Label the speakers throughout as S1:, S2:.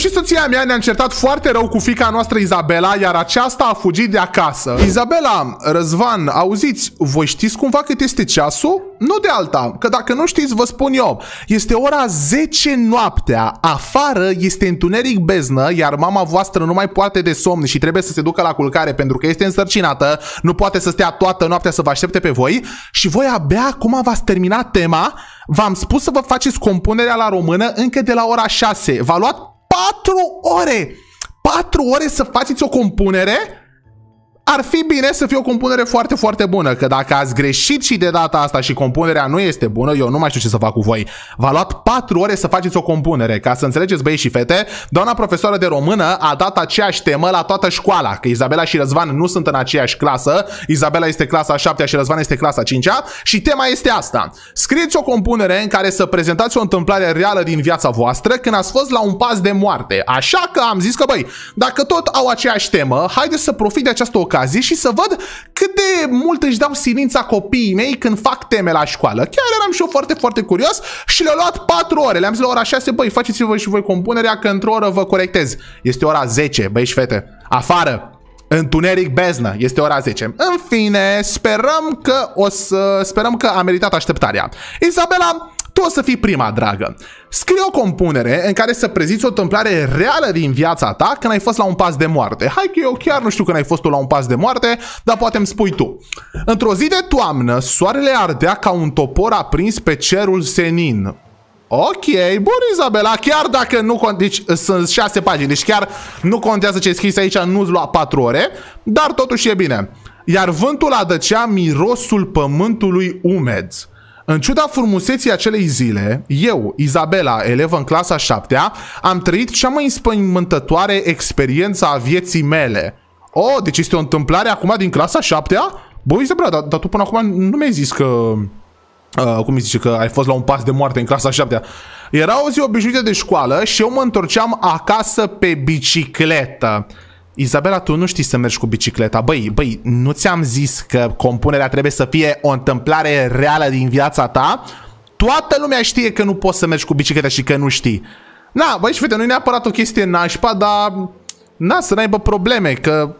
S1: Eu și soția mea ne-am certat foarte rău cu fica noastră Izabela, iar aceasta a fugit de acasă. Izabela, Răzvan, auziți, voi știți cumva cât este ceasul? Nu de alta, că dacă nu știți, vă spun eu. Este ora 10 noaptea, afară este întuneric beznă, iar mama voastră nu mai poate de somn și trebuie să se ducă la culcare pentru că este însărcinată, nu poate să stea toată noaptea să vă aștepte pe voi și voi abia acum v-ați terminat tema, v-am spus să vă faceți compunerea la română încă de la ora 6. V-a luat 4 ore! 4 ore să faceți o compunere ar fi bine să fie o compunere foarte, foarte bună, că dacă ați greșit și de data asta și compunerea nu este bună, eu nu mai știu ce să fac cu voi. V-a luat 4 ore să faceți o compunere, ca să înțelegeți băieți și fete, doamna profesoară de română a dat aceeași temă la toată școala, că Izabela și Răzvan nu sunt în aceeași clasă, Izabela este clasa 7 și Răzvan este clasa 5 și tema este asta. Scrieți o compunere în care să prezentați o întâmplare reală din viața voastră când ați fost la un pas de moarte. Așa că am zis că, băi, dacă tot au aceeași temă, haideți să profit de această ocazie ocazie și să văd cât de mult își dau silința copiii mei când fac teme la școală. Chiar eram și eu foarte, foarte curios și le-a luat 4 ore. Le-am zis la ora 6, băi, faceți-vă și voi compunerea că într-o oră vă corectez. Este ora 10, băi și fete, afară! Întuneric beznă, este ora 10. În fine, sperăm că o să sperăm că a meritat așteptarea. Isabela, tu o să fii prima, dragă. Scrie o compunere în care să preziți o întâmplare reală din viața ta când ai fost la un pas de moarte. Hai că eu chiar nu știu când ai fost tu la un pas de moarte, dar poate îmi spui tu. Într-o zi de toamnă, soarele ardea ca un topor aprins pe cerul senin. Ok, bun Izabela, chiar dacă nu contează, deci, uh, sunt șase pagini, deci chiar nu contează ce ai scris aici, nu-ți lua patru ore, dar totuși e bine. Iar vântul adăcea mirosul pământului umed. În ciuda frumuseții acelei zile, eu, Izabela, elevă în clasa 7 am trăit cea mai înspăimântătoare experiență a vieții mele. Oh, deci este o întâmplare acum din clasa 7 Băi, Izabela, dar, dar tu până acum nu mi-ai zis că... Uh, cum îi zice, că ai fost la un pas de moarte în clasa 7 Era o zi obișnuită de școală și eu mă întorceam acasă pe bicicletă. Izabela, tu nu știi să mergi cu bicicleta. Băi, băi, nu ți-am zis că compunerea trebuie să fie o întâmplare reală din viața ta? Toată lumea știe că nu poți să mergi cu bicicleta și că nu știi. Na, băi și fete, nu e neapărat o chestie nașpa, dar... Na, să n-aibă probleme, că...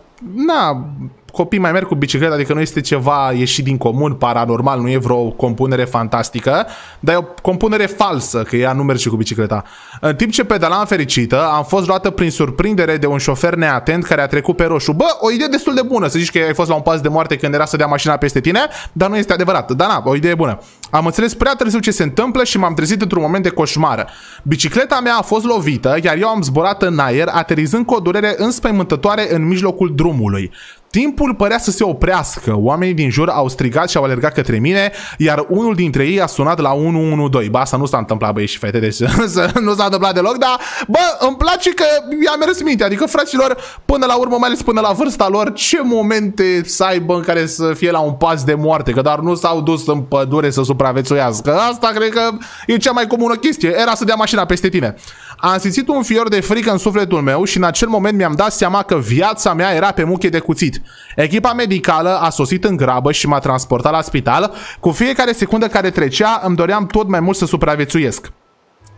S1: Na, copiii mai merg cu bicicleta, adică nu este ceva ieșit din comun, paranormal, nu e vreo compunere fantastică, dar e o compunere falsă, că ea nu merge cu bicicleta. În timp ce pedalam fericită, am fost luată prin surprindere de un șofer neatent care a trecut pe roșu. Bă, o idee destul de bună, să zici că ai fost la un pas de moarte când era să dea mașina peste tine, dar nu este adevărat. Dar na, o idee bună. Am înțeles prea târziu ce se întâmplă și m-am trezit într-un moment de coșmară. Bicicleta mea a fost lovită, iar eu am zburat în aer, aterizând cu o durere înspăimântătoare în mijlocul drumului. Timpul părea să se oprească. Oamenii din jur au strigat și au alergat către mine, iar unul dintre ei a sunat la 112. Ba, asta nu s-a întâmplat, băieți și fete, deci nu s-a întâmplat deloc, dar, bă, îmi place că i-a mers minte. Adică, fraților, până la urmă, mai ales până la vârsta lor, ce momente să aibă în care să fie la un pas de moarte, că dar nu s-au dus în pădure să supraviețuiască. Asta cred că e cea mai comună chestie. Era să dea mașina peste tine. Am simțit un fior de frică în sufletul meu și în acel moment mi-am dat seama că viața mea era pe muche de cuțit. Echipa medicală a sosit în grabă și m-a transportat la spital. Cu fiecare secundă care trecea, îmi doream tot mai mult să supraviețuiesc.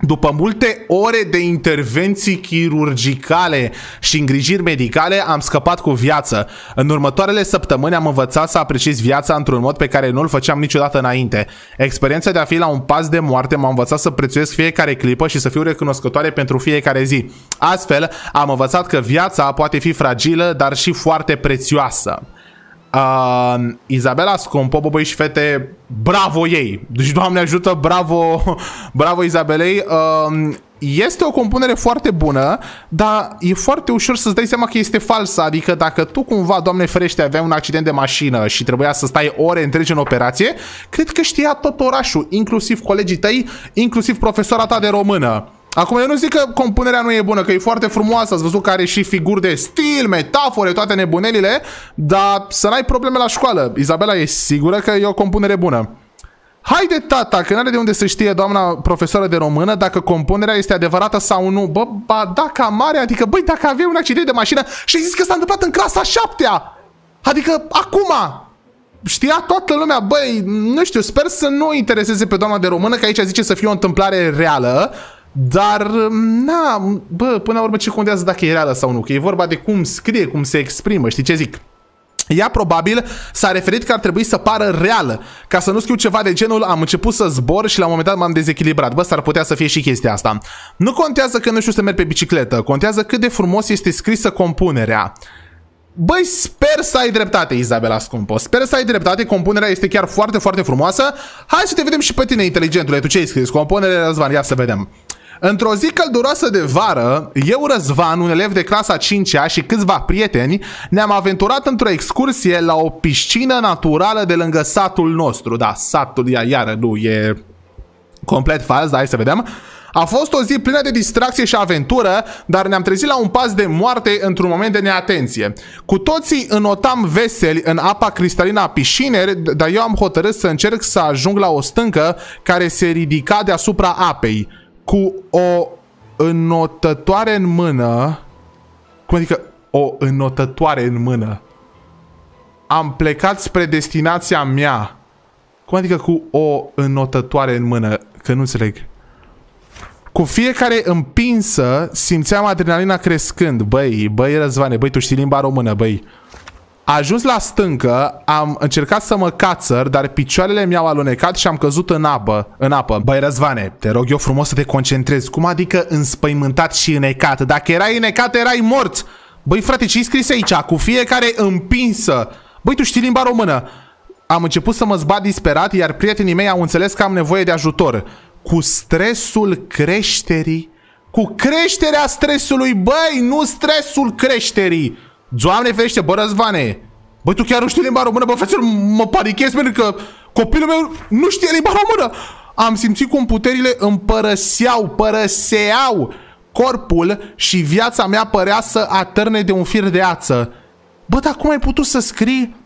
S1: După multe ore de intervenții chirurgicale și îngrijiri medicale, am scăpat cu viață. În următoarele săptămâni am învățat să apreciez viața într-un mod pe care nu-l făceam niciodată înainte. Experiența de a fi la un pas de moarte m-a învățat să prețuiesc fiecare clipă și să fiu recunoscătoare pentru fiecare zi. Astfel, am învățat că viața poate fi fragilă, dar și foarte prețioasă. Uh, Izabela Scompo, băi și fete, bravo ei! Deci, Doamne ajută, bravo, bravo Izabelei! Uh, este o compunere foarte bună, dar e foarte ușor să-ți dai seama că este falsă. Adică dacă tu cumva, Doamne ferește, aveai un accident de mașină și trebuia să stai ore întregi în operație, cred că știa tot orașul, inclusiv colegii tăi, inclusiv profesora ta de română. Acum eu nu zic că compunerea nu e bună, că e foarte frumoasă, ați văzut că are și figuri de stil, metafore, toate nebunelile, dar să n-ai probleme la școală. Izabela e sigură că e o compunere bună. Haide tata, că n-are de unde să știe doamna profesoră de română dacă compunerea este adevărată sau nu. Bă, ba, dacă mare, adică băi, dacă aveai un accident de mașină și ai zis că s-a întâmplat în clasa șaptea, adică acum, știa toată lumea, băi, nu știu, sper să nu intereseze pe doamna de română, că aici zice să fie o întâmplare reală, dar, mm, na, bă, până la urmă ce contează dacă e reală sau nu, că e vorba de cum scrie, cum se exprimă, știi ce zic? Ea probabil s-a referit că ar trebui să pară reală. Ca să nu scriu ceva de genul, am început să zbor și la un moment dat m-am dezechilibrat. Bă, s-ar putea să fie și chestia asta. Nu contează că nu știu să merg pe bicicletă, contează cât de frumos este scrisă compunerea. Băi, sper să ai dreptate, Izabela Scumpo. Sper să ai dreptate, compunerea este chiar foarte, foarte frumoasă. Hai să te vedem și pe tine, inteligentule. Tu ce ai scris? compunerea? Răzvan, ia să vedem. Într-o zi călduroasă de vară, eu, Răzvan, un elev de clasa 5-a și câțiva prieteni, ne-am aventurat într-o excursie la o piscină naturală de lângă satul nostru. Da, satul, ea iară, nu, e complet fals, dar hai să vedem. A fost o zi plină de distracție și aventură, dar ne-am trezit la un pas de moarte într-un moment de neatenție. Cu toții înotam veseli în apa cristalină a piscinei, dar eu am hotărât să încerc să ajung la o stâncă care se ridica deasupra apei cu o înotătoare în mână, cum adică o înotătoare în mână, am plecat spre destinația mea. Cum adică cu o înotătoare în mână? Că nu înțeleg. Cu fiecare împinsă simțeam adrenalina crescând. Băi, băi Răzvane, băi, tu știi limba română, băi. A ajuns la stâncă, am încercat să mă cațăr, dar picioarele mi-au alunecat și am căzut în apă. În apă. Băi, Răzvane, te rog eu frumos să te concentrezi. Cum adică înspăimântat și înecat? Dacă erai înecat, erai mort! Băi, frate, ce-i scris aici? Cu fiecare împinsă. Băi, tu știi limba română. Am început să mă zbat disperat, iar prietenii mei au înțeles că am nevoie de ajutor. Cu stresul creșterii... Cu creșterea stresului, băi, nu stresul creșterii! Doamne fește, bă, Răzvane! Băi, tu chiar nu știi limba română, bă, frățel, mă parichez pentru că copilul meu nu știe limba română! Am simțit cum puterile îmi părăseau, părăseau corpul și viața mea părea să atârne de un fir de ață. Bă, dar cum ai putut să scrii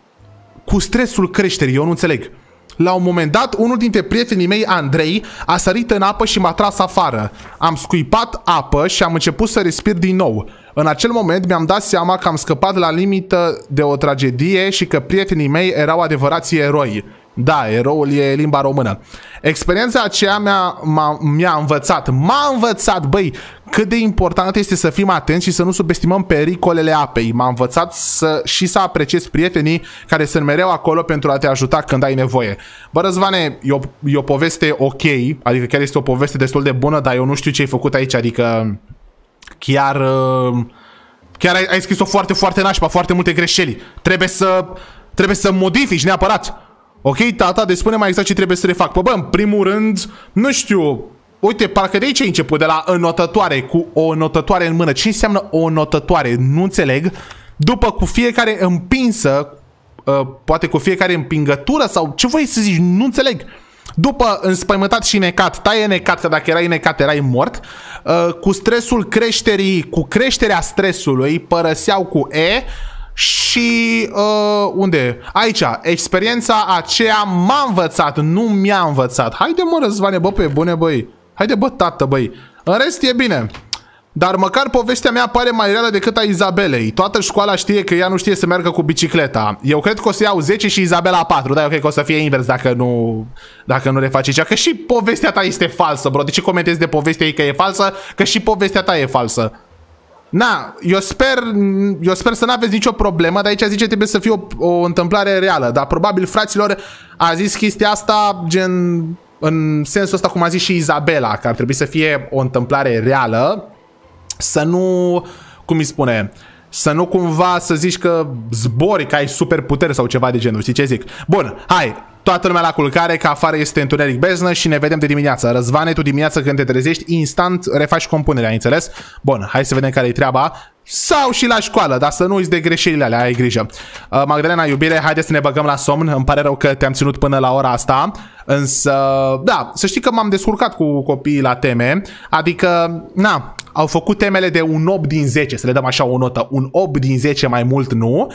S1: cu stresul creșterii? Eu nu înțeleg. La un moment dat, unul dintre prietenii mei, Andrei, a sărit în apă și m-a tras afară. Am scuipat apă și am început să respir din nou. În acel moment mi-am dat seama că am scăpat la limită de o tragedie și că prietenii mei erau adevărați eroi. Da, eroul e limba română. Experiența aceea mi-a, mi-a învățat, m-a învățat, băi, cât de important este să fim atenți și să nu subestimăm pericolele apei. M-a învățat să, și să apreciez prietenii care sunt mereu acolo pentru a te ajuta când ai nevoie. Bă, Răzvane, e o, e o poveste ok, adică chiar este o poveste destul de bună, dar eu nu știu ce ai făcut aici, adică chiar... Uh, chiar ai, ai scris-o foarte, foarte nașpa, foarte multe greșeli. Trebuie să, trebuie să modifici neapărat. Ok, tata, de spune mai exact ce trebuie să refac. Pă, bă, în primul rând, nu știu, uite, parcă de aici ai început, de la înotătoare, cu o notătoare în mână. Ce înseamnă o notătoare? Nu înțeleg. După, cu fiecare împinsă, uh, poate cu fiecare împingătură sau ce voi să zici, nu înțeleg. După înspăimântat și necat, taie necat, că dacă erai necat erai mort, uh, cu stresul creșterii, cu creșterea stresului, părăseau cu E, și uh, unde? Aici, experiența aceea m-a învățat, nu mi-a învățat. Haide mă, Răzvane, bă, pe bune, băi. Haide, bă, tată, băi. În rest e bine. Dar măcar povestea mea pare mai reală decât a Izabelei. Toată școala știe că ea nu știe să meargă cu bicicleta. Eu cred că o să iau 10 și Izabela 4, dar eu cred că o să fie invers dacă nu, dacă nu refaci cea. Că și povestea ta este falsă, bro. De ce comentezi de povestea ei că e falsă? Că și povestea ta e falsă. Na, eu sper, eu sper să n-aveți nicio problemă, dar aici zice trebuie să fie o, o întâmplare reală. Dar probabil fraților a zis chestia asta gen în sensul ăsta cum a zis și Izabela, că ar trebui să fie o întâmplare reală, să nu, cum îi spune, să nu cumva să zici că zbori, că ai superputeri sau ceva de genul, știi ce zic? Bun, hai, Toată lumea la culcare, că afară este întuneric beznă și ne vedem de dimineață. Răzvane, tu dimineață când te trezești, instant refaci compunerea, ai înțeles? Bun, hai să vedem care e treaba. Sau și la școală, dar să nu uiți de greșelile alea, ai grijă. Uh, Magdalena, iubire, haideți să ne băgăm la somn. Îmi pare rău că te-am ținut până la ora asta. Însă, da, să știi că m-am descurcat cu copiii la teme. Adică, na, au făcut temele de un 8 din 10, să le dăm așa o notă. Un 8 din 10 mai mult nu.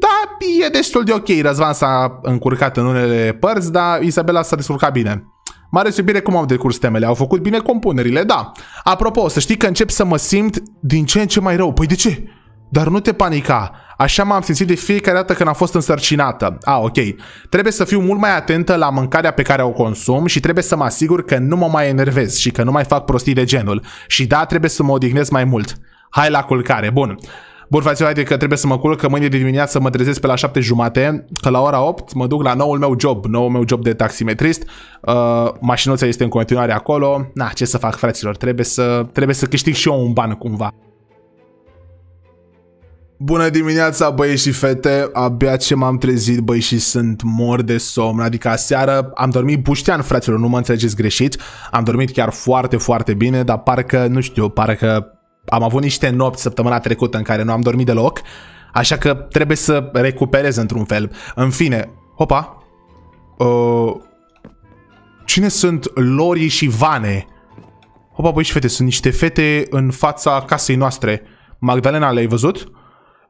S1: Da, e destul de ok. Răzvan s-a încurcat în unele părți, dar Isabela s-a descurcat bine. Mare subire cum au decurs temele? Au făcut bine compunerile, da. Apropo, să știi că încep să mă simt din ce în ce mai rău. Păi de ce? Dar nu te panica. Așa m-am simțit de fiecare dată când am fost însărcinată. A, ok. Trebuie să fiu mult mai atentă la mâncarea pe care o consum și trebuie să mă asigur că nu mă mai enervez și că nu mai fac prostii de genul. Și da, trebuie să mă odihnesc mai mult. Hai la culcare, bun. Bun, fraților, haide că trebuie să mă culc, că mâine de dimineață mă trezesc pe la 7 jumate, că la ora 8 mă duc la noul meu job, noul meu job de taximetrist. Uh, mașinuța este în continuare acolo. Na, ce să fac, fraților, trebuie să, trebuie să câștig și eu un ban cumva. Bună dimineața, băi și fete! Abia ce m-am trezit, băi, și sunt mor de somn. Adică aseară am dormit buștean, fraților, nu mă înțelegeți greșit. Am dormit chiar foarte, foarte bine, dar parcă, nu știu, parcă am avut niște nopți săptămâna trecută în care nu am dormit deloc, așa că trebuie să recuperez într-un fel. În fine, opa, Uh, cine sunt Lori și Vane? Opa, băi și fete, sunt niște fete în fața casei noastre. Magdalena, le-ai văzut?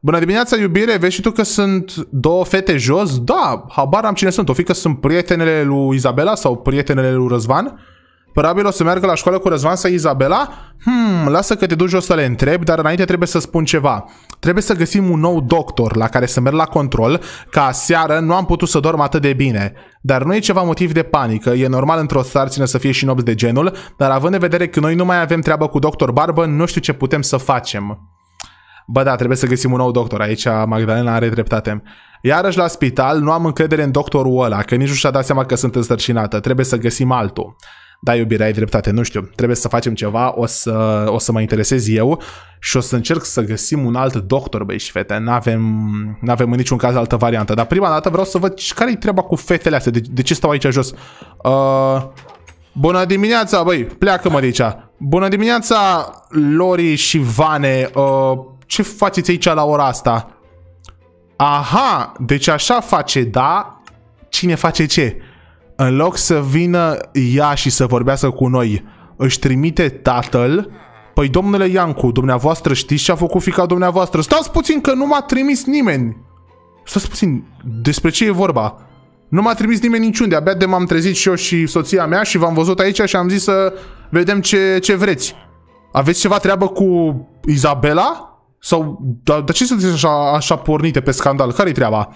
S1: Bună dimineața, iubire! Vezi și tu că sunt două fete jos? Da, habar am cine sunt. O fi că sunt prietenele lui Izabela sau prietenele lui Răzvan? Probabil o să meargă la școală cu Răzvan sau Izabela? Hmm, lasă că te duci o să le întreb, dar înainte trebuie să spun ceva. Trebuie să găsim un nou doctor la care să merg la control, ca seară nu am putut să dorm atât de bine. Dar nu e ceva motiv de panică, e normal într-o sarcină să fie și nopți de genul, dar având în vedere că noi nu mai avem treabă cu doctor Barbă, nu știu ce putem să facem. Bă, da, trebuie să găsim un nou doctor. Aici Magdalena are dreptate. Iarăși la spital, nu am încredere în doctorul ăla, că nici nu și-a dat seama că sunt însărcinată. Trebuie să găsim altul da, iubirea, ai dreptate, nu știu, trebuie să facem ceva, o să, o să mă interesez eu și o să încerc să găsim un alt doctor, băi și fete, n-avem, n-avem în niciun caz altă variantă, dar prima dată vreau să văd care-i treaba cu fetele astea, de, de ce stau aici jos? Uh, bună dimineața, băi, pleacă-mă de aici. Bună dimineața, Lori și Vane, uh, ce faceți aici la ora asta? Aha, deci așa face, da? Cine face ce? În loc să vină ea și să vorbească cu noi, își trimite tatăl Păi domnule Iancu, dumneavoastră știți ce a făcut fica dumneavoastră? Stați puțin că nu m-a trimis nimeni! Stați puțin, despre ce e vorba? Nu m-a trimis nimeni niciunde, abia de m-am trezit și eu și soția mea și v-am văzut aici și am zis să vedem ce, ce vreți. Aveți ceva treabă cu Izabela? Sau, dar de ce sunteți așa, așa pornite pe scandal? Care-i treaba?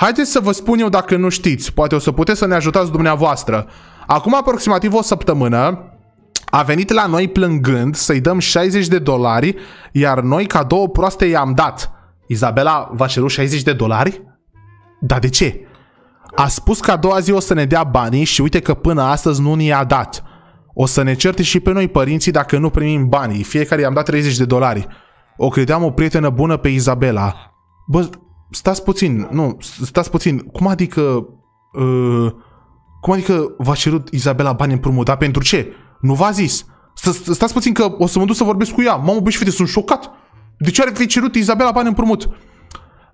S1: Haideți să vă spun eu dacă nu știți, poate o să puteți să ne ajutați dumneavoastră. Acum aproximativ o săptămână a venit la noi plângând să-i dăm 60 de dolari, iar noi ca două proaste i-am dat. Izabela va ceru 60 de dolari? Dar de ce? A spus că a doua zi o să ne dea banii și uite că până astăzi nu ni-a dat. O să ne certe și pe noi părinții dacă nu primim banii. Fiecare i-am dat 30 de dolari. O credeam o prietenă bună pe Izabela. Bă, stați puțin, nu, stați puțin, cum adică, uh, cum adică v-a cerut Izabela bani împrumut, dar pentru ce? Nu v-a zis. Stați puțin că o să mă duc să vorbesc cu ea, mamă, băi, fete, sunt șocat. De ce ar fi cerut Izabela bani împrumut?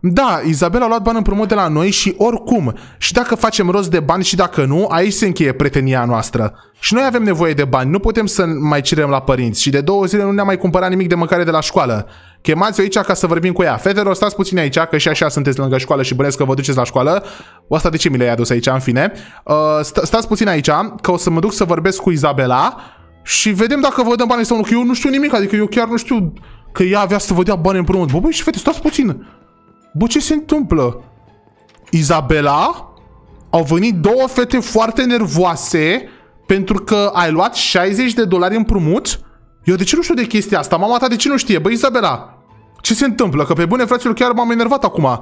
S1: Da, Izabela a luat bani împrumut de la noi și oricum, și dacă facem rost de bani și dacă nu, aici se încheie prietenia noastră. Și noi avem nevoie de bani, nu putem să mai cerem la părinți și de două zile nu ne-am mai cumpărat nimic de mâncare de la școală. Chemați-o aici ca să vorbim cu ea. Fetelor, stați puțin aici, că și așa sunteți lângă școală și bănesc că vă duceți la școală. O asta de ce mi le-ai adus aici, în fine. Uh, sta- stați puțin aici, că o să mă duc să vorbesc cu Izabela și vedem dacă vă dăm bani sau nu, că eu nu știu nimic, adică eu chiar nu știu că ea avea să vă dea bani împrumut. Bă, băi, și fete, stați puțin. Bă, ce se întâmplă? Izabela? Au venit două fete foarte nervoase pentru că ai luat 60 de dolari împrumut? Eu de ce nu știu de chestia asta? Mama ta de ce nu știe? Bă, Izabela, ce se întâmplă? Că pe bune, fraților, chiar m-am enervat acum.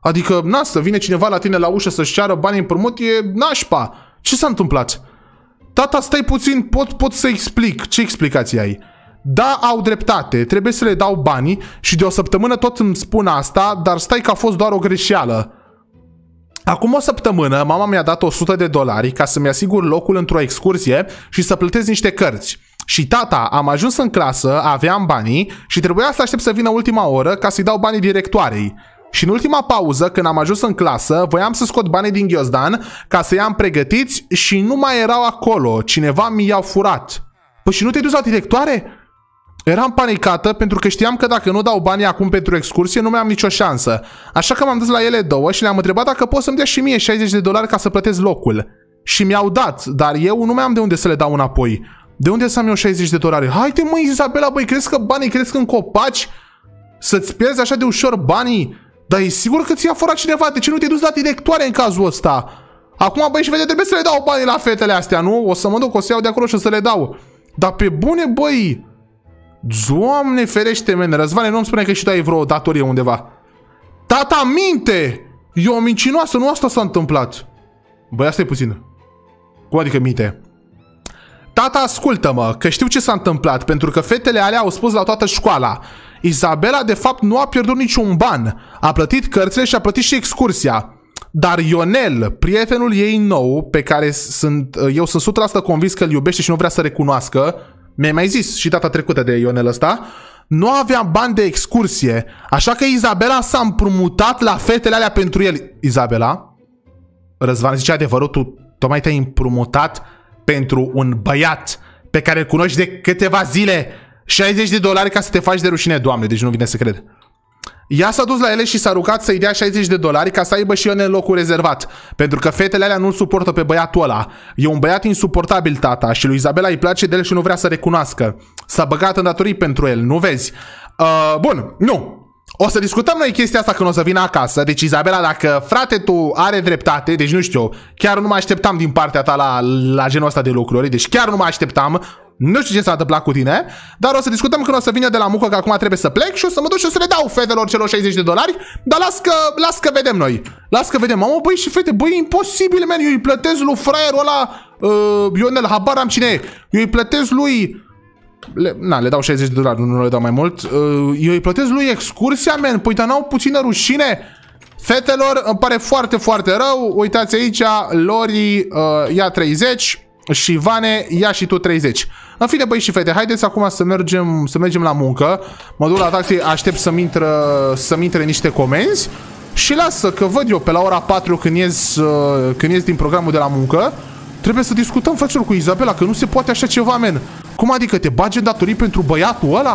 S1: Adică, na, să vine cineva la tine la ușă să-și ceară banii împrumut, e nașpa. Ce s-a întâmplat? Tata, stai puțin, pot, pot să explic. Ce explicații ai? Da, au dreptate, trebuie să le dau banii și de o săptămână tot îmi spun asta, dar stai că a fost doar o greșeală. Acum o săptămână, mama mi-a dat 100 de dolari ca să-mi asigur locul într-o excursie și să plătesc niște cărți. Și tata, am ajuns în clasă, aveam banii și trebuia să aștept să vină ultima oră ca să-i dau banii directoarei. Și în ultima pauză, când am ajuns în clasă, voiam să scot banii din ghiozdan ca să i-am pregătiți și nu mai erau acolo, cineva mi i-au furat. Păi și nu te-ai dus la directoare? Eram panicată pentru că știam că dacă nu dau banii acum pentru excursie, nu mai am nicio șansă. Așa că m-am dus la ele două și le-am întrebat dacă pot să-mi dea și mie 60 de dolari ca să plătesc locul. Și mi-au dat, dar eu nu mai am de unde să le dau înapoi. De unde să am eu 60 de dolari? Haide mă, Isabela, băi, crezi că banii cresc în copaci? Să-ți pierzi așa de ușor banii? Dar e sigur că ți-a furat cineva, de ce nu te-ai dus la directoare în cazul ăsta? Acum, băi, și vede, trebuie să le dau banii la fetele astea, nu? O să mă duc, o să iau de acolo și o să le dau. Dar pe bune, băi, Doamne ferește, men, Răzvane, nu-mi spune că și tu ai vreo datorie undeva. Tata minte! E o mincinoasă, nu asta s-a întâmplat. Băi, asta e puțin. Cum adică minte? Tata, ascultă-mă, că știu ce s-a întâmplat, pentru că fetele alea au spus la toată școala. Izabela, de fapt, nu a pierdut niciun ban. A plătit cărțile și a plătit și excursia. Dar Ionel, prietenul ei nou, pe care sunt, eu sunt 100% convins că îl iubește și nu vrea să recunoască, mi-ai mai zis și data trecută de Ionel ăsta, nu aveam bani de excursie, așa că Izabela s-a împrumutat la fetele alea pentru el. Izabela, Răzvan zice adevărul, tu tocmai te-ai împrumutat pentru un băiat pe care îl cunoști de câteva zile 60 de dolari ca să te faci de rușine, doamne, deci nu vine să cred. Ea s-a dus la ele și s-a rugat să-i dea 60 de dolari ca să aibă și el în locul rezervat, pentru că fetele alea nu-l suportă pe băiatul ăla. E un băiat insuportabil tata și lui Isabela îi place de el și nu vrea să recunoască. S-a băgat în datorii pentru el, nu vezi? Uh, bun, nu. O să discutăm noi chestia asta când o să vină acasă. Deci, Isabela dacă frate tu are dreptate, deci nu știu, chiar nu mă așteptam din partea ta la, la genul ăsta de lucruri, deci chiar nu mă așteptam, nu știu ce s-a întâmplat cu tine, dar o să discutăm când o să vin eu de la muncă, că acum trebuie să plec și o să mă duc și o să le dau fetelor celor 60 de dolari, dar las că, las că vedem noi. Las că vedem. Mamă, băi și fete, băi, imposibil, man, eu îi plătesc lui fraierul ăla, uh, Ionel, habar am cine e. Eu îi plătesc lui... Le, na, le dau 60 de dolari, nu le dau mai mult. Uh, eu îi plătesc lui excursia, man, păi dar n-au puțină rușine. Fetelor, îmi pare foarte, foarte rău. Uitați aici, Lori uh, ia 30. Și Vane, ia și tu 30. În fine, băi și fete, haideți acum să mergem, să mergem la muncă. Mă duc la taxi, aștept să-mi intre să-mi intre niște comenzi. Și lasă că văd eu pe la ora 4 când ies, uh, când ies din programul de la muncă. Trebuie să discutăm, frăților, cu Izabela, că nu se poate așa ceva, men. Cum adică te în datorii pentru băiatul ăla?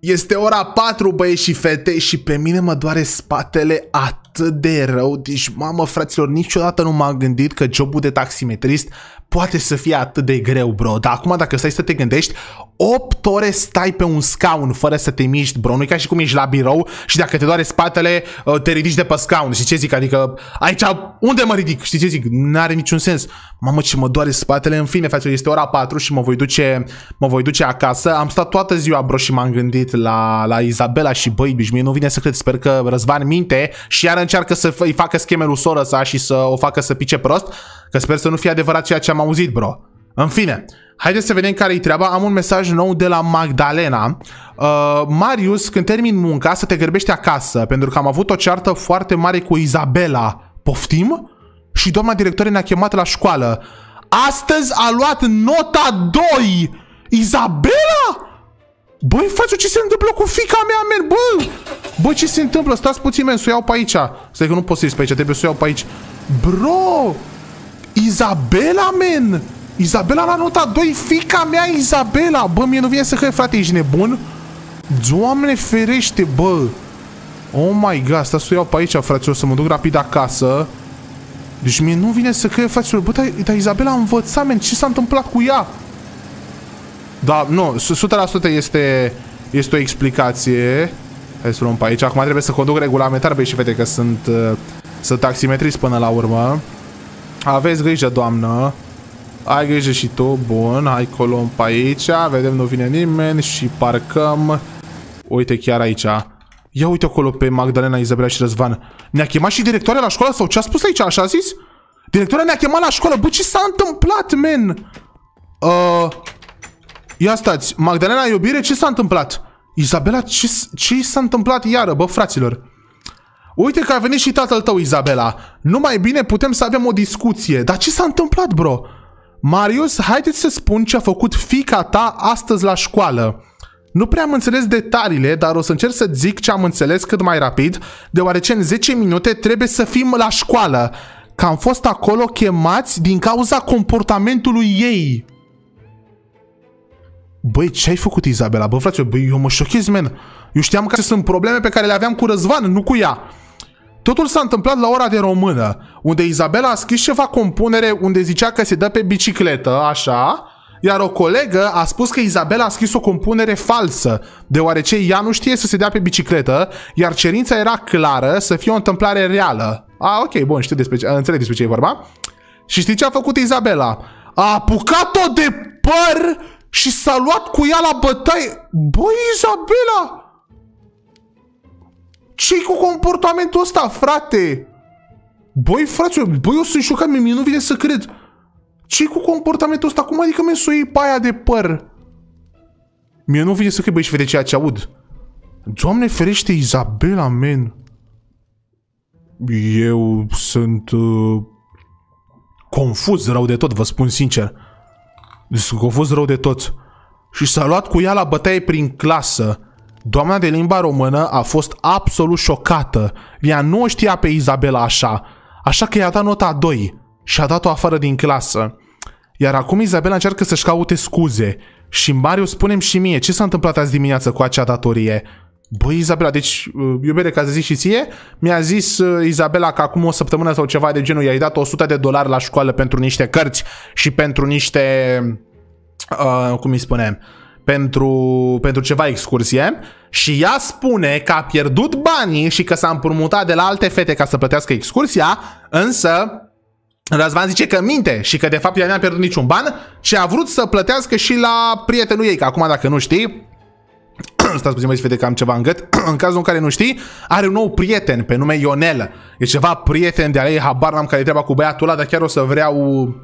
S1: Este ora 4, băieți și fete, și pe mine mă doare spatele atât de rău. Deci, mamă, fraților, niciodată nu m-am gândit că jobul de taximetrist poate să fie atât de greu, bro. Dar acum dacă stai să te gândești, 8 ore stai pe un scaun fără să te miști, bro. nu ca și cum ești la birou și dacă te doare spatele, uh, te ridici de pe scaun. Și ce zic? Adică aici, unde mă ridic? Știi ce zic? N-are niciun sens. Mamă, ce mă doare spatele. În fine, față, este ora 4 și mă voi duce, mă voi duce acasă. Am stat toată ziua, bro, și m-am gândit la, la Izabela și băi, bici, mie nu vine să cred. Sper că Răzvan minte și iar încearcă să îi facă schemelul lui sora sa și să o facă să pice prost. Că sper să nu fie adevărat ceea ce am auzit, bro. În fine, haideți să vedem care e treaba. Am un mesaj nou de la Magdalena. Uh, Marius, când termin munca, să te grăbești acasă, pentru că am avut o ceartă foarte mare cu Izabela. Poftim? Și doamna directoare ne-a chemat la școală. Astăzi a luat nota 2! Izabela? Băi, faci ce se întâmplă cu fica mea, men? Bă! Bă, ce se întâmplă? Stați puțin, men, să o iau pe aici. Stai că nu pot să pe aici, trebuie să o iau pe aici. Bro! Izabela, men! Izabela la nota 2, fica mea Izabela! Bă, mie nu vine să cred, frate, ești nebun? Doamne ferește, bă! Oh my god, stai să iau pe aici, o să mă duc rapid acasă. Deci mie nu vine să cred, frate, bă, dar, da, Izabela a învățat, men, ce s-a întâmplat cu ea? Da, nu, 100% este, este o explicație. Hai să luăm pe aici. Acum trebuie să conduc regulamentar, băi și fete, că sunt, uh, sunt taximetrist până la urmă. Aveți grijă, doamnă. Ai grijă și tu. Bun, hai colom pe aici. Vedem, nu vine nimeni și parcăm. Uite, chiar aici. Ia uite acolo pe Magdalena, Izabela și Răzvan. Ne-a chemat și directoarea la școală sau ce a spus aici? Așa a zis? Directoarea ne-a chemat la școală. Bă, ce s-a întâmplat, men? Uh, ia stați. Magdalena, iubire, ce s-a întâmplat? Izabela, ce, ce s-a întâmplat iară, bă, fraților? Uite că a venit și tatăl tău, Izabela. Nu mai bine putem să avem o discuție. Dar ce s-a întâmplat, bro? Marius, haideți să spun ce a făcut fica ta astăzi la școală. Nu prea am înțeles detaliile, dar o să încerc să zic ce am înțeles cât mai rapid, deoarece în 10 minute trebuie să fim la școală, că am fost acolo chemați din cauza comportamentului ei. Băi, ce ai făcut, Izabela? Bă, frate, băi, eu mă șochez, men. Eu știam că sunt probleme pe care le aveam cu Răzvan, nu cu ea. Totul s-a întâmplat la ora de română, unde Izabela a scris ceva compunere unde zicea că se dă pe bicicletă, așa, iar o colegă a spus că Izabela a scris o compunere falsă, deoarece ea nu știe să se dea pe bicicletă, iar cerința era clară să fie o întâmplare reală. A, ok, bun, știu despre ce, înțeleg despre ce e vorba. Și știi ce a făcut Izabela? A apucat-o de păr și s-a luat cu ea la bătaie. Băi, Izabela, ce cu comportamentul ăsta, frate? Băi, frate, băi, eu sunt șocat, mie nu vine să cred. ce cu comportamentul ăsta? Cum adică mi să o paia de păr? Mie nu vine să cred, băi, și vede ceea ce aud. Doamne ferește, Izabela, men. Eu sunt... Uh, confuz rău de tot, vă spun sincer. Sunt confuz rău de tot. Și s-a luat cu ea la bătaie prin clasă. Doamna de limba română a fost absolut șocată. Ea nu o știa pe Izabela așa, așa că i-a dat nota 2 și a dat-o afară din clasă. Iar acum Izabela încearcă să-și caute scuze și Mario spunem și mie ce s-a întâmplat azi dimineață cu acea datorie. Băi, Izabela, deci, uh, iubire, ca să zici și ție, mi-a zis uh, Izabela că acum o săptămână sau ceva de genul i-ai dat 100 de dolari la școală pentru niște cărți și pentru niște... Uh, cum îi spunem? Uh, pentru, pentru ceva excursie și ea spune că a pierdut banii și că s-a împrumutat de la alte fete ca să plătească excursia, însă Răzvan zice că minte și că de fapt ea nu a pierdut niciun ban și a vrut să plătească și la prietenul ei, că acum dacă nu știi, stați puțin băieți fete că am ceva în gât, în cazul în care nu știi, are un nou prieten pe nume Ionel. E ceva prieten de-a ei, habar n-am care treaba cu băiatul ăla, dar chiar o să vreau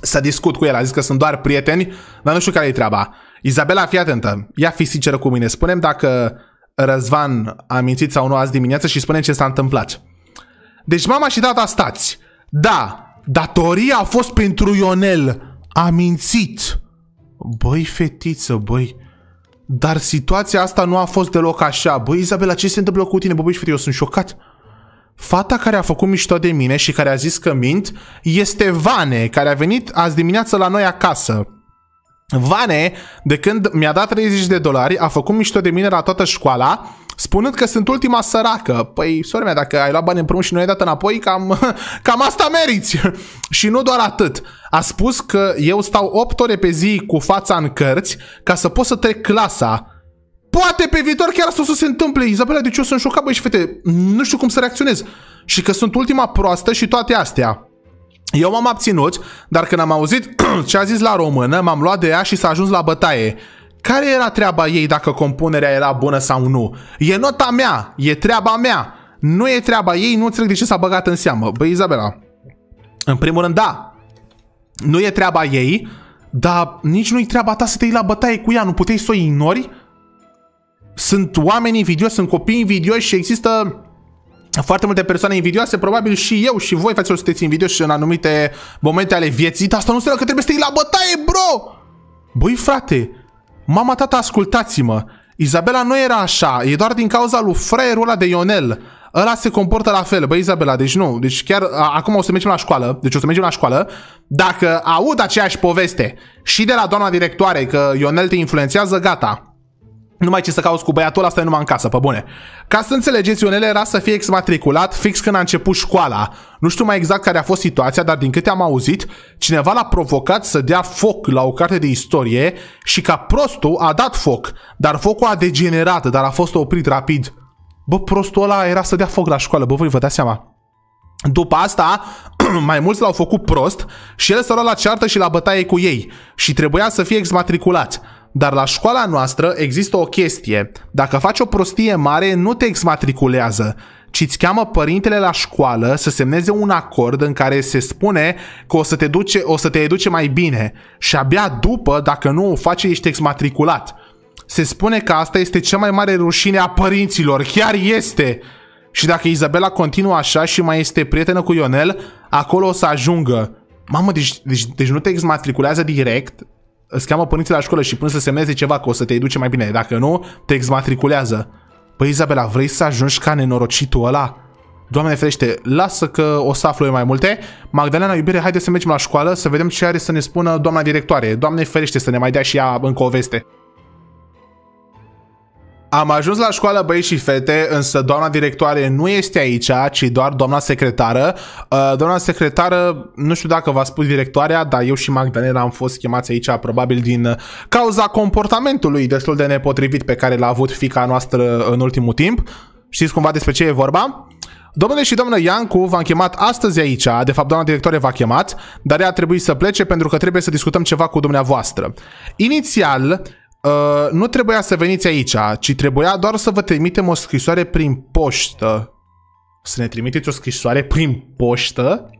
S1: să discut cu el. A zis că sunt doar prieteni, dar nu știu care e treaba. Izabela, fii atentă. Ia fi sinceră cu mine. Spunem dacă Răzvan a mințit sau nu azi dimineață și spune ce s-a întâmplat. Deci mama și tata stați. Da, datoria a fost pentru Ionel. A mințit. Băi, fetiță, băi. Dar situația asta nu a fost deloc așa. Băi, Izabela, ce se întâmplă cu tine? Bă, băi, fete, eu sunt șocat. Fata care a făcut mișto de mine și care a zis că mint este Vane, care a venit azi dimineață la noi acasă. Vane, de când mi-a dat 30 de dolari, a făcut mișto de mine la toată școala, spunând că sunt ultima săracă. Păi, sora mea, dacă ai luat bani împrumut și nu ai dat înapoi, cam, cam asta meriți. și nu doar atât. A spus că eu stau 8 ore pe zi cu fața în cărți ca să pot să trec clasa. Poate pe viitor chiar asta o să se întâmple. Izabela, deci eu sunt șocat, băi și fete, nu știu cum să reacționez. Și că sunt ultima proastă și toate astea. Eu m-am abținut, dar când am auzit ce a zis la română, m-am luat de ea și s-a ajuns la bătaie. Care era treaba ei dacă compunerea era bună sau nu? E nota mea, e treaba mea. Nu e treaba ei, nu înțeleg de ce s-a băgat în seamă. Băi, Izabela, în primul rând, da, nu e treaba ei, dar nici nu-i treaba ta să te iei la bătaie cu ea, nu puteai să o ignori? Sunt oameni invidioși, sunt copii invidioși și există foarte multe persoane invidioase, probabil și eu și voi faceți sunteți invidioși în anumite momente ale vieții, dar asta nu înseamnă că trebuie să iei la bătaie, bro! Băi, frate, mama, tata, ascultați-mă, Izabela nu era așa, e doar din cauza lui fraierul ăla de Ionel. Ăla se comportă la fel, băi Izabela, deci nu, deci chiar a, acum o să mergem la școală, deci o să mergem la școală, dacă aud aceeași poveste și de la doamna directoare că Ionel te influențează, gata, numai ce să cauți cu băiatul ăla, stai numai în casă, pe bune. Ca să înțelegeți, Ionel era să fie exmatriculat fix când a început școala. Nu știu mai exact care a fost situația, dar din câte am auzit, cineva l-a provocat să dea foc la o carte de istorie și ca prostul a dat foc, dar focul a degenerat, dar a fost oprit rapid. Bă, prostul ăla era să dea foc la școală, bă, voi vă dați seama. După asta, mai mulți l-au făcut prost și el s-a luat la ceartă și la bătaie cu ei și trebuia să fie exmatriculat. Dar la școala noastră există o chestie. Dacă faci o prostie mare, nu te exmatriculează, ci îți cheamă părintele la școală să semneze un acord în care se spune că o să te, duce, o să te educe mai bine și abia după, dacă nu o face, ești exmatriculat. Se spune că asta este cea mai mare rușine a părinților, chiar este! Și dacă Izabela continuă așa și mai este prietenă cu Ionel, acolo o să ajungă. Mamă, deci, deci, deci nu te exmatriculează direct? îți cheamă părinții la școală și până să semneze ceva că o să te educe mai bine. Dacă nu, te exmatriculează. Păi Izabela, vrei să ajungi ca nenorocitul ăla? Doamne ferește, lasă că o să aflu eu mai multe. Magdalena, iubire, haide să mergem la școală să vedem ce are să ne spună doamna directoare. Doamne ferește să ne mai dea și ea încă o veste. Am ajuns la școală băieți și fete, însă doamna directoare nu este aici, ci doar doamna secretară. Uh, doamna secretară, nu știu dacă v-a spus directoarea, dar eu și Magdalena am fost chemați aici probabil din uh, cauza comportamentului destul de nepotrivit pe care l-a avut fica noastră în ultimul timp. Știți cumva despre ce e vorba? Domnule și doamnă Iancu, v-am chemat astăzi aici, de fapt doamna directoare v-a chemat, dar ea a trebuit să plece pentru că trebuie să discutăm ceva cu dumneavoastră. Inițial, Uh, nu trebuia să veniți aici, ci trebuia doar să vă trimitem o scrisoare prin poștă. Să ne trimiteți o scrisoare prin poștă?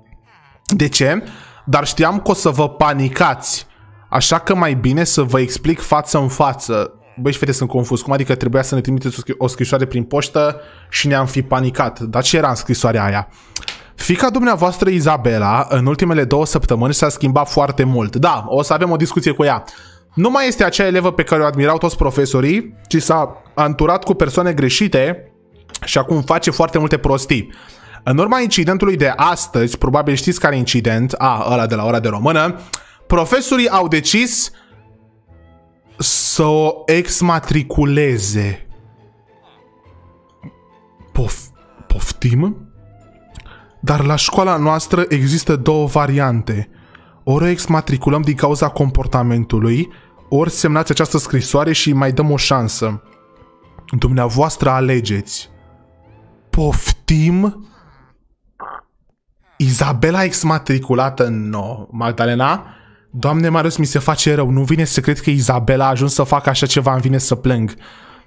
S1: De ce? Dar știam că o să vă panicați. Așa că mai bine să vă explic față în față. Băi și fete, sunt confuz. Cum adică trebuia să ne trimiteți o scrisoare prin poștă și ne-am fi panicat? Dar ce era în scrisoarea aia? Fica dumneavoastră Izabela, în ultimele două săptămâni s-a schimbat foarte mult. Da, o să avem o discuție cu ea. Nu mai este acea elevă pe care o admirau toți profesorii, ci s-a anturat cu persoane greșite și acum face foarte multe prostii. În urma incidentului de astăzi, probabil știți care incident, a, ăla de la ora de română, profesorii au decis să o exmatriculeze. Pof- poftim? Dar la școala noastră există două variante. Ori o exmatriculăm din cauza comportamentului, ori semnați această scrisoare și mai dăm o șansă. Dumneavoastră alegeți. Poftim? Izabela exmatriculată în no, Magdalena? Doamne Marius, mi se face rău. Nu vine să cred că Izabela a ajuns să facă așa ceva. Îmi vine să plâng.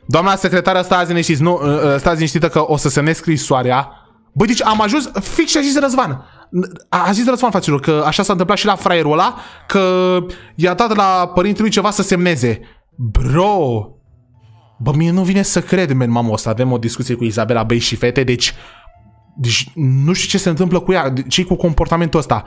S1: Doamna secretară, stați liniștiți. Nu, ă, ă, stați liniștită că o să semnez scrisoarea. Băi, deci am ajuns fix și a zis Răzvan a zis Răzvan fraților că așa s-a întâmplat și la fraierul ăla, că i-a dat la lui ceva să semneze. Bro! Bă, mie nu vine să cred, men, mamă, o să avem o discuție cu Izabela Băi și fete, deci... Deci nu știu ce se întâmplă cu ea, ce cu comportamentul ăsta.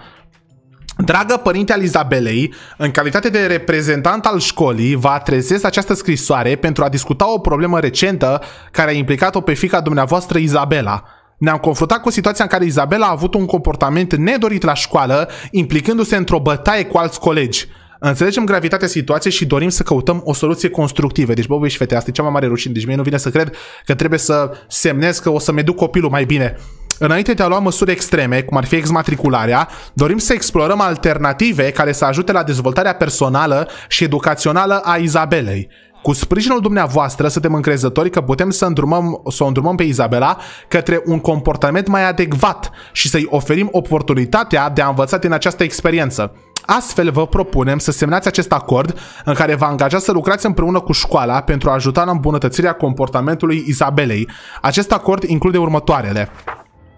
S1: Dragă părinte al Izabelei, în calitate de reprezentant al școlii, vă adresez această scrisoare pentru a discuta o problemă recentă care a implicat-o pe fica dumneavoastră Izabela. Ne-am confruntat cu situația în care Izabela a avut un comportament nedorit la școală, implicându-se într-o bătaie cu alți colegi. Înțelegem gravitatea situației și dorim să căutăm o soluție constructivă. Deci, bă, băi și fete, asta e cea mai mare rușine. Deci, mie nu vine să cred că trebuie să semnez că o să-mi duc copilul mai bine. Înainte de a lua măsuri extreme, cum ar fi exmatricularea, dorim să explorăm alternative care să ajute la dezvoltarea personală și educațională a Izabelei. Cu sprijinul dumneavoastră suntem încrezători că putem să, îndrumăm, să o îndrumăm pe Izabela către un comportament mai adecvat și să-i oferim oportunitatea de a învăța din această experiență. Astfel vă propunem să semnați acest acord în care vă angajați să lucrați împreună cu școala pentru a ajuta în îmbunătățirea comportamentului Izabelei. Acest acord include următoarele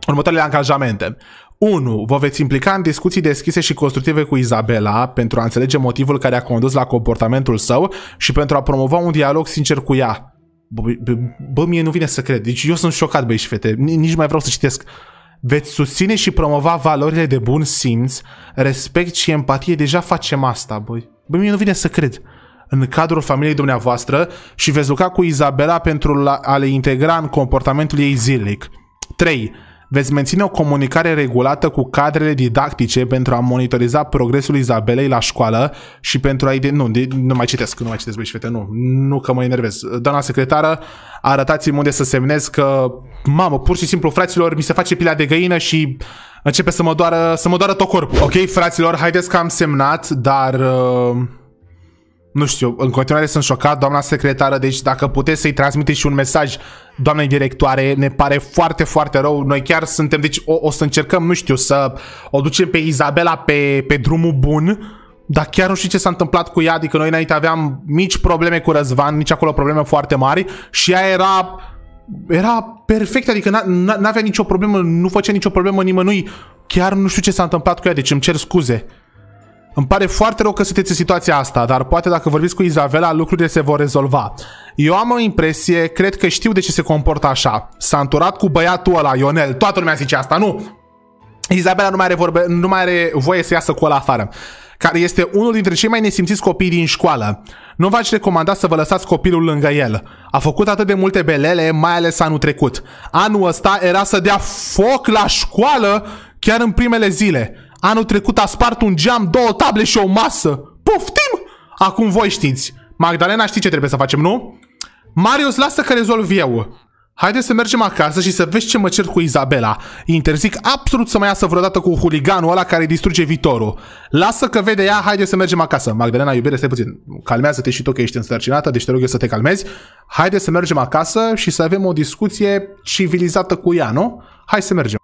S1: următoarele angajamente. 1. Vă veți implica în discuții deschise și constructive cu Izabela pentru a înțelege motivul care a condus la comportamentul său și pentru a promova un dialog sincer cu ea. Bă, mie nu vine să cred. Deci eu sunt șocat, băi și fete. Nici mai vreau să citesc. Veți susține și promova valorile de bun simț, respect și empatie. Deja facem asta, băi. Băi, mie nu vine să cred în cadrul familiei dumneavoastră și veți lucra cu Izabela pentru a le integra în comportamentul ei zilnic. 3. Veți menține o comunicare regulată cu cadrele didactice pentru a monitoriza progresul Izabelei la școală și pentru a... Nu, nu mai citesc, nu mai citesc, băi și fete, nu, nu că mă enervez. Doamna secretară, arătați-mi unde să semnez că, mamă, pur și simplu, fraților, mi se face pila de găină și începe să mă doară, să mă doară tot corpul. Ok, fraților, haideți că am semnat, dar... Uh nu știu, în continuare sunt șocat, doamna secretară, deci dacă puteți să-i transmiteți și un mesaj doamnei directoare, ne pare foarte, foarte rău, noi chiar suntem, deci o, o să încercăm, nu știu, să o ducem pe Izabela pe, pe drumul bun, dar chiar nu știu ce s-a întâmplat cu ea, adică noi înainte aveam mici probleme cu Răzvan, nici acolo probleme foarte mari și ea era era perfect, adică n-avea nicio problemă, nu făcea nicio problemă nimănui. Chiar nu știu ce s-a întâmplat cu ea, deci îmi cer scuze. Îmi pare foarte rău că sunteți în situația asta, dar poate dacă vorbiți cu Izabela, lucrurile se vor rezolva. Eu am o impresie, cred că știu de ce se comportă așa. S-a înturat cu băiatul ăla, Ionel. Toată lumea zice asta, nu? Izabela nu mai are, vorbe, nu mai are voie să iasă cu ăla afară care este unul dintre cei mai nesimțiți copii din școală. Nu v-aș recomanda să vă lăsați copilul lângă el. A făcut atât de multe belele, mai ales anul trecut. Anul ăsta era să dea foc la școală chiar în primele zile. Anul trecut a spart un geam, două table și o masă. Poftim? Acum voi știți. Magdalena știi ce trebuie să facem, nu? Marius, lasă că rezolv eu. Haideți să mergem acasă și să vezi ce mă cer cu Izabela. Interzic absolut să mai iasă vreodată cu huliganul ăla care distruge viitorul. Lasă că vede ea, haideți să mergem acasă. Magdalena, iubire, stai puțin. Calmează-te și tu că ești însărcinată, deci te rog eu să te calmezi. Haideți să mergem acasă și să avem o discuție civilizată cu ea, nu? Hai să mergem.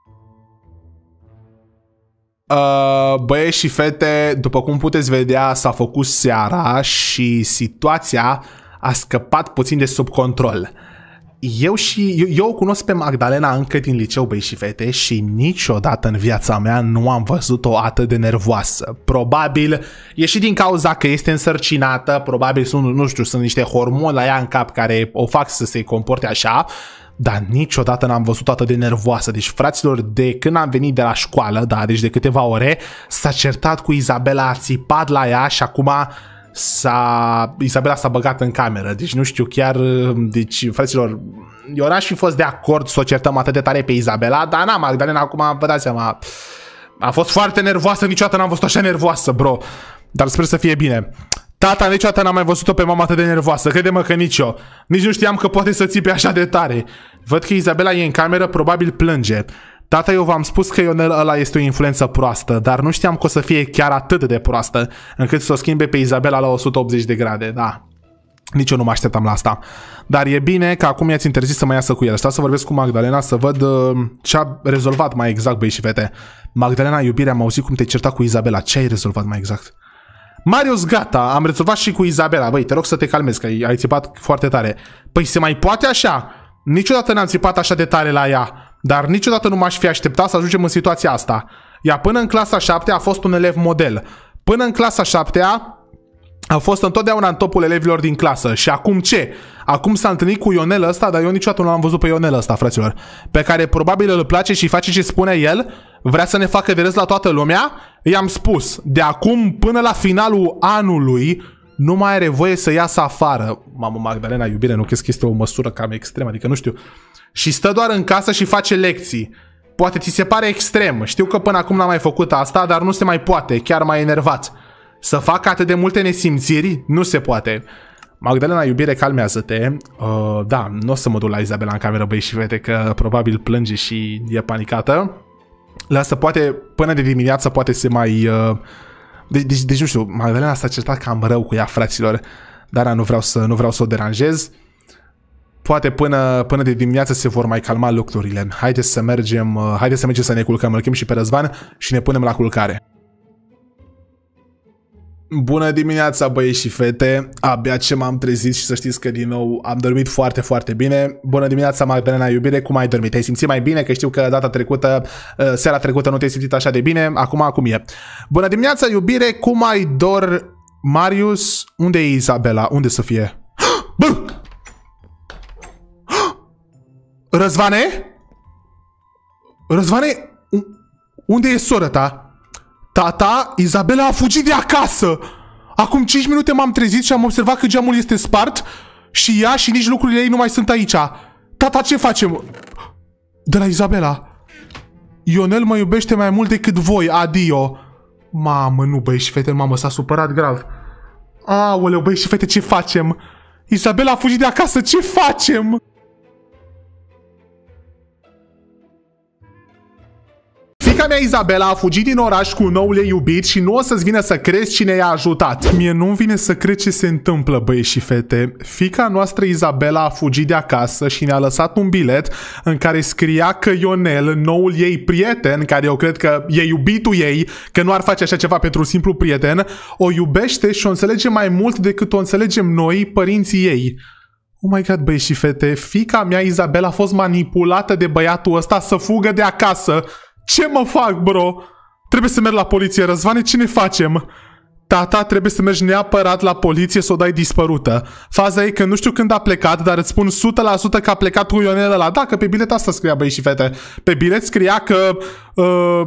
S1: Uh, băieți și fete, după cum puteți vedea, s-a făcut seara și situația a scăpat puțin de sub control. Eu și eu, eu o cunosc pe Magdalena încă din liceu, băieți și fete, și niciodată în viața mea nu am văzut-o atât de nervoasă. Probabil e și din cauza că este însărcinată, probabil sunt, nu știu, sunt niște hormoni la ea în cap care o fac să se comporte așa, uh, dar niciodată n-am văzut atât de nervoasă. Deci, fraților, de când am venit de la școală, da, deci de câteva ore, s-a certat cu Izabela, a țipat la ea și acum s-a... Izabela s-a băgat în cameră. Deci nu știu chiar... Deci, fraților, eu n-aș fi fost de acord să o certăm atât de tare pe Izabela, dar n-am, Magdalena, acum vă dați seama... A fost foarte nervoasă, niciodată n-am văzut așa nervoasă, bro. Dar sper să fie bine. Tata niciodată n-am mai văzut-o pe mama atât de nervoasă, crede-mă că nici eu. Nici nu știam că poate să țipe așa de tare. Văd că Izabela e în cameră, probabil plânge. Tata, eu v-am spus că Ionel ăla este o influență proastă, dar nu știam că o să fie chiar atât de proastă, încât să o schimbe pe Izabela la 180 de grade, da. Nici eu nu mă așteptam la asta. Dar e bine că acum i-ați interzis să mai iasă cu el. Stau să vorbesc cu Magdalena să văd uh, ce a rezolvat mai exact, băi și fete. Magdalena, iubirea, am auzit cum te certa cu Izabela. Ce ai rezolvat mai exact? Marius, gata, am rezolvat și cu Izabela. Băi, te rog să te calmezi, că ai, țipat foarte tare. Păi se mai poate așa? Niciodată n-am țipat așa de tare la ea, dar niciodată nu m-aș fi așteptat să ajungem în situația asta. Ea până în clasa 7 a fost un elev model. Până în clasa 7 a a fost întotdeauna în topul elevilor din clasă. Și acum ce? Acum s-a întâlnit cu Ionel ăsta, dar eu niciodată nu l-am văzut pe Ionel ăsta, fraților. Pe care probabil îl place și face ce spune el, vrea să ne facă vedeți la toată lumea, i-am spus, de acum până la finalul anului, nu mai are voie să iasă afară. Mamă, Magdalena, iubire, nu crezi că este o măsură cam extremă, adică nu știu. Și stă doar în casă și face lecții. Poate ți se pare extrem, știu că până acum n-am mai făcut asta, dar nu se mai poate, chiar mai enervat. Să fac atât de multe nesimțiri? Nu se poate. Magdalena, iubire, calmează-te. Uh, da, nu o să mă duc la Izabela în cameră, băi și vede că probabil plânge și e panicată. Lasă poate, până de dimineață, poate se mai... deci, deci, deci, nu știu, Magdalena s-a certat cam rău cu ea, fraților, dar nu vreau să, nu vreau să o deranjez. Poate până, până de dimineață se vor mai calma lucrurile. Haideți să mergem, uh, haideți să mergem să ne culcăm, îl chem și pe Răzvan și ne punem la culcare. Bună dimineața băieți și fete, abia ce m-am trezit și să știți că din nou am dormit foarte, foarte bine. Bună dimineața Magdalena iubire, cum ai dormit? Te-ai simțit mai bine? Că știu că data trecută, ă, seara trecută nu te-ai simțit așa de bine, acum acum e. Bună dimineața iubire, cum ai dor Marius? Unde e Isabela Unde să fie? Bă! Răzvane? Răzvane? Unde e sora ta? Tata, Izabela a fugit de acasă! Acum 5 minute m-am trezit și am observat că geamul este spart și ea și nici lucrurile ei nu mai sunt aici. Tata, ce facem? De la Izabela. Ionel mă iubește mai mult decât voi, adio. Mamă, nu băi și fete, mamă, s-a supărat grav. Aoleu, băi și fete, ce facem? Isabela a fugit de acasă, ce facem? Bunica mea Izabela a fugit din oraș cu ei iubit și nu o să-ți vină să crezi cine i-a ajutat. Mie nu-mi vine să cred ce se întâmplă, băieți și fete. Fica noastră Izabela a fugit de acasă și ne-a lăsat un bilet în care scria că Ionel, noul ei prieten, care eu cred că e iubitul ei, că nu ar face așa ceva pentru un simplu prieten, o iubește și o înțelege mai mult decât o înțelegem noi, părinții ei. Oh my god, băieți și fete, fica mea Izabela a fost manipulată de băiatul ăsta să fugă de acasă ce mă fac, bro? Trebuie să merg la poliție, Răzvane, ce ne facem? Tata, trebuie să mergi neapărat la poliție să o dai dispărută. Faza e că nu știu când a plecat, dar îți spun 100% că a plecat cu Ionel ăla. Da, că pe bilet asta scria, băi și fete. Pe bilet scria că uh,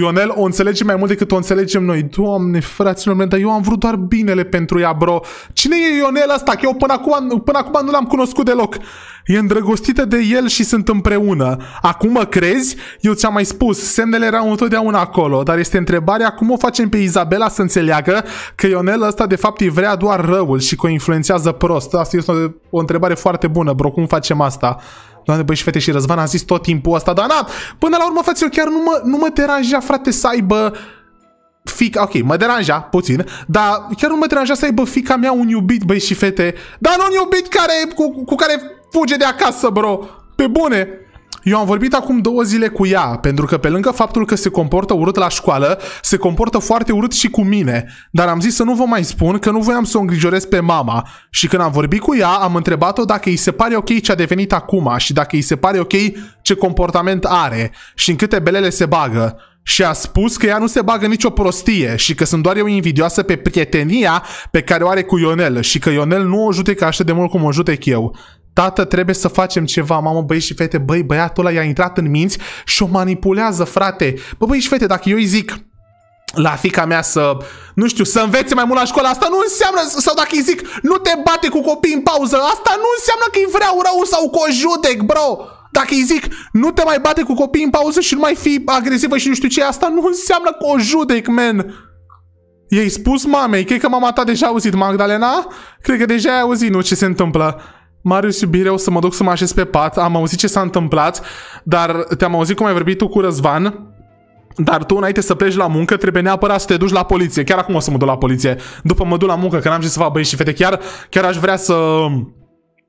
S1: Ionel o înțelege mai mult decât o înțelegem noi. Doamne, fraților, dar eu am vrut doar binele pentru ea, bro. Cine e Ionel asta? Că eu până acum, până acum nu l-am cunoscut deloc. E îndrăgostită de el și sunt împreună. Acum mă crezi? Eu ți-am mai spus, semnele erau întotdeauna acolo, dar este întrebarea cum o facem pe Izabela să înțeleagă că, că Ionel ăsta de fapt îi vrea doar răul și că o influențează prost. Asta este o, o întrebare foarte bună, bro, cum facem asta? Doamne, băi și fete și Răzvan a zis tot timpul asta, dar na, până la urmă, frate, eu chiar nu mă, nu mă deranja, frate, să aibă fica, ok, mă deranja puțin, dar chiar nu mă deranja să aibă fica mea un iubit, băi și fete, dar nu un iubit care, cu, cu care fuge de acasă, bro, pe bune. Eu am vorbit acum două zile cu ea, pentru că pe lângă faptul că se comportă urât la școală, se comportă foarte urât și cu mine, dar am zis să nu vă mai spun că nu voiam să o îngrijorez pe mama și când am vorbit cu ea, am întrebat-o dacă îi se pare ok ce a devenit acum și dacă îi se pare ok ce comportament are și în câte belele se bagă și a spus că ea nu se bagă nicio prostie și că sunt doar eu invidioasă pe prietenia pe care o are cu Ionel și că Ionel nu o judecă așa de mult cum o judec eu. Tată, trebuie să facem ceva, mamă, băieți și fete, băi, băiatul ăla i-a intrat în minți și o manipulează, frate. Bă, băieți și fete, dacă eu îi zic, la fica mea să, nu știu, să învețe mai mult la școală. Asta nu înseamnă, sau dacă îi zic, nu te bate cu copii în pauză, asta nu înseamnă că îi vreau rău sau că o judec, bro. Dacă îi zic, nu te mai bate cu copii în pauză și nu mai fi agresivă și nu știu ce, asta nu înseamnă că o judec, man. I-ai spus mamei, cred că mama ta deja a auzit, Magdalena? Cred că deja ai auzit, nu, ce se întâmplă. Marius, iubire, o să mă duc să mă așez pe pat, am auzit ce s-a întâmplat, dar te-am auzit cum ai vorbit tu cu Răzvan, dar tu înainte să pleci la muncă trebuie neapărat să te duci la poliție. Chiar acum o să mă duc la poliție. După mă duc la muncă, că n-am ce să fac băieți și fete. Chiar, chiar aș vrea să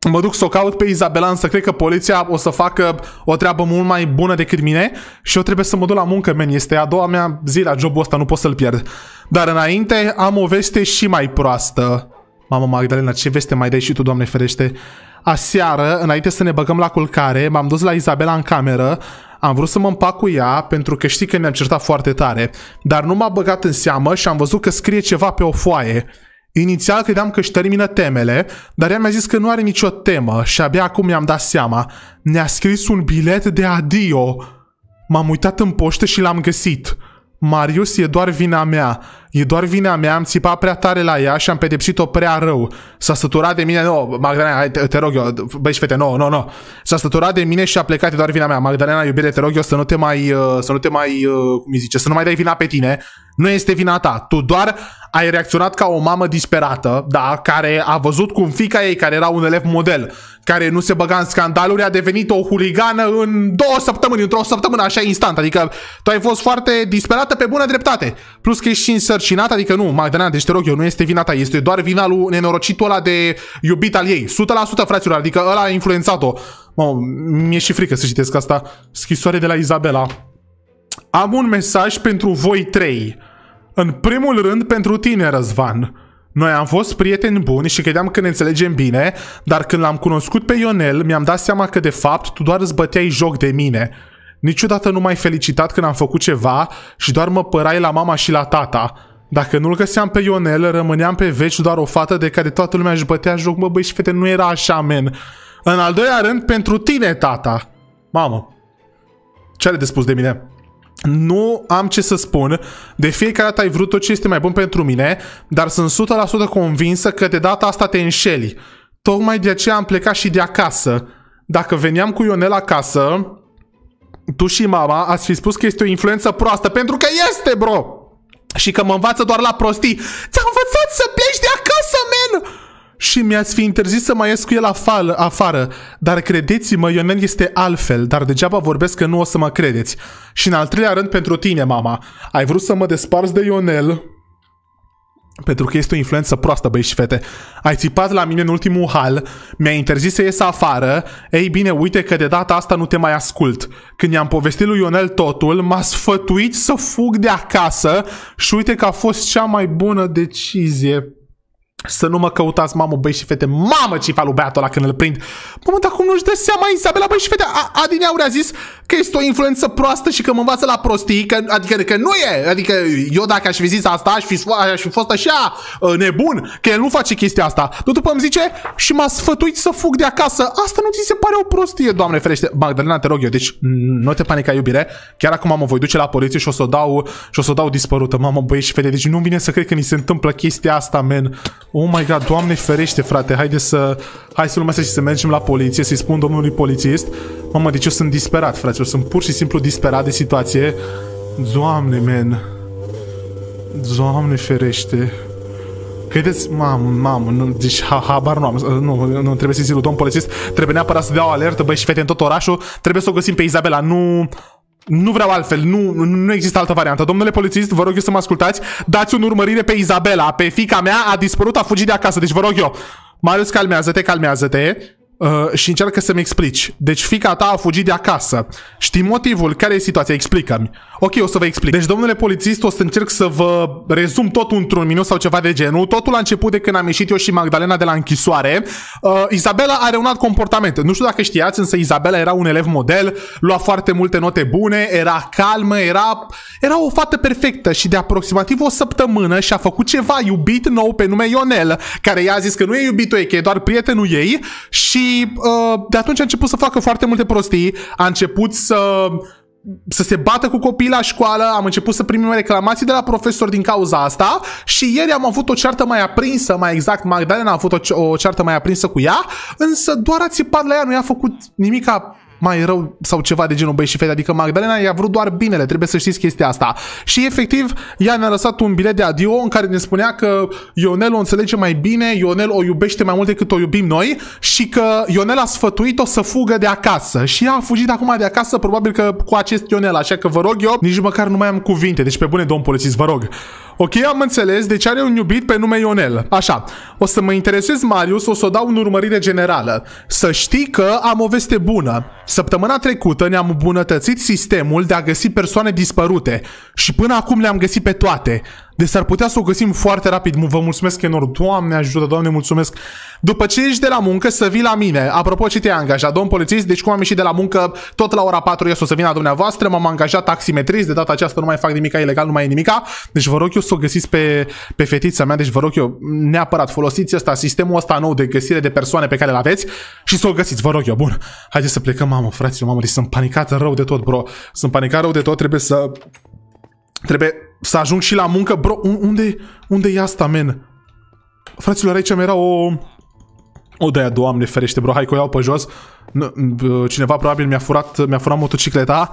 S1: mă duc să o caut pe Izabela, însă cred că poliția o să facă o treabă mult mai bună decât mine și eu trebuie să mă duc la muncă, men. Este a doua mea zi la jobul ăsta, nu pot să-l pierd. Dar înainte am o veste și mai proastă. Mamă, Magdalena, ce veste mai dai și tu, Doamne ferește? Aseară, înainte să ne băgăm la culcare, m-am dus la Izabela în cameră, am vrut să mă împac cu ea pentru că știi că ne-am certat foarte tare, dar nu m-a băgat în seamă și am văzut că scrie ceva pe o foaie. Inițial credeam că își termină temele, dar ea mi-a zis că nu are nicio temă și abia acum mi-am dat seama. Ne-a scris un bilet de adio. M-am uitat în poștă și l-am găsit. Marius e doar vina mea. E doar vina mea, am țipat prea tare la ea și am pedepsit-o prea rău. S-a săturat de mine, nu, no, Magdalena, hai, te, te rog eu, băi și fete, nu, no, nu, no, nu. S-a săturat de mine și a plecat, e doar vina mea. Magdalena, iubire, te rog eu să nu te mai, uh, să nu te mai, uh, cum îi zice, să nu mai dai vina pe tine. Nu este vina ta. Tu doar ai reacționat ca o mamă disperată, da, care a văzut cum fica ei, care era un elev model, care nu se băga în scandaluri, a devenit o huligană în două săptămâni, într-o săptămână, așa instant. Adică tu ai fost foarte disperată pe bună dreptate. Plus că ești și în însărcinat, adică nu, Magdalena, deci te rog eu, nu este vina ta, este doar vina lui nenorocitul ăla de iubit al ei. 100% fraților, adică ăla a influențat-o. Mă, mi-e și frică să citesc asta. Schisoare de la Izabela. Am un mesaj pentru voi trei. În primul rând pentru tine, Răzvan. Noi am fost prieteni buni și credeam că ne înțelegem bine, dar când l-am cunoscut pe Ionel, mi-am dat seama că de fapt tu doar îți băteai joc de mine. Niciodată nu m-ai felicitat când am făcut ceva și doar mă părai la mama și la tata. Dacă nu-l găseam pe Ionel, rămâneam pe veci doar o fată de care toată lumea își bătea joc, mă băi și fete, nu era așa, men. În al doilea rând, pentru tine, tata. Mamă, ce are de spus de mine? Nu am ce să spun, de fiecare dată ai vrut tot ce este mai bun pentru mine, dar sunt 100% convinsă că de data asta te înșeli. Tocmai de aceea am plecat și de acasă. Dacă veneam cu Ionel acasă, tu și mama ați fi spus că este o influență proastă, pentru că este, bro! și că mă învață doar la prostii. Ți-a învățat să pleci de acasă, men! Și mi-ați fi interzis să mai ies cu el afară, afară. Dar credeți-mă, Ionel este altfel, dar degeaba vorbesc că nu o să mă credeți. Și în al treilea rând pentru tine, mama. Ai vrut să mă desparți de Ionel? pentru că este o influență proastă, băieți și fete. Ai țipat la mine în ultimul hal, mi-ai interzis să ies afară, ei bine, uite că de data asta nu te mai ascult. Când i-am povestit lui Ionel totul, m-a sfătuit să fug de acasă și uite că a fost cea mai bună decizie să nu mă căutați, mamă, băi și fete, mamă ce fa lui băiatul ăla când îl prind. Mamă, dar cum nu-și dă seama Isabela, băi și fete, Aurea a zis că este o influență proastă și că mă învață la prostii, că, adică că nu e. Adică eu dacă aș fi zis asta, aș fi, aș fi fost așa ă, nebun, că el nu face chestia asta. Tot după îmi zice și m-a sfătuit să fug de acasă. Asta nu ți se pare o prostie, doamne ferește. Magdalena, te rog eu, deci nu te panica, iubire. Chiar acum mă voi duce la poliție și o să o dau, și o să o dau dispărută. Mamă, băi și fete, deci nu vine să cred că ni se întâmplă chestia asta, men. Oh my god, doamne ferește, frate, haide să... Hai să luăm asta și să mergem la poliție, să-i spun domnului polițist. Mamă, deci eu sunt disperat, frate, eu sunt pur și simplu disperat de situație. Doamne, men. Doamne ferește. Credeți, mamă, mamă, nu, deci ha, habar nu am, ă, nu, nu, trebuie să-i zic domn polițist, trebuie neapărat să dea o alertă, băi, și fete în tot orașul, trebuie să o găsim pe Izabela, nu, nu vreau altfel, nu, nu există altă variantă. Domnule polițist, vă rog eu să mă ascultați, dați un urmărire pe Izabela, pe fica mea, a dispărut, a fugit de acasă, deci vă rog eu. Marius, calmează-te, calmează-te uh, și încearcă să-mi explici. Deci fica ta a fugit de acasă. Știi motivul? Care e situația? Explică-mi. Ok, o să vă explic. Deci, domnule polițist, o să încerc să vă rezum totul într-un minut sau ceva de genul. Totul a început de când am ieșit eu și Magdalena de la închisoare. Uh, Izabela are un alt comportament. Nu știu dacă știați, însă Izabela era un elev model, lua foarte multe note bune, era calmă, era, era o fată perfectă și de aproximativ o săptămână și-a făcut ceva iubit nou pe nume Ionel, care i-a zis că nu e iubitul ei, că e doar prietenul ei și uh, de atunci a început să facă foarte multe prostii, a început să să se bată cu copiii la școală, am început să primim reclamații de la profesori din cauza asta și ieri am avut o ceartă mai aprinsă, mai exact, Magdalena a avut o, o ceartă mai aprinsă cu ea, însă doar a țipat la ea, nu i-a făcut nimica mai rău sau ceva de genul băi și fete, adică Magdalena i-a vrut doar binele, trebuie să știți chestia asta. Și efectiv, ea ne-a lăsat un bilet de adio în care ne spunea că Ionel o înțelege mai bine, Ionel o iubește mai mult decât o iubim noi și că Ionel a sfătuit-o să fugă de acasă. Și ea a fugit acum de acasă, probabil că cu acest Ionel, așa că vă rog eu, nici măcar nu mai am cuvinte, deci pe bune domn polițist, vă rog. Ok, am înțeles, deci are un iubit pe nume Ionel. Așa, o să mă interesez Marius, o să o dau în urmărire generală. Să știi că am o veste bună. Săptămâna trecută ne-am îmbunătățit sistemul de a găsi persoane dispărute și până acum le-am găsit pe toate. Deci s-ar putea să o găsim foarte rapid. Vă mulțumesc enorm. Doamne ajută, Doamne, mulțumesc. După ce ești de la muncă, să vii la mine. Apropo, ce te-ai angajat? Domn polițist, deci cum am ieșit de la muncă, tot la ora 4 eu o să vin la dumneavoastră, m-am angajat taximetrist, de data aceasta nu mai fac nimica ilegal, nu mai e nimica. Deci vă rog eu să o găsiți pe, pe fetița mea, deci vă rog eu neapărat folosiți asta, sistemul ăsta nou de găsire de persoane pe care le aveți și să o găsiți, vă rog eu, bun. Haideți să plecăm, mamă, fraților, mamă, deci sunt panicat rău de tot, bro. Sunt panicat rău de tot, trebuie să... Trebuie să ajung și la muncă. Bro, unde, unde e asta, men? Fraților, aici mi era o... O de-aia, doamne ferește, bro, hai că o iau pe jos. Cineva probabil mi-a furat, mi-a furat motocicleta.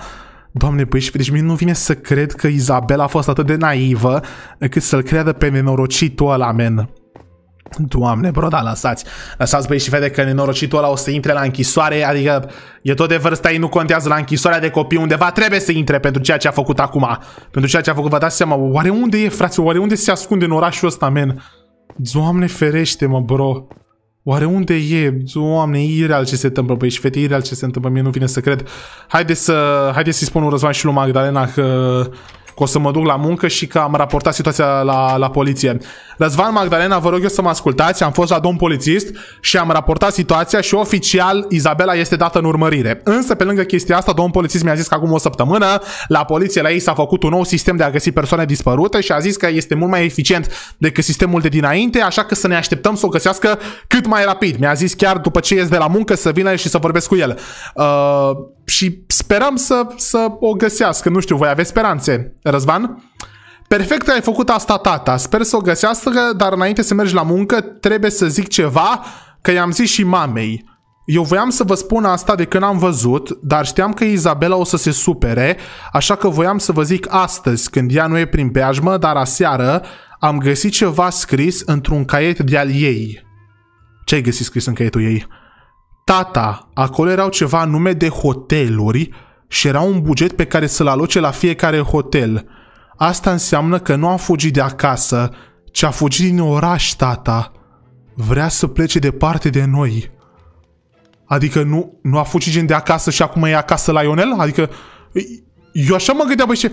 S1: Doamne, păi și deci mie nu vine să cred că Izabela a fost atât de naivă încât să-l creadă pe nenorocitul ăla, men. Doamne, bro, da, lăsați. Lăsați băi și fete că nenorocitul ăla o să intre la închisoare, adică e tot de vârsta ei, nu contează la închisoarea de copii undeva, trebuie să intre pentru ceea ce a făcut acum. Pentru ceea ce a făcut, vă dați seama, oare unde e, frate, oare unde se ascunde în orașul ăsta, men? Doamne ferește, mă, bro. Oare unde e? Doamne, ireal ce se întâmplă, băi și fete, ireal ce se întâmplă, mie nu vine să cred. Haideți să, haideți să spun un Răzvan și lui Magdalena că că o să mă duc la muncă și că am raportat situația la, la poliție. Răzvan Magdalena, vă rog eu să mă ascultați, am fost la domn polițist și am raportat situația și oficial Izabela este dată în urmărire. Însă pe lângă chestia asta, domn polițist mi-a zis că acum o săptămână la poliție la ei s-a făcut un nou sistem de a găsi persoane dispărute și a zis că este mult mai eficient decât sistemul de dinainte, așa că să ne așteptăm să o găsească cât mai rapid. Mi-a zis chiar după ce ies de la muncă să vină și să vorbesc cu el. Uh, și sperăm să, să o găsească. Nu știu, voi aveți speranțe, Răzvan? Perfect că ai făcut asta, tata. Sper să o găsească, dar înainte să mergi la muncă, trebuie să zic ceva, că i-am zis și mamei. Eu voiam să vă spun asta de când am văzut, dar știam că Izabela o să se supere, așa că voiam să vă zic astăzi, când ea nu e prin beajmă, dar aseară am găsit ceva scris într-un caiet de-al ei. Ce ai găsit scris în caietul ei? Tata, acolo erau ceva nume de hoteluri și era un buget pe care să-l aloce la fiecare hotel. Asta înseamnă că nu a fugit de acasă, ci a fugit din oraș, tata. Vrea să plece departe de noi. Adică nu, nu a fugit gen de acasă și acum e acasă la Ionel? Adică eu așa mă gândeam, băi, ce...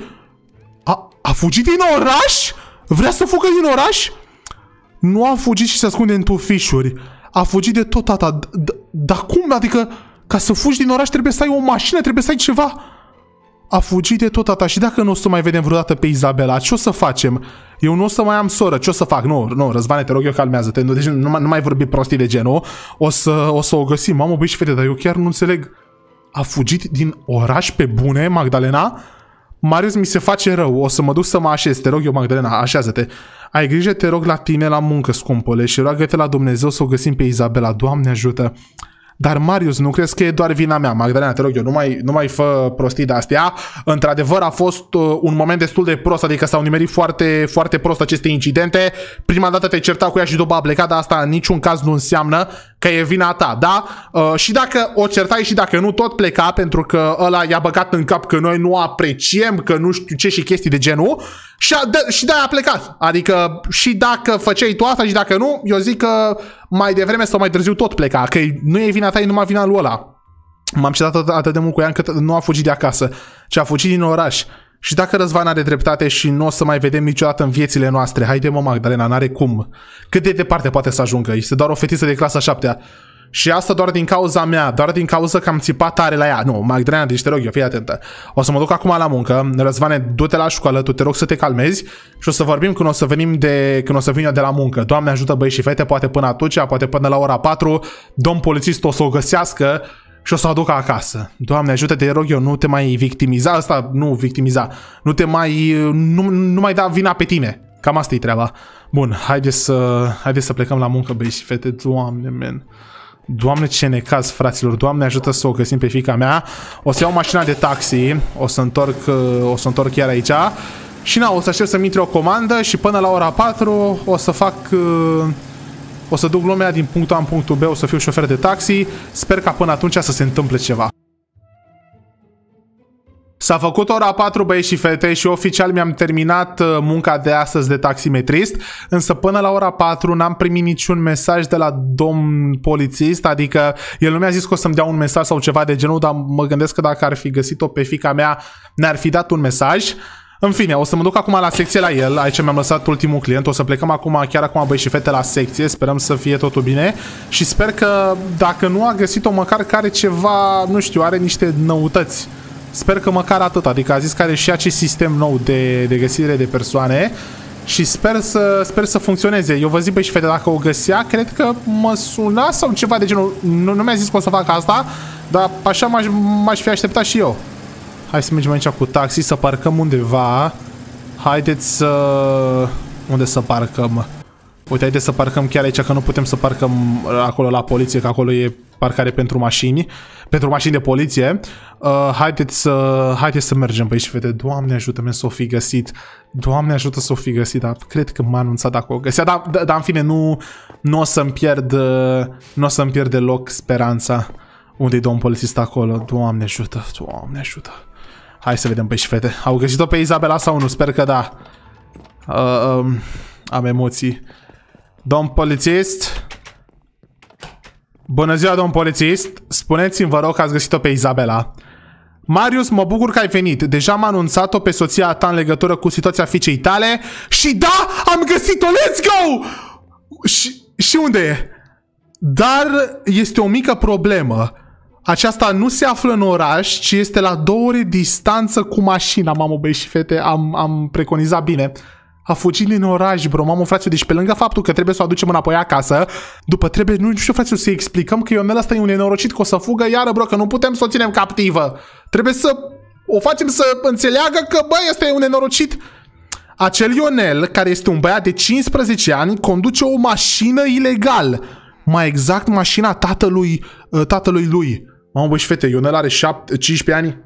S1: A, a fugit din oraș? Vrea să fugă din oraș? Nu a fugit și se ascunde în tufișuri. A fugit de tot, tata. D dar cum? Adică, ca să fugi din oraș trebuie să ai o mașină, trebuie să ai ceva. A fugit de tot tata și dacă nu o să mai vedem vreodată pe Izabela, ce o să facem? Eu nu o să mai am soră, ce o să fac? Nu, nu, Răzvane, te rog eu, calmează-te, nu, deci nu, mai, nu mai vorbi prostii de genul, o să o, să o găsim, mamă, băi și fete, dar eu chiar nu înțeleg. A fugit din oraș pe bune, Magdalena? Marius, mi se face rău, o să mă duc să mă așez, te rog eu, Magdalena, așează-te. Ai grijă, te rog, la tine la muncă, scumpule, și roagă-te la Dumnezeu să o găsim pe Izabela. Doamne ajută! Dar, Marius, nu crezi că e doar vina mea? Magdalena, te rog eu, nu mai, nu mai fă prostii de-astea. Într-adevăr, a fost uh, un moment destul de prost, adică s-au nimerit foarte, foarte prost aceste incidente. Prima dată te certa cu ea și după a plecat, dar asta în niciun caz nu înseamnă că e vina ta, da? Uh, și dacă o certai și dacă nu, tot pleca, pentru că ăla i-a băgat în cap că noi nu apreciem, că nu știu ce și chestii de genul. Și, de, și de-aia a plecat. Adică și dacă făceai tu asta și dacă nu, eu zic că mai devreme sau mai târziu tot pleca. Că nu e vina ta, e numai vina lui ăla. M-am citat atât, atât de mult cu ea încât nu a fugit de acasă, ci a fugit din oraș. Și dacă Răzvan are dreptate și nu o să mai vedem niciodată în viețile noastre, haide mă Magdalena, n-are cum. Cât de departe poate să ajungă? Este doar o fetiță de clasa șaptea. Și asta doar din cauza mea, doar din cauza că am țipat tare la ea. Nu, Magdalena, deci te rog eu, fii atentă. O să mă duc acum la muncă. Răzvane, du-te la școală, tu te rog să te calmezi și o să vorbim când o să venim de, când o să vin eu de la muncă. Doamne ajută băi și fete, poate până atunci, poate până la ora 4, domn polițist o să o găsească și o să o aducă acasă. Doamne ajută, te rog eu, nu te mai victimiza, asta nu victimiza, nu te mai, nu, nu mai da vina pe tine. Cam asta e treaba. Bun, haideți să, haide să plecăm la muncă, băi și fete, doamne, men. Doamne, ce necaz, fraților, Doamne ajută să o găsim pe fica mea. O să iau mașina de taxi, o să întorc, uh, o să întorc chiar aici. Și na, o să aștept să-mi intre o comandă și până la ora 4 o să fac... Uh, o să duc lumea din punctul A în punctul B, o să fiu șofer de taxi. Sper ca până atunci să se întâmple ceva. S-a făcut ora 4 băieți și fete și oficial mi-am terminat uh, munca de astăzi de taximetrist, însă până la ora 4 n-am primit niciun mesaj de la domn polițist, adică el nu mi-a zis că o să-mi dea un mesaj sau ceva de genul, dar mă gândesc că dacă ar fi găsit-o pe fica mea, ne-ar fi dat un mesaj. În fine, o să mă duc acum la secție la el, aici mi-am lăsat ultimul client, o să plecăm acum, chiar acum băieți și fete la secție, sperăm să fie totul bine și sper că dacă nu a găsit-o măcar care ceva, nu știu, are niște noutăți Sper că măcar atât, adică a zis că are și acest sistem nou de, de găsire de persoane și sper să, sper să funcționeze. Eu vă zic, băi, și fete, dacă o găsea, cred că mă suna sau ceva de genul. Nu, nu mi-a zis că o să fac asta, dar așa m-aș, fi așteptat și eu. Hai să mergem aici cu taxi, să parcăm undeva. Haideți să... Unde să parcăm? Uite, haideți să parcăm chiar aici, că nu putem să parcăm uh, acolo la poliție, că acolo e parcare pentru mașini, pentru mașini de poliție. Uh, haideți, să, haideți să mergem pe aici, fete. Doamne ajută-mă să o fi găsit. Doamne ajută să o fi găsit, dar cred că m-a anunțat dacă o găsea. Dar, da, da, în fine, nu, nu o să-mi pierd, uh, nu o să-mi pierd deloc speranța. Unde-i domn polițist acolo? Doamne ajută, doamne ajută. Hai să vedem pe aici, fete. Au găsit-o pe Izabela sau nu? Sper că da. Uh, um, am emoții. Domn polițist? Bună ziua, domn polițist! Spuneți-mi, vă rog, că ați găsit-o pe Izabela. Marius, mă bucur că ai venit. Deja am anunțat-o pe soția ta în legătură cu situația fiicei tale și da, am găsit-o! Let's go! Și, și unde e? Dar este o mică problemă. Aceasta nu se află în oraș, ci este la două ore distanță cu mașina, mamă băi și fete, am, am preconizat bine a fugit din oraș, bro, mamă, frate, deci pe lângă faptul că trebuie să o aducem înapoi acasă, după trebuie, nu știu, frate, să-i explicăm că Ionel ăsta e un nenorocit, că o să fugă iară, bro, că nu putem să o ținem captivă. Trebuie să o facem să înțeleagă că, bă, este un nenorocit. Acel Ionel, care este un băiat de 15 ani, conduce o mașină ilegal. Mai exact, mașina tatălui, ă, tatălui lui. Mamă, băi, și fete, Ionel are 7, 15 ani,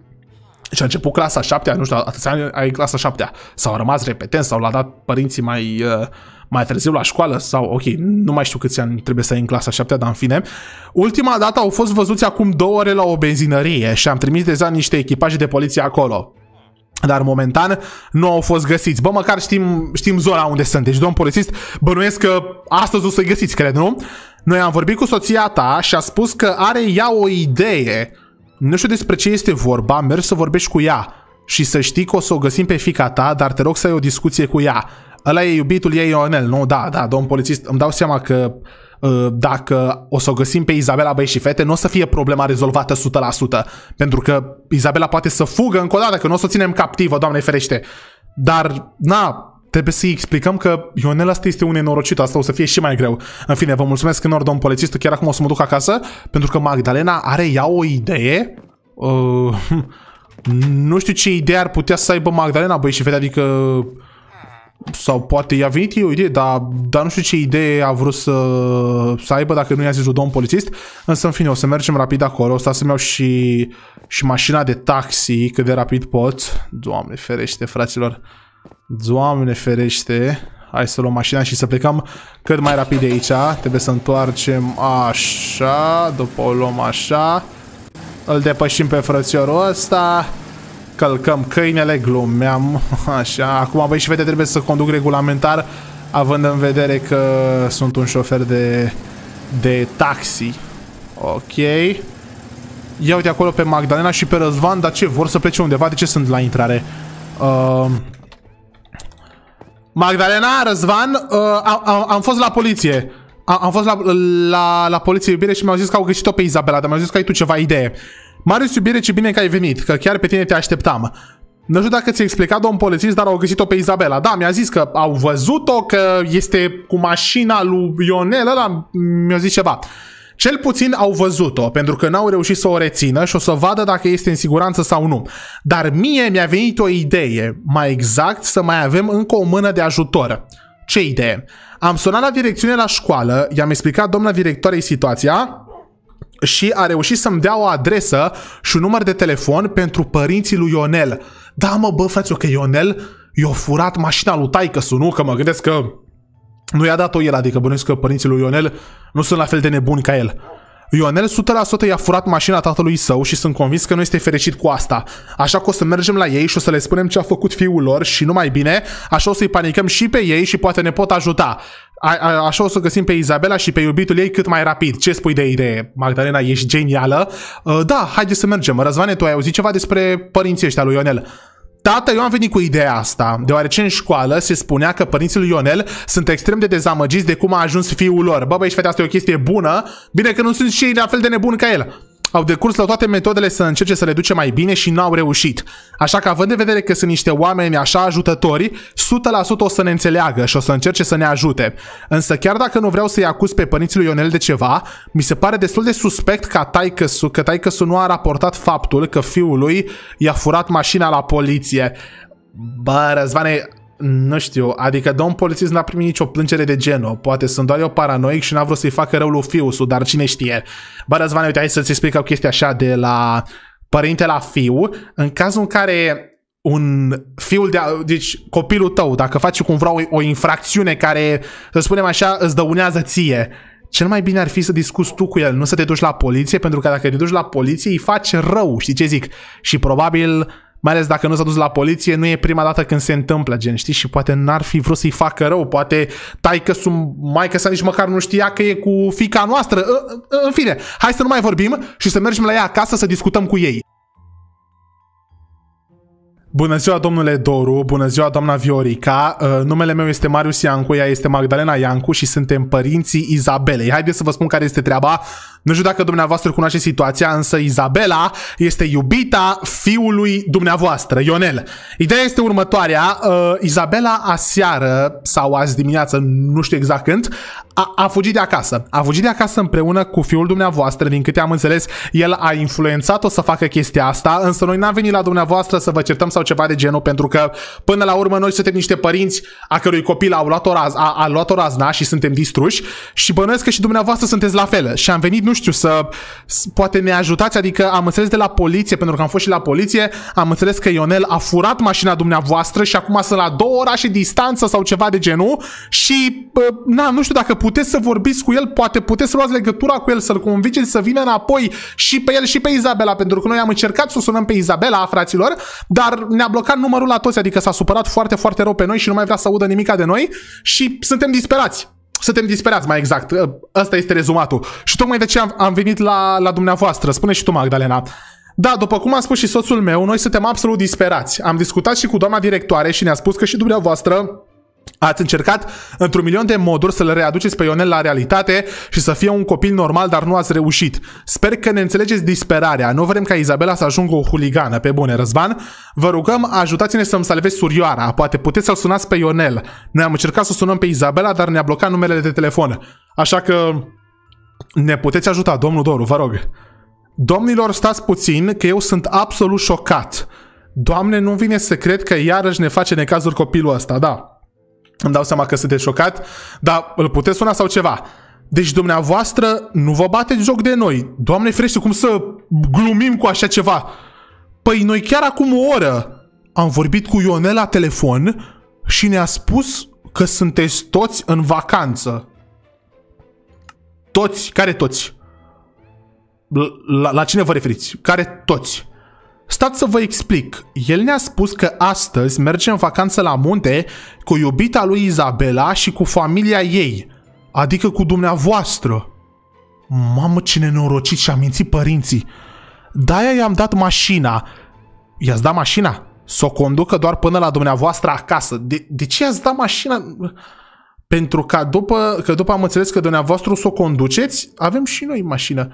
S1: și a început clasa 7 nu știu, atâția ani ai clasa 7 Sau a rămas repetent, sau l-a dat părinții mai, uh, mai târziu la școală, sau, ok, nu mai știu câți ani trebuie să ai în clasa 7 dar în fine. Ultima dată au fost văzuți acum două ore la o benzinărie și am trimis deja niște echipaje de poliție acolo. Dar momentan nu au fost găsiți. Bă, măcar știm, știm zona unde sunt. Deci, domn polițist, bănuiesc că astăzi o să-i găsiți, cred, nu? Noi am vorbit cu soția ta și a spus că are ea o idee nu știu despre ce este vorba, mergi să vorbești cu ea și să știi că o să o găsim pe fica ta, dar te rog să ai o discuție cu ea. Ăla e iubitul ei Ionel, nu? Da, da, domn polițist, îmi dau seama că uh, dacă o să o găsim pe Izabela băi și fete, nu o să fie problema rezolvată 100%, pentru că Izabela poate să fugă încă o dată, că nu o să o ținem captivă, doamne ferește. Dar, na, Trebuie să-i explicăm că Ionel asta este un nenorocit, asta o să fie și mai greu. În fine, vă mulțumesc în domn polițist, chiar acum o să mă duc acasă, pentru că Magdalena are ea o idee. Uh, nu știu ce idee ar putea să aibă Magdalena, băi și fete, adică... Sau poate i-a venit o idee, dar, dar nu știu ce idee a vrut să, să aibă dacă nu i-a zis domn polițist. Însă, în fine, o să mergem rapid acolo, o să să-mi iau și, și mașina de taxi cât de rapid pot. Doamne ferește, fraților. Doamne ferește, hai să luăm mașina și să plecăm cât mai rapid de aici. Trebuie să întoarcem așa, după o luăm așa. Îl depășim pe frățiorul ăsta. Călcăm câinele, glumeam, așa. Acum, băi și vede trebuie să conduc regulamentar, având în vedere că sunt un șofer de, de taxi. Ok. Ia uite acolo pe Magdalena și pe Răzvan, dar ce, vor să plece undeva? De ce sunt la intrare? Uh, Magdalena, Răzvan, uh, a, am fost la poliție. A, am fost la, la, la poliție iubire și mi-au zis că au găsit-o pe Izabela, dar mi-au zis că ai tu ceva idee. Marius iubire, ce bine că ai venit, că chiar pe tine te așteptam. Nu știu dacă ți-a explicat domn polițist, dar au găsit-o pe Izabela. Da, mi-a zis că au văzut-o, că este cu mașina lui Ionel ăla, mi-a zis ceva. Cel puțin au văzut-o, pentru că n-au reușit să o rețină și o să vadă dacă este în siguranță sau nu. Dar mie mi-a venit o idee, mai exact să mai avem încă o mână de ajutor. Ce idee? Am sunat la direcțiune la școală, i-am explicat domnul directoarei situația și a reușit să-mi dea o adresă și un număr de telefon pentru părinții lui Ionel. Da, mă, bă, frate, că Ionel i-a furat mașina lui taică nu? Că mă gândesc că nu i-a dat-o el, adică bănuiesc că părinții lui Ionel nu sunt la fel de nebuni ca el. Ionel 100% i-a furat mașina tatălui său și sunt convins că nu este fericit cu asta. Așa că o să mergem la ei și o să le spunem ce a făcut fiul lor și numai bine, așa o să-i panicăm și pe ei și poate ne pot ajuta. A, a, așa o să găsim pe Izabela și pe iubitul ei cât mai rapid. Ce spui de idee, Magdalena? Ești genială. Uh, da, haide să mergem. Răzvane, tu ai auzit ceva despre părinții ăștia lui Ionel? Tată, eu am venit cu ideea asta, deoarece în școală se spunea că părinții lui Ionel sunt extrem de dezamăgiți de cum a ajuns fiul lor. Bă, și fete, asta e o chestie bună, bine că nu sunt și ei la fel de nebuni ca el. Au decurs la toate metodele să încerce să le duce mai bine și n-au reușit. Așa că având în vedere că sunt niște oameni așa ajutători, 100% o să ne înțeleagă și o să încerce să ne ajute. Însă chiar dacă nu vreau să-i acuz pe părinții lui Ionel de ceva, mi se pare destul de suspect ca taicăsu, că taicăsu nu a raportat faptul că fiul lui i-a furat mașina la poliție. Bă, Răzvane, nu știu, adică domn polițist n-a primit nicio plângere de genul. Poate sunt doar eu paranoic și n-a vrut să-i facă rău lui Fiusul, dar cine știe. Bă, Răzvan, uite, hai să-ți explic o chestie așa de la părinte la fiu. În cazul în care un fiul de... A, deci copilul tău, dacă faci cum vreau o infracțiune care, să spunem așa, îți dăunează ție, cel mai bine ar fi să discuți tu cu el, nu să te duci la poliție, pentru că dacă te duci la poliție îi faci rău, știi ce zic? Și probabil mai ales dacă nu s-a dus la poliție, nu e prima dată când se întâmplă, gen, știi? Și poate n-ar fi vrut să-i facă rău, poate că sunt mai că nici măcar nu știa că e cu fica noastră. În fine, hai să nu mai vorbim și să mergem la ea acasă să discutăm cu ei. Bună ziua, domnule Doru, bună ziua, doamna Viorica. Uh, numele meu este Marius Iancu, ea este Magdalena Iancu și suntem părinții Izabelei. Haideți să vă spun care este treaba. Nu știu dacă dumneavoastră cunoaște situația, însă Izabela este iubita fiului dumneavoastră, Ionel. Ideea este următoarea. Uh, Izabela aseară sau azi dimineață, nu știu exact când, a, a fugit de acasă. A fugit de acasă împreună cu fiul dumneavoastră, din câte am înțeles, el a influențat-o să facă chestia asta, însă noi n-am venit la dumneavoastră să vă certăm sau ceva de genul, pentru că până la urmă noi suntem niște părinți a cărui copil a luat o raz, a, a luat o razna și suntem distruși și bănuiesc că și dumneavoastră sunteți la fel. Și am venit nu știu, să poate ne ajutați, adică am înțeles de la poliție, pentru că am fost și la poliție, am înțeles că Ionel a furat mașina dumneavoastră și acum sunt la două orașe distanță sau ceva de genul și, na, nu știu dacă puteți să vorbiți cu el, poate puteți să luați legătura cu el, să-l convingeți să vină înapoi și pe el și pe Izabela, pentru că noi am încercat să sunăm pe Izabela, fraților, dar ne-a blocat numărul la toți, adică s-a supărat foarte, foarte rău pe noi și nu mai vrea să audă nimica de noi și suntem disperați suntem disperați, mai exact. Ă, ăsta este rezumatul. Și tocmai de ce am, am venit la, la dumneavoastră. Spune și tu, Magdalena. Da, după cum a spus și soțul meu, noi suntem absolut disperați. Am discutat și cu doamna directoare și ne-a spus că și dumneavoastră Ați încercat într-un milion de moduri să l readuceți pe Ionel la realitate și să fie un copil normal, dar nu ați reușit. Sper că ne înțelegeți disperarea. Nu vrem ca Izabela să ajungă o huligană, pe bune, Răzvan. Vă rugăm, ajutați-ne să-mi salvezi surioara. Poate puteți să-l sunați pe Ionel. Noi am încercat să sunăm pe Izabela, dar ne-a blocat numele de telefon. Așa că ne puteți ajuta, domnul Doru, vă rog. Domnilor, stați puțin, că eu sunt absolut șocat. Doamne, nu vine să cred că iarăși ne face necazuri copilul ăsta, da. Îmi dau seama că sunteți șocat, dar îl puteți suna sau ceva. Deci dumneavoastră nu vă bateți joc de noi. Doamne ferește, cum să glumim cu așa ceva? Păi noi chiar acum o oră am vorbit cu Ionel la telefon și ne-a spus că sunteți toți în vacanță. Toți? Care toți? La, la cine vă referiți? Care toți? Stați să vă explic. El ne-a spus că astăzi merge în vacanță la munte cu iubita lui Izabela și cu familia ei, adică cu dumneavoastră. Mamă, ce nenorocit și-a mințit părinții. De-aia i-am dat mașina. I-ați dat mașina? Să o conducă doar până la dumneavoastră acasă. De, de ce i-ați dat mașina? Pentru că după, că după am înțeles că dumneavoastră o să o conduceți, avem și noi mașină.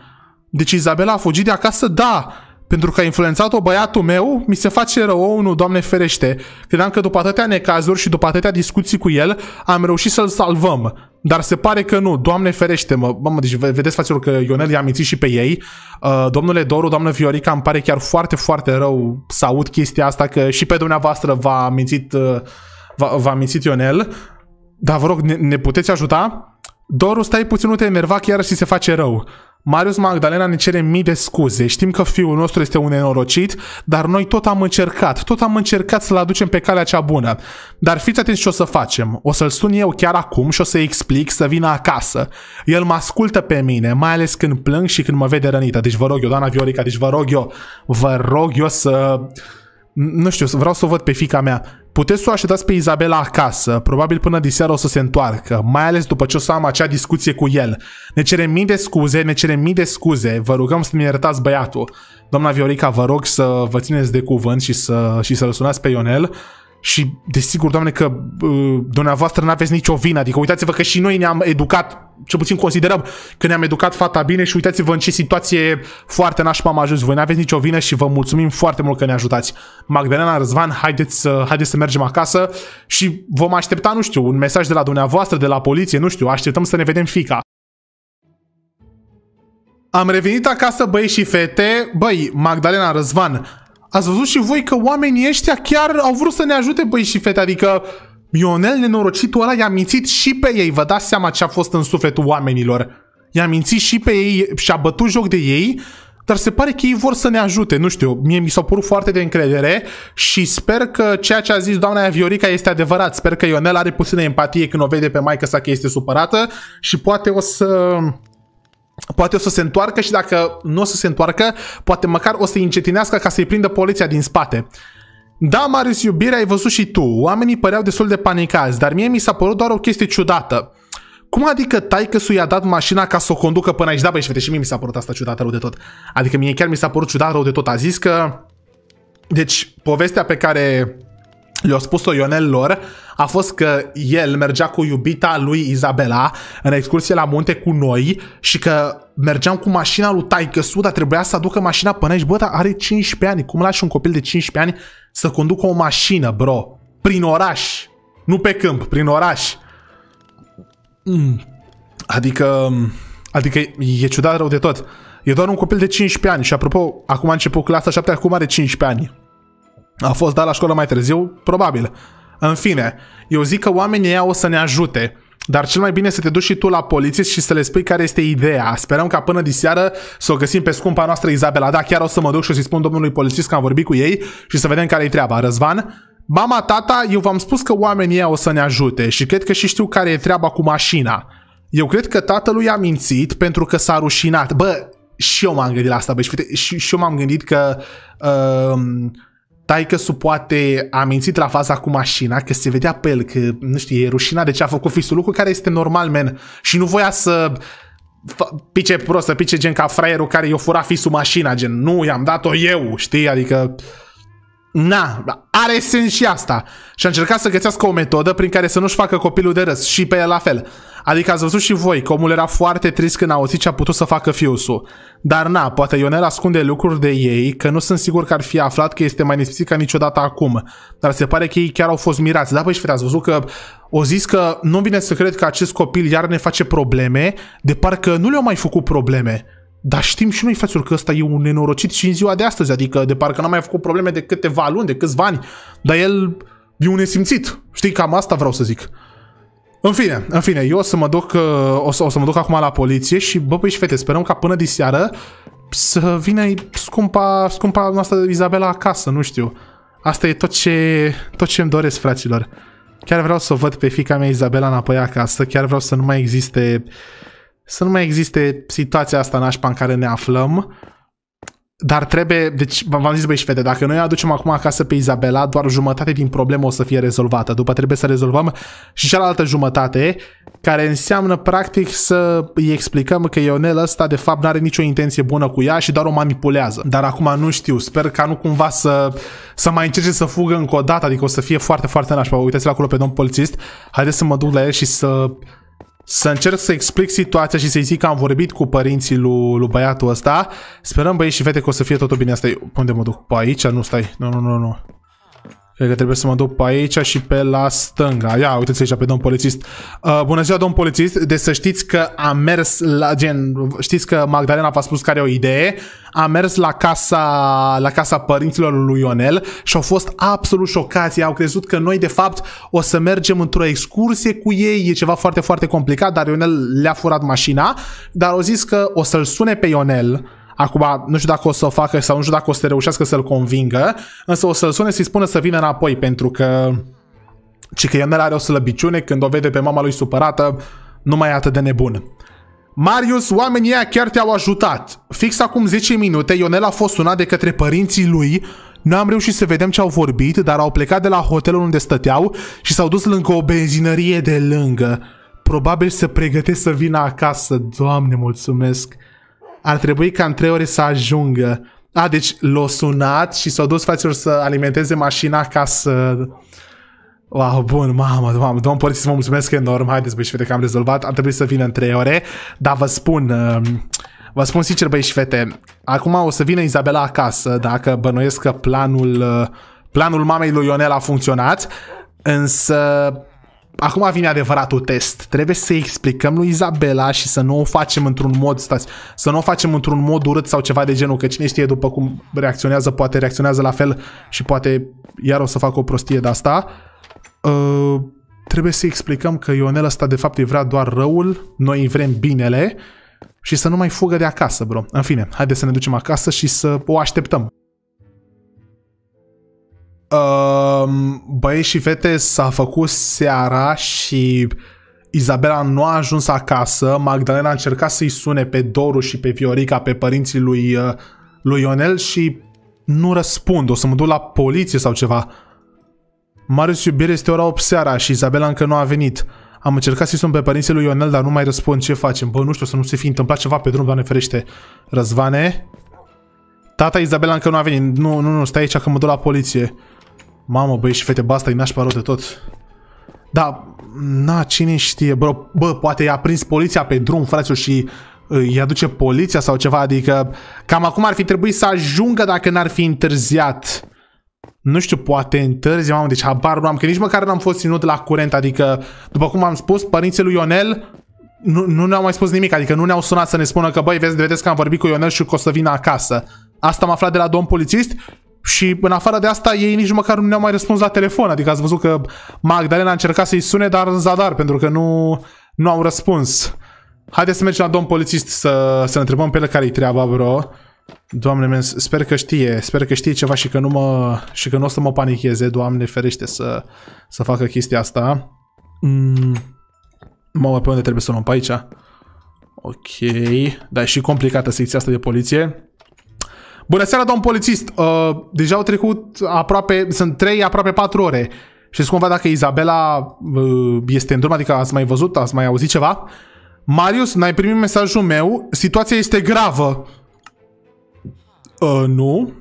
S1: Deci Izabela a fugit de acasă? Da! Pentru că a influențat-o băiatul meu, mi se face rău, nu, doamne ferește. Credeam că după atâtea necazuri și după atâtea discuții cu el, am reușit să-l salvăm. Dar se pare că nu, doamne ferește, mă, mamă, deci vedeți faților că Ionel i-a mințit și pe ei. Uh, domnule Doru, doamnă Viorica, îmi pare chiar foarte, foarte rău să aud chestia asta, că și pe dumneavoastră v-a mințit, uh, v-a mințit Ionel. Dar vă rog, ne, ne puteți ajuta? Doru, stai puțin, nu te enerva chiar și se face rău. Marius Magdalena ne cere mii de scuze. Știm că fiul nostru este un nenorocit, dar noi tot am încercat, tot am încercat să-l aducem pe calea cea bună. Dar fiți atenți ce o să facem. O să-l sun eu chiar acum și o să-i explic să vină acasă. El mă ascultă pe mine, mai ales când plâng și când mă vede rănită. Deci vă rog eu, doamna Viorica, deci vă rog eu, vă rog eu să... Nu știu, vreau să o văd pe fica mea Puteți să o așteptați pe Izabela acasă, probabil până diseară o să se întoarcă, mai ales după ce o să am acea discuție cu el. Ne cerem mii de scuze, ne cerem mii de scuze, vă rugăm să ne iertați băiatul. Doamna Viorica, vă rog să vă țineți de cuvânt și să, și să-l sunați pe Ionel și desigur, doamne, că uh, dumneavoastră n-aveți nicio vină. Adică uitați-vă că și noi ne-am educat, cel puțin considerăm că ne-am educat fata bine și uitați-vă în ce situație foarte nașpa am ajuns. Voi n-aveți nicio vină și vă mulțumim foarte mult că ne ajutați. Magdalena Răzvan, haideți să, haideți să mergem acasă și vom aștepta, nu știu, un mesaj de la dumneavoastră, de la poliție, nu știu, așteptăm să ne vedem fica. Am revenit acasă, băi și fete. Băi, Magdalena Răzvan, ați văzut și voi că oamenii ăștia chiar au vrut să ne ajute băi și fete, adică Ionel nenorocitul ăla i-a mințit și pe ei, vă dați seama ce a fost în sufletul oamenilor. I-a mințit și pe ei și a bătut joc de ei, dar se pare că ei vor să ne ajute, nu știu, mie mi s-a părut foarte de încredere și sper că ceea ce a zis doamna Viorica este adevărat, sper că Ionel are puțină empatie când o vede pe maică sa că este supărată și poate o să Poate o să se întoarcă și dacă nu o să se întoarcă, poate măcar o să-i încetinească ca să-i prindă poliția din spate. Da, Marius, iubire, ai văzut și tu. Oamenii păreau destul de panicați, dar mie mi s-a părut doar o chestie ciudată. Cum adică taică su i-a dat mașina ca să o conducă până aici? Da, băi, și vede, și mie mi s-a părut asta ciudată rău de tot. Adică mie chiar mi s-a părut ciudat rău de tot. A zis că... Deci, povestea pe care le-a spus-o Ionel lor a fost că el mergea cu iubita lui Izabela în excursie la munte cu noi și că mergeam cu mașina lui Taicăsu, dar trebuia să aducă mașina până aici. Bă, dar are 15 ani. Cum lași un copil de 15 ani să conducă o mașină, bro? Prin oraș. Nu pe câmp, prin oraș. Mm. Adică... Mm, adică e ciudat rău de tot. E doar un copil de 15 ani și apropo, acum a început clasa 7, acum are 15 ani a fost dat la școală mai târziu? Probabil. În fine, eu zic că oamenii ăia o să ne ajute. Dar cel mai bine să te duci și tu la poliție și să le spui care este ideea. Sperăm ca până diseară să o găsim pe scumpa noastră Izabela. Da, chiar o să mă duc și o să-i spun domnului polițist că am vorbit cu ei și să vedem care-i treaba. Răzvan, mama, tata, eu v-am spus că oamenii ăia o să ne ajute și cred că și știu care e treaba cu mașina. Eu cred că tatălui a mințit pentru că s-a rușinat. Bă, și eu m-am gândit la asta, bă, și, și, și eu m-am gândit că... Uh, taică su poate a mințit la faza cu mașina, că se vedea pe el că, nu știu, e rușina de deci ce a făcut fisul lucru care este normal, men, și nu voia să pice prost, să pice gen ca fraierul care i-o fura fisul mașina, gen, nu, i-am dat-o eu, știi, adică na, da, are sens și asta. Și a încercat să găsească o metodă prin care să nu-și facă copilul de râs și pe el la fel. Adică ați văzut și voi că omul era foarte trist când a auzit ce a putut să facă fiusul. Dar na, poate Ionel ascunde lucruri de ei, că nu sunt sigur că ar fi aflat că este mai nisipsit ca niciodată acum. Dar se pare că ei chiar au fost mirați. Da, păi și ați văzut că o zis că nu vine să cred că acest copil iar ne face probleme, de parcă nu le-au mai făcut probleme. Dar știm și noi, fraților, că ăsta e un nenorocit și în ziua de astăzi, adică de parcă n-am mai făcut probleme de câteva luni, de câțiva ani, dar el e un nesimțit. Știi, cam asta vreau să zic. În fine, în fine, eu o să mă duc, uh, o să, o să mă duc acum la poliție și, bă, păi și fete, sperăm ca până diseară să vină scumpa, scumpa noastră Izabela acasă, nu știu. Asta e tot ce, tot ce îmi doresc, fraților. Chiar vreau să o văd pe fica mea Izabela înapoi acasă, chiar vreau să nu mai existe să nu mai existe situația asta nașpa în care ne aflăm, dar trebuie, deci v-am zis băi și fete, dacă noi aducem acum acasă pe Izabela, doar jumătate din problemă o să fie rezolvată. După trebuie să rezolvăm și cealaltă jumătate, care înseamnă practic să îi explicăm că Ionel ăsta de fapt n-are nicio intenție bună cu ea și doar o manipulează. Dar acum nu știu, sper ca nu cumva să, să mai încerce să fugă încă o dată, adică o să fie foarte, foarte nașpa. Uitați-l acolo pe domn polițist, haideți să mă duc la el și să să încerc să explic situația și să-i zic că am vorbit cu părinții lui, lui băiatul ăsta. Sperăm băieți și fete că o să fie totul bine. Asta e... Unde mă duc? Pe aici? Nu, stai. Nu, nu, nu, nu. Cred că trebuie să mă duc pe aici și pe la stânga. Ia, uitați aici pe domn polițist. Uh, bună ziua, domn polițist. Deci să știți că am mers la, gen, știți că Magdalena v-a spus care o idee. A mers la casa, la casa părinților lui Ionel și au fost absolut șocați. Au crezut că noi, de fapt, o să mergem într-o excursie cu ei. E ceva foarte, foarte complicat, dar Ionel le-a furat mașina. Dar au zis că o să-l sune pe Ionel Acum, nu știu dacă o să o facă sau nu știu dacă o să reușească să-l convingă, însă o să-l sune și spună să vină înapoi, pentru că ci că Ionel are o slăbiciune când o vede pe mama lui supărată, nu mai e atât de nebun. Marius, oamenii ăia chiar te-au ajutat. Fix acum 10 minute, Ionel a fost sunat de către părinții lui nu am reușit să vedem ce au vorbit, dar au plecat de la hotelul unde stăteau și s-au dus lângă o benzinărie de lângă. Probabil se pregătesc să vină acasă. Doamne, mulțumesc! ar trebui ca în trei ore să ajungă. A, deci l-a sunat și s-a dus fraților să alimenteze mașina ca să... Wow, bun, mamă, mamă, domn polițist, vă mulțumesc enorm, haideți băi și fete că am rezolvat, ar trebui să vină în trei ore, dar vă spun, um, vă spun sincer băi și fete, acum o să vină Izabela acasă, dacă bănuiesc că planul, uh, planul mamei lui Ionel a funcționat, însă acum vine adevăratul test. Trebuie să explicăm lui Izabela și să nu o facem într-un mod, stați, să nu o facem într-un mod urât sau ceva de genul, că cine știe după cum reacționează, poate reacționează la fel și poate iar o să facă o prostie de asta. Uh, trebuie să explicăm că Ionel ăsta de fapt îi vrea doar răul, noi îi vrem binele și să nu mai fugă de acasă, bro. În fine, haideți să ne ducem acasă și să o așteptăm uh, băieți și fete s-a făcut seara și Izabela nu a ajuns acasă, Magdalena a încercat să-i sune pe Doru și pe Viorica, pe părinții lui, eh, lui Ionel și nu răspund, o să mă duc la poliție sau ceva. Marius iubire este ora 8 seara și Izabela încă nu a venit. Am încercat să-i sun pe părinții lui Ionel, dar nu mai răspund. Ce facem? Bă, nu știu, să nu se fi întâmplat ceva pe drum, doamne ferește. Răzvane? Tata Izabela încă nu a venit. Nu, nu, nu, stai aici că mă duc la poliție. Mamă, băi și fete, basta, e nașpa de tot. Da, na, cine știe, bro, bă, poate i-a prins poliția pe drum, frate, și ă, îi aduce poliția sau ceva, adică cam acum ar fi trebuit să ajungă dacă n-ar fi întârziat. Nu știu, poate întârzi, mamă, deci habar nu am, că nici măcar n-am fost ținut la curent, adică, după cum am spus, părinții lui Ionel nu, nu ne-au mai spus nimic, adică nu ne-au sunat să ne spună că, băi, vezi, vedeți că am vorbit cu Ionel și că o să vină acasă. Asta am aflat de la domn polițist și în afară de asta, ei nici măcar nu ne-au mai răspuns la telefon. Adică ați văzut că Magdalena a încercat să-i sune, dar în zadar, pentru că nu, nu au răspuns. Haideți să mergem la domn polițist să, să ne întrebăm pe el care-i treaba, bro. Doamne, men, sper că știe, sper că știe ceva și că nu, mă, și că nu o să mă panicheze, Doamne, ferește să, să facă chestia asta. Mm. Mă, pe unde trebuie să o luăm? Pe aici? Ok, dar e și complicată secția asta de poliție. Bună seara, domn polițist! Uh, deja au trecut aproape, sunt 3, aproape 4 ore. Știți cumva dacă Izabela uh, este în drum? Adică ați mai văzut, ați mai auzit ceva? Marius, n-ai primit mesajul meu? Situația este gravă. Uh, nu.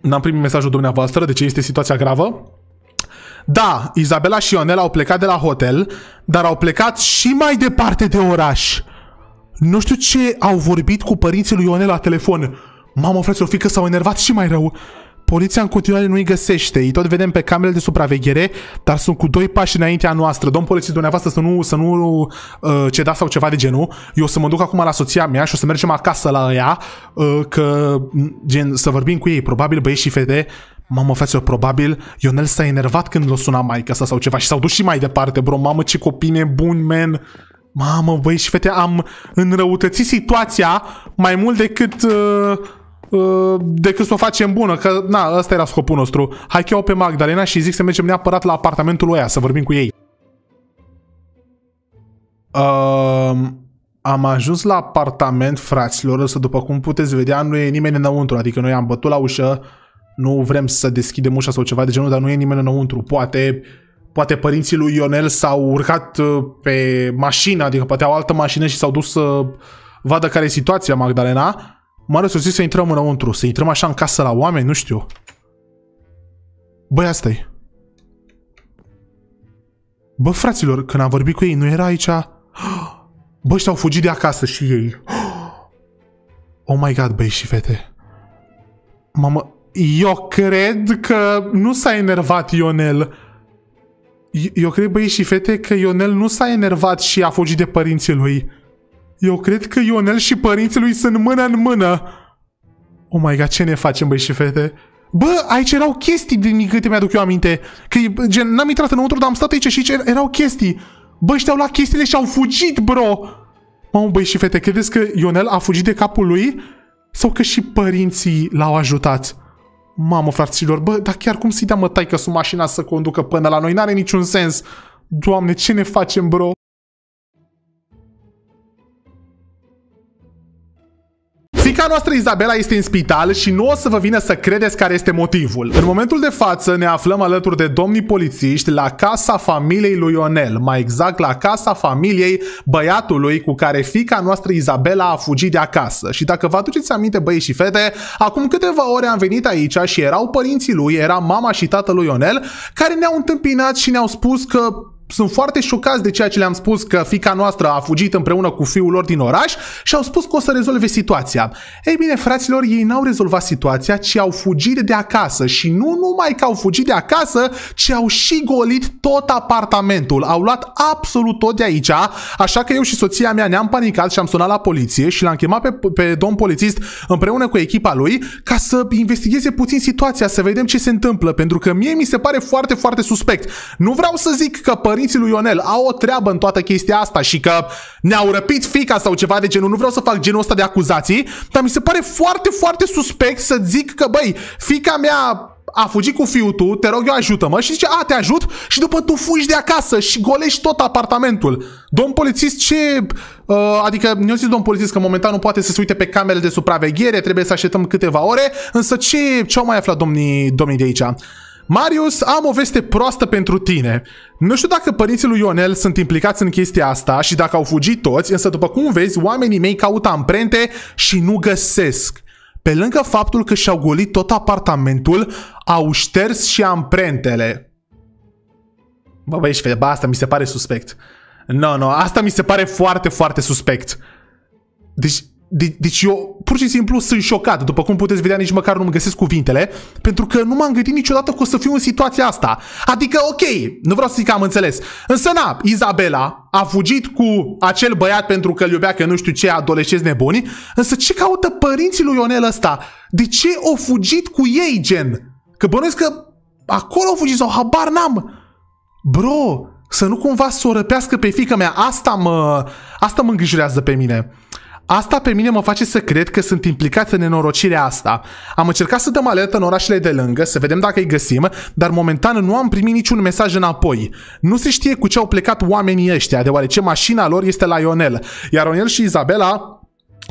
S1: N-am primit mesajul dumneavoastră. De ce este situația gravă? Da, Izabela și Ionel au plecat de la hotel, dar au plecat și mai departe de oraș. Nu știu ce au vorbit cu părinții lui Ionel la telefon. Mamă, fi fică s-au enervat și mai rău. Poliția în continuare nu-i găsește. Îi tot vedem pe camerele de supraveghere, dar sunt cu doi pași înaintea noastră. Domn polițist, dumneavoastră, să nu, să nu uh, ceda sau ceva de genul. Eu o să mă duc acum la soția mea și o să mergem acasă la ea, uh, că, gen, să vorbim cu ei. Probabil băieți și fete Mamă, frate, probabil Ionel s-a enervat când l-o suna maica sa sau ceva și s-au dus și mai departe, bro. Mamă, ce copii nebuni, man. Mamă, băieți și fete, am înrăutățit situația mai mult decât... Uh, Uh, decât să o facem bună, că na, ăsta era scopul nostru. Hai că pe Magdalena și zic să mergem neapărat la apartamentul ăia, să vorbim cu ei. Uh, am ajuns la apartament, fraților, să după cum puteți vedea, nu e nimeni înăuntru. Adică noi am bătut la ușă, nu vrem să deschidem ușa sau ceva de genul, dar nu e nimeni înăuntru. Poate, poate părinții lui Ionel s-au urcat uh, pe mașină, adică poate au altă mașină și s-au dus să vadă care e situația Magdalena. Mă ales o să intrăm înăuntru, să intrăm așa în casă la oameni, nu știu. Băi, asta -i. Bă, fraților, când am vorbit cu ei, nu era aici... Bă, ăștia au fugit de acasă și ei. Oh my god, băi și fete. Mamă, eu cred că nu s-a enervat Ionel. Eu cred, băi și fete, că Ionel nu s-a enervat și a fugit de părinții lui. Eu cred că Ionel și părinții lui sunt mână în mână. Oh my god, ce ne facem, băi și fete? Bă, aici erau chestii din câte mi-aduc eu aminte. Că gen, n-am intrat înăuntru, dar am stat aici și aici er-, erau chestii. Bă, ăștia au luat chestiile și au fugit, bro! Mamă, băi și fete, credeți că Ionel a fugit de capul lui? Sau că și părinții l-au ajutat? Mamă, fraților, bă, dar chiar cum să-i dea mătaică su mașina să conducă până la noi? N-are niciun sens. Doamne, ce ne facem, bro? Bunica noastră Izabela este în spital și nu o să vă vină să credeți care este motivul. În momentul de față ne aflăm alături de domnii polițiști la casa familiei lui Ionel, mai exact la casa familiei băiatului cu care fica noastră Izabela a fugit de acasă. Și dacă vă aduceți aminte, băieți și fete, acum câteva ore am venit aici și erau părinții lui, era mama și tatăl lui Ionel, care ne-au întâmpinat și ne-au spus că sunt foarte șocați de ceea ce le-am spus că fica noastră a fugit împreună cu fiul lor din oraș și au spus că o să rezolve situația. Ei bine, fraților, ei n-au rezolvat situația, ci au fugit de acasă și nu numai că au fugit de acasă, ci au și golit tot apartamentul. Au luat absolut tot de aici, așa că eu și soția mea ne-am panicat și am sunat la poliție și l-am chemat pe, pe domn polițist împreună cu echipa lui ca să investigheze puțin situația, să vedem ce se întâmplă, pentru că mie mi se pare foarte, foarte suspect. Nu vreau să zic că părinții lui Ionel au o treabă în toată chestia asta și că ne-au răpit fica sau ceva de genul, nu vreau să fac genul ăsta de acuzații, dar mi se pare foarte, foarte suspect să zic că, băi, fica mea a fugit cu fiul tu, te rog eu ajută-mă și zice, a, te ajut și după tu fugi de acasă și golești tot apartamentul. Domn polițist, ce... Uh, adică, nu a zis domn polițist că momentan nu poate să se uite pe camerele de supraveghere, trebuie să așteptăm câteva ore, însă ce, ce au mai aflat domnii, domnii de aici? Marius, am o veste proastă pentru tine. Nu știu dacă părinții lui Ionel sunt implicați în chestia asta și dacă au fugit toți, însă după cum vezi, oamenii mei caută amprente și nu găsesc. Pe lângă faptul că și-au golit tot apartamentul, au șters și amprentele. Bă, bă, ești bă, asta mi se pare suspect. Nu, no, nu, no, asta mi se pare foarte, foarte suspect. Deci, de- deci eu pur și simplu sunt șocat, după cum puteți vedea, nici măcar nu-mi găsesc cuvintele, pentru că nu m-am gândit niciodată că o să fiu în situația asta. Adică, ok, nu vreau să zic că am înțeles. Însă, na, Izabela a fugit cu acel băiat pentru că îl iubea că nu știu ce adolescenți nebuni, însă ce caută părinții lui Ionel ăsta? De ce o fugit cu ei, gen? Că bănuiesc că acolo au fugit sau habar n-am. Bro, să nu cumva să o răpească pe fica mea, asta mă, asta mă îngrijorează pe mine. Asta pe mine mă face să cred că sunt implicat în nenorocirea asta. Am încercat să dăm alertă în orașele de lângă, să vedem dacă îi găsim, dar momentan nu am primit niciun mesaj înapoi. Nu se știe cu ce au plecat oamenii ăștia, deoarece mașina lor este la Ionel, iar Ionel și Izabela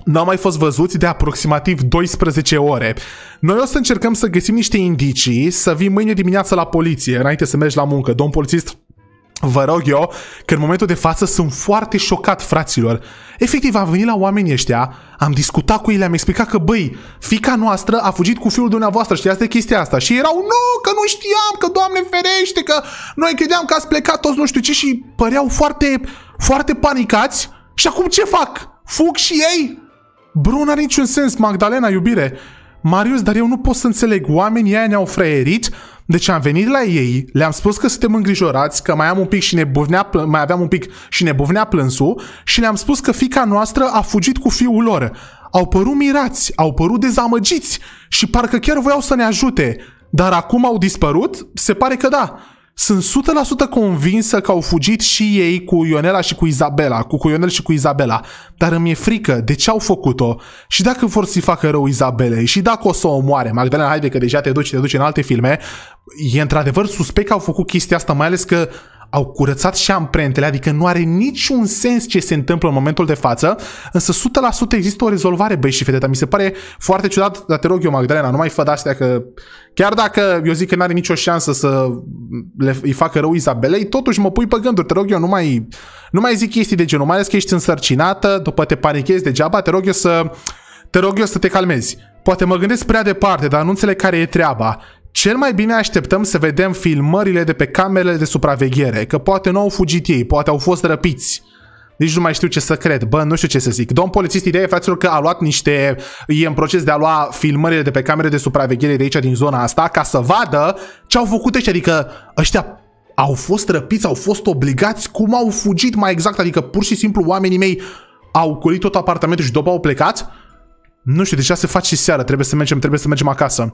S1: n-au mai fost văzuți de aproximativ 12 ore. Noi o să încercăm să găsim niște indicii, să vii mâine dimineață la poliție, înainte să mergi la muncă. Domn polițist, Vă rog eu că în momentul de față sunt foarte șocat, fraților. Efectiv, am venit la oamenii ăștia, am discutat cu ei, le-am explicat că, băi, fica noastră a fugit cu fiul dumneavoastră, știați de chestia asta? Și erau, nu, că nu știam, că Doamne ferește, că noi credeam că ați plecat toți nu știu ce și păreau foarte, foarte panicați. Și acum ce fac? Fug și ei? Bro, n-are niciun sens, Magdalena, iubire. Marius, dar eu nu pot să înțeleg, oamenii aia ne-au freierit, deci am venit la ei, le-am spus că suntem îngrijorați, că mai am un pic și ne buvnea, mai aveam un pic și ne buvnea plânsul și le-am spus că fica noastră a fugit cu fiul lor. Au părut mirați, au părut dezamăgiți și parcă chiar voiau să ne ajute. Dar acum au dispărut? Se pare că da. Sunt 100% convinsă că au fugit și ei cu Ionela și cu Izabela, cu, cu Ionel și cu Izabela, dar îmi e frică de ce au făcut-o și dacă vor să-i facă rău Izabelei și dacă o să o moare. Magdalena, haide că deja te duci, te duci în alte filme. E într-adevăr suspect că au făcut chestia asta, mai ales că au curățat și amprentele, adică nu are niciun sens ce se întâmplă în momentul de față, însă 100% există o rezolvare, băi și dar Mi se pare foarte ciudat, dar te rog eu, Magdalena, nu mai fă astea că chiar dacă eu zic că n-are nicio șansă să le, îi facă rău Izabelei, totuși mă pui pe gânduri, te rog eu, nu mai, nu mai zic chestii de genul, mai ales că ești însărcinată, după te panichezi degeaba, te rog eu să, te rog eu să te calmezi. Poate mă gândesc prea departe, dar nu înțeleg care e treaba. Cel mai bine așteptăm să vedem filmările de pe camerele de supraveghere, că poate nu au fugit ei, poate au fost răpiți. Nici nu mai știu ce să cred. Bă, nu știu ce să zic. Domn polițist, ideea e, fraților, că a luat niște... E în proces de a lua filmările de pe camere de supraveghere de aici, din zona asta, ca să vadă ce au făcut ăștia. Adică ăștia au fost răpiți, au fost obligați, cum au fugit mai exact. Adică pur și simplu oamenii mei au culit tot apartamentul și după au plecat. Nu știu, deja se face și seara, trebuie să mergem, trebuie să mergem acasă.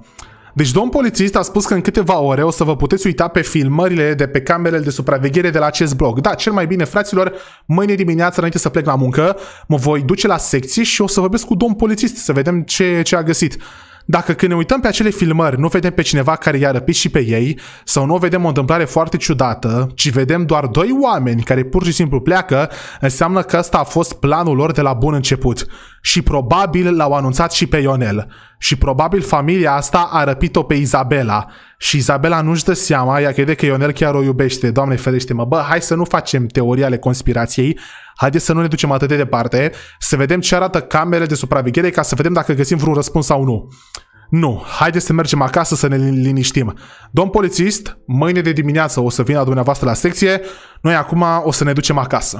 S1: Deci domn polițist a spus că în câteva ore o să vă puteți uita pe filmările de pe camerele de supraveghere de la acest blog. Da, cel mai bine, fraților, mâine dimineață, înainte să plec la muncă, mă voi duce la secții și o să vorbesc cu domn polițist să vedem ce, ce a găsit. Dacă când ne uităm pe acele filmări nu vedem pe cineva care i-a răpit și pe ei, sau nu vedem o întâmplare foarte ciudată, ci vedem doar doi oameni care pur și simplu pleacă, înseamnă că ăsta a fost planul lor de la bun început. Și probabil l-au anunțat și pe Ionel și probabil familia asta a răpit-o pe Izabela și Izabela nu-și dă seama, ea crede că Ionel chiar o iubește. Doamne ferește-mă, bă, hai să nu facem teoria ale conspirației, haideți să nu ne ducem atât de departe, să vedem ce arată camerele de supraveghere ca să vedem dacă găsim vreun răspuns sau nu. Nu, haideți să mergem acasă să ne liniștim. Domn polițist, mâine de dimineață o să vină dumneavoastră la secție, noi acum o să ne ducem acasă.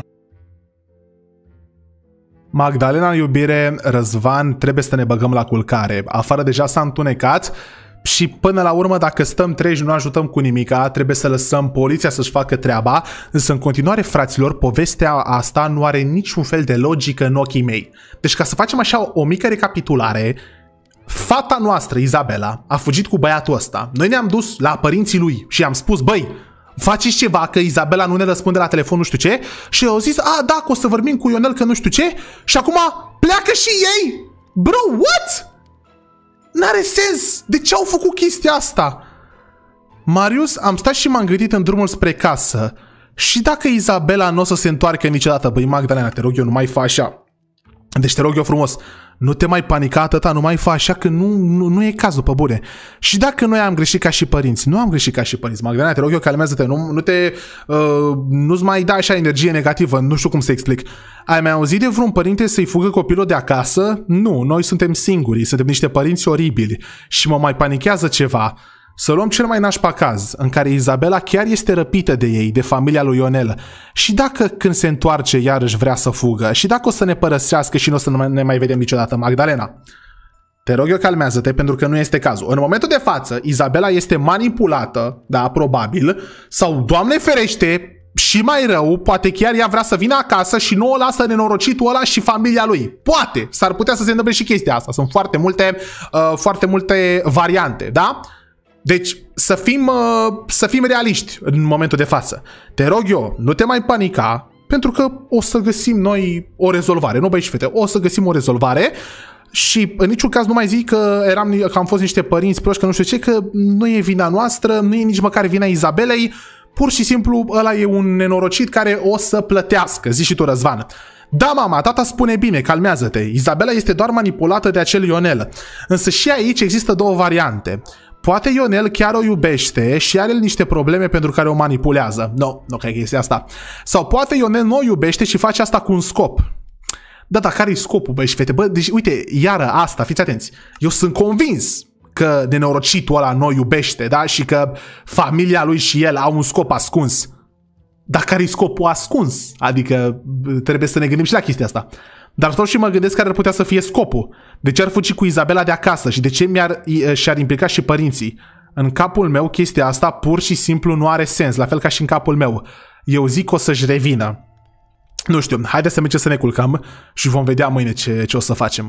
S1: Magdalena, iubire, Răzvan, trebuie să ne băgăm la culcare. Afară deja s-a întunecat și până la urmă, dacă stăm treji, nu ajutăm cu nimica, trebuie să lăsăm poliția să-și facă treaba, însă în continuare, fraților, povestea asta nu are niciun fel de logică în ochii mei. Deci ca să facem așa o mică recapitulare, fata noastră, Izabela, a fugit cu băiatul ăsta. Noi ne-am dus la părinții lui și am spus, băi, faceți ceva, că Izabela nu ne răspunde la telefon, nu știu ce, și au zis, a, da, că o să vorbim cu Ionel, că nu știu ce, și acum pleacă și ei! Bro, what? N-are sens! De ce au făcut chestia asta? Marius, am stat și m-am gândit în drumul spre casă. Și dacă Izabela nu o să se întoarcă niciodată, băi Magdalena, te rog eu, nu mai fa așa. Deci te rog eu frumos, nu te mai panica atâta, nu mai fa așa că nu, nu, nu e cazul pe bune. Și dacă noi am greșit ca și părinți, nu am greșit ca și părinți, Magdalena, te rog eu, calmează-te, nu, nu te, uh, nu-ți mai da așa energie negativă, nu știu cum să explic. Ai mai auzit de vreun părinte să-i fugă copilul de acasă? Nu, noi suntem singuri, suntem niște părinți oribili și mă mai panichează ceva. Să luăm cel mai nașpa caz, în care Izabela chiar este răpită de ei, de familia lui Ionel. Și dacă când se întoarce iarăși vrea să fugă, și dacă o să ne părăsească și nu o să ne mai vedem niciodată, Magdalena, te rog eu calmează-te pentru că nu este cazul. În momentul de față, Izabela este manipulată, da, probabil, sau, Doamne ferește, și mai rău, poate chiar ea vrea să vină acasă și nu o lasă nenorocitul ăla și familia lui. Poate, s-ar putea să se întâmple și chestia asta. Sunt foarte multe, uh, foarte multe variante, da? Deci să fim, uh, să fim realiști în momentul de față. Te rog eu, nu te mai panica, pentru că o să găsim noi o rezolvare. Nu băieți și fete, o să găsim o rezolvare. Și în niciun caz nu mai zic că, eram, că am fost niște părinți proști, că nu știu ce, că nu e vina noastră, nu e nici măcar vina Izabelei, pur și simplu ăla e un nenorocit care o să plătească, zici și tu, Răzvan. Da, mama, tata spune bine, calmează-te. Izabela este doar manipulată de acel Ionel. Însă și aici există două variante. Poate Ionel chiar o iubește și are niște probleme pentru care o manipulează. Nu, no, nu cred că este asta. Sau poate Ionel nu o iubește și face asta cu un scop. Da, dar care-i scopul, băi și fete? Bă, deci, uite, iară asta, fiți atenți. Eu sunt convins că nenorocitul ăla nu o iubește, da? Și că familia lui și el au un scop ascuns. Dar care-i scopul ascuns? Adică trebuie să ne gândim și la chestia asta. Dar stau și mă gândesc care ar putea să fie scopul. De ce ar fugi cu Izabela de acasă și de ce mi-ar, eh, și-ar implica și părinții? În capul meu chestia asta pur și simplu nu are sens, la fel ca și în capul meu. Eu zic că o să-și revină. Nu știu, haideți să mergem să ne culcăm și vom vedea mâine ce, ce o să facem.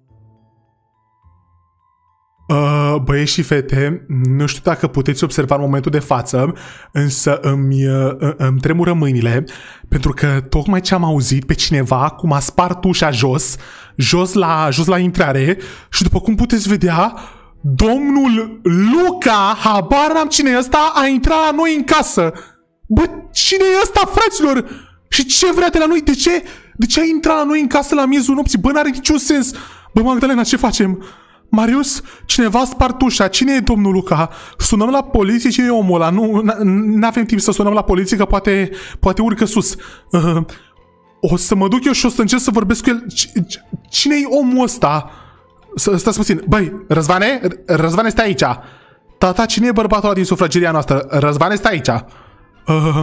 S1: Uh, băieți și fete, nu știu dacă puteți observa în momentul de față, însă îmi, uh, îmi tremură mâinile, pentru că tocmai ce am auzit pe cineva cum a spart ușa jos, jos la, jos la intrare și după cum puteți vedea, domnul Luca, habar n-am cine e ăsta, a intrat la noi în casă. Bă, cine e ăsta, fraților? Și ce vrea de la noi? De ce? De ce a intrat la noi în casă la miezul nopții? Bă, n-are niciun sens. Bă, Magdalena, ce facem? Marius, cineva spart ușa. Cine e domnul Luca? Sunăm la poliție? Cine e omul ăla? Nu avem timp să sunăm la poliție, că poate, poate urcă sus. Uh, o să mă duc eu și o să încerc să vorbesc cu el. Cine e omul ăsta? Stați puțin. Băi, Răzvane? Răzvane, stai aici. Tata, cine e bărbatul ăla din sufrageria noastră? Răzvane, stai aici. Uh,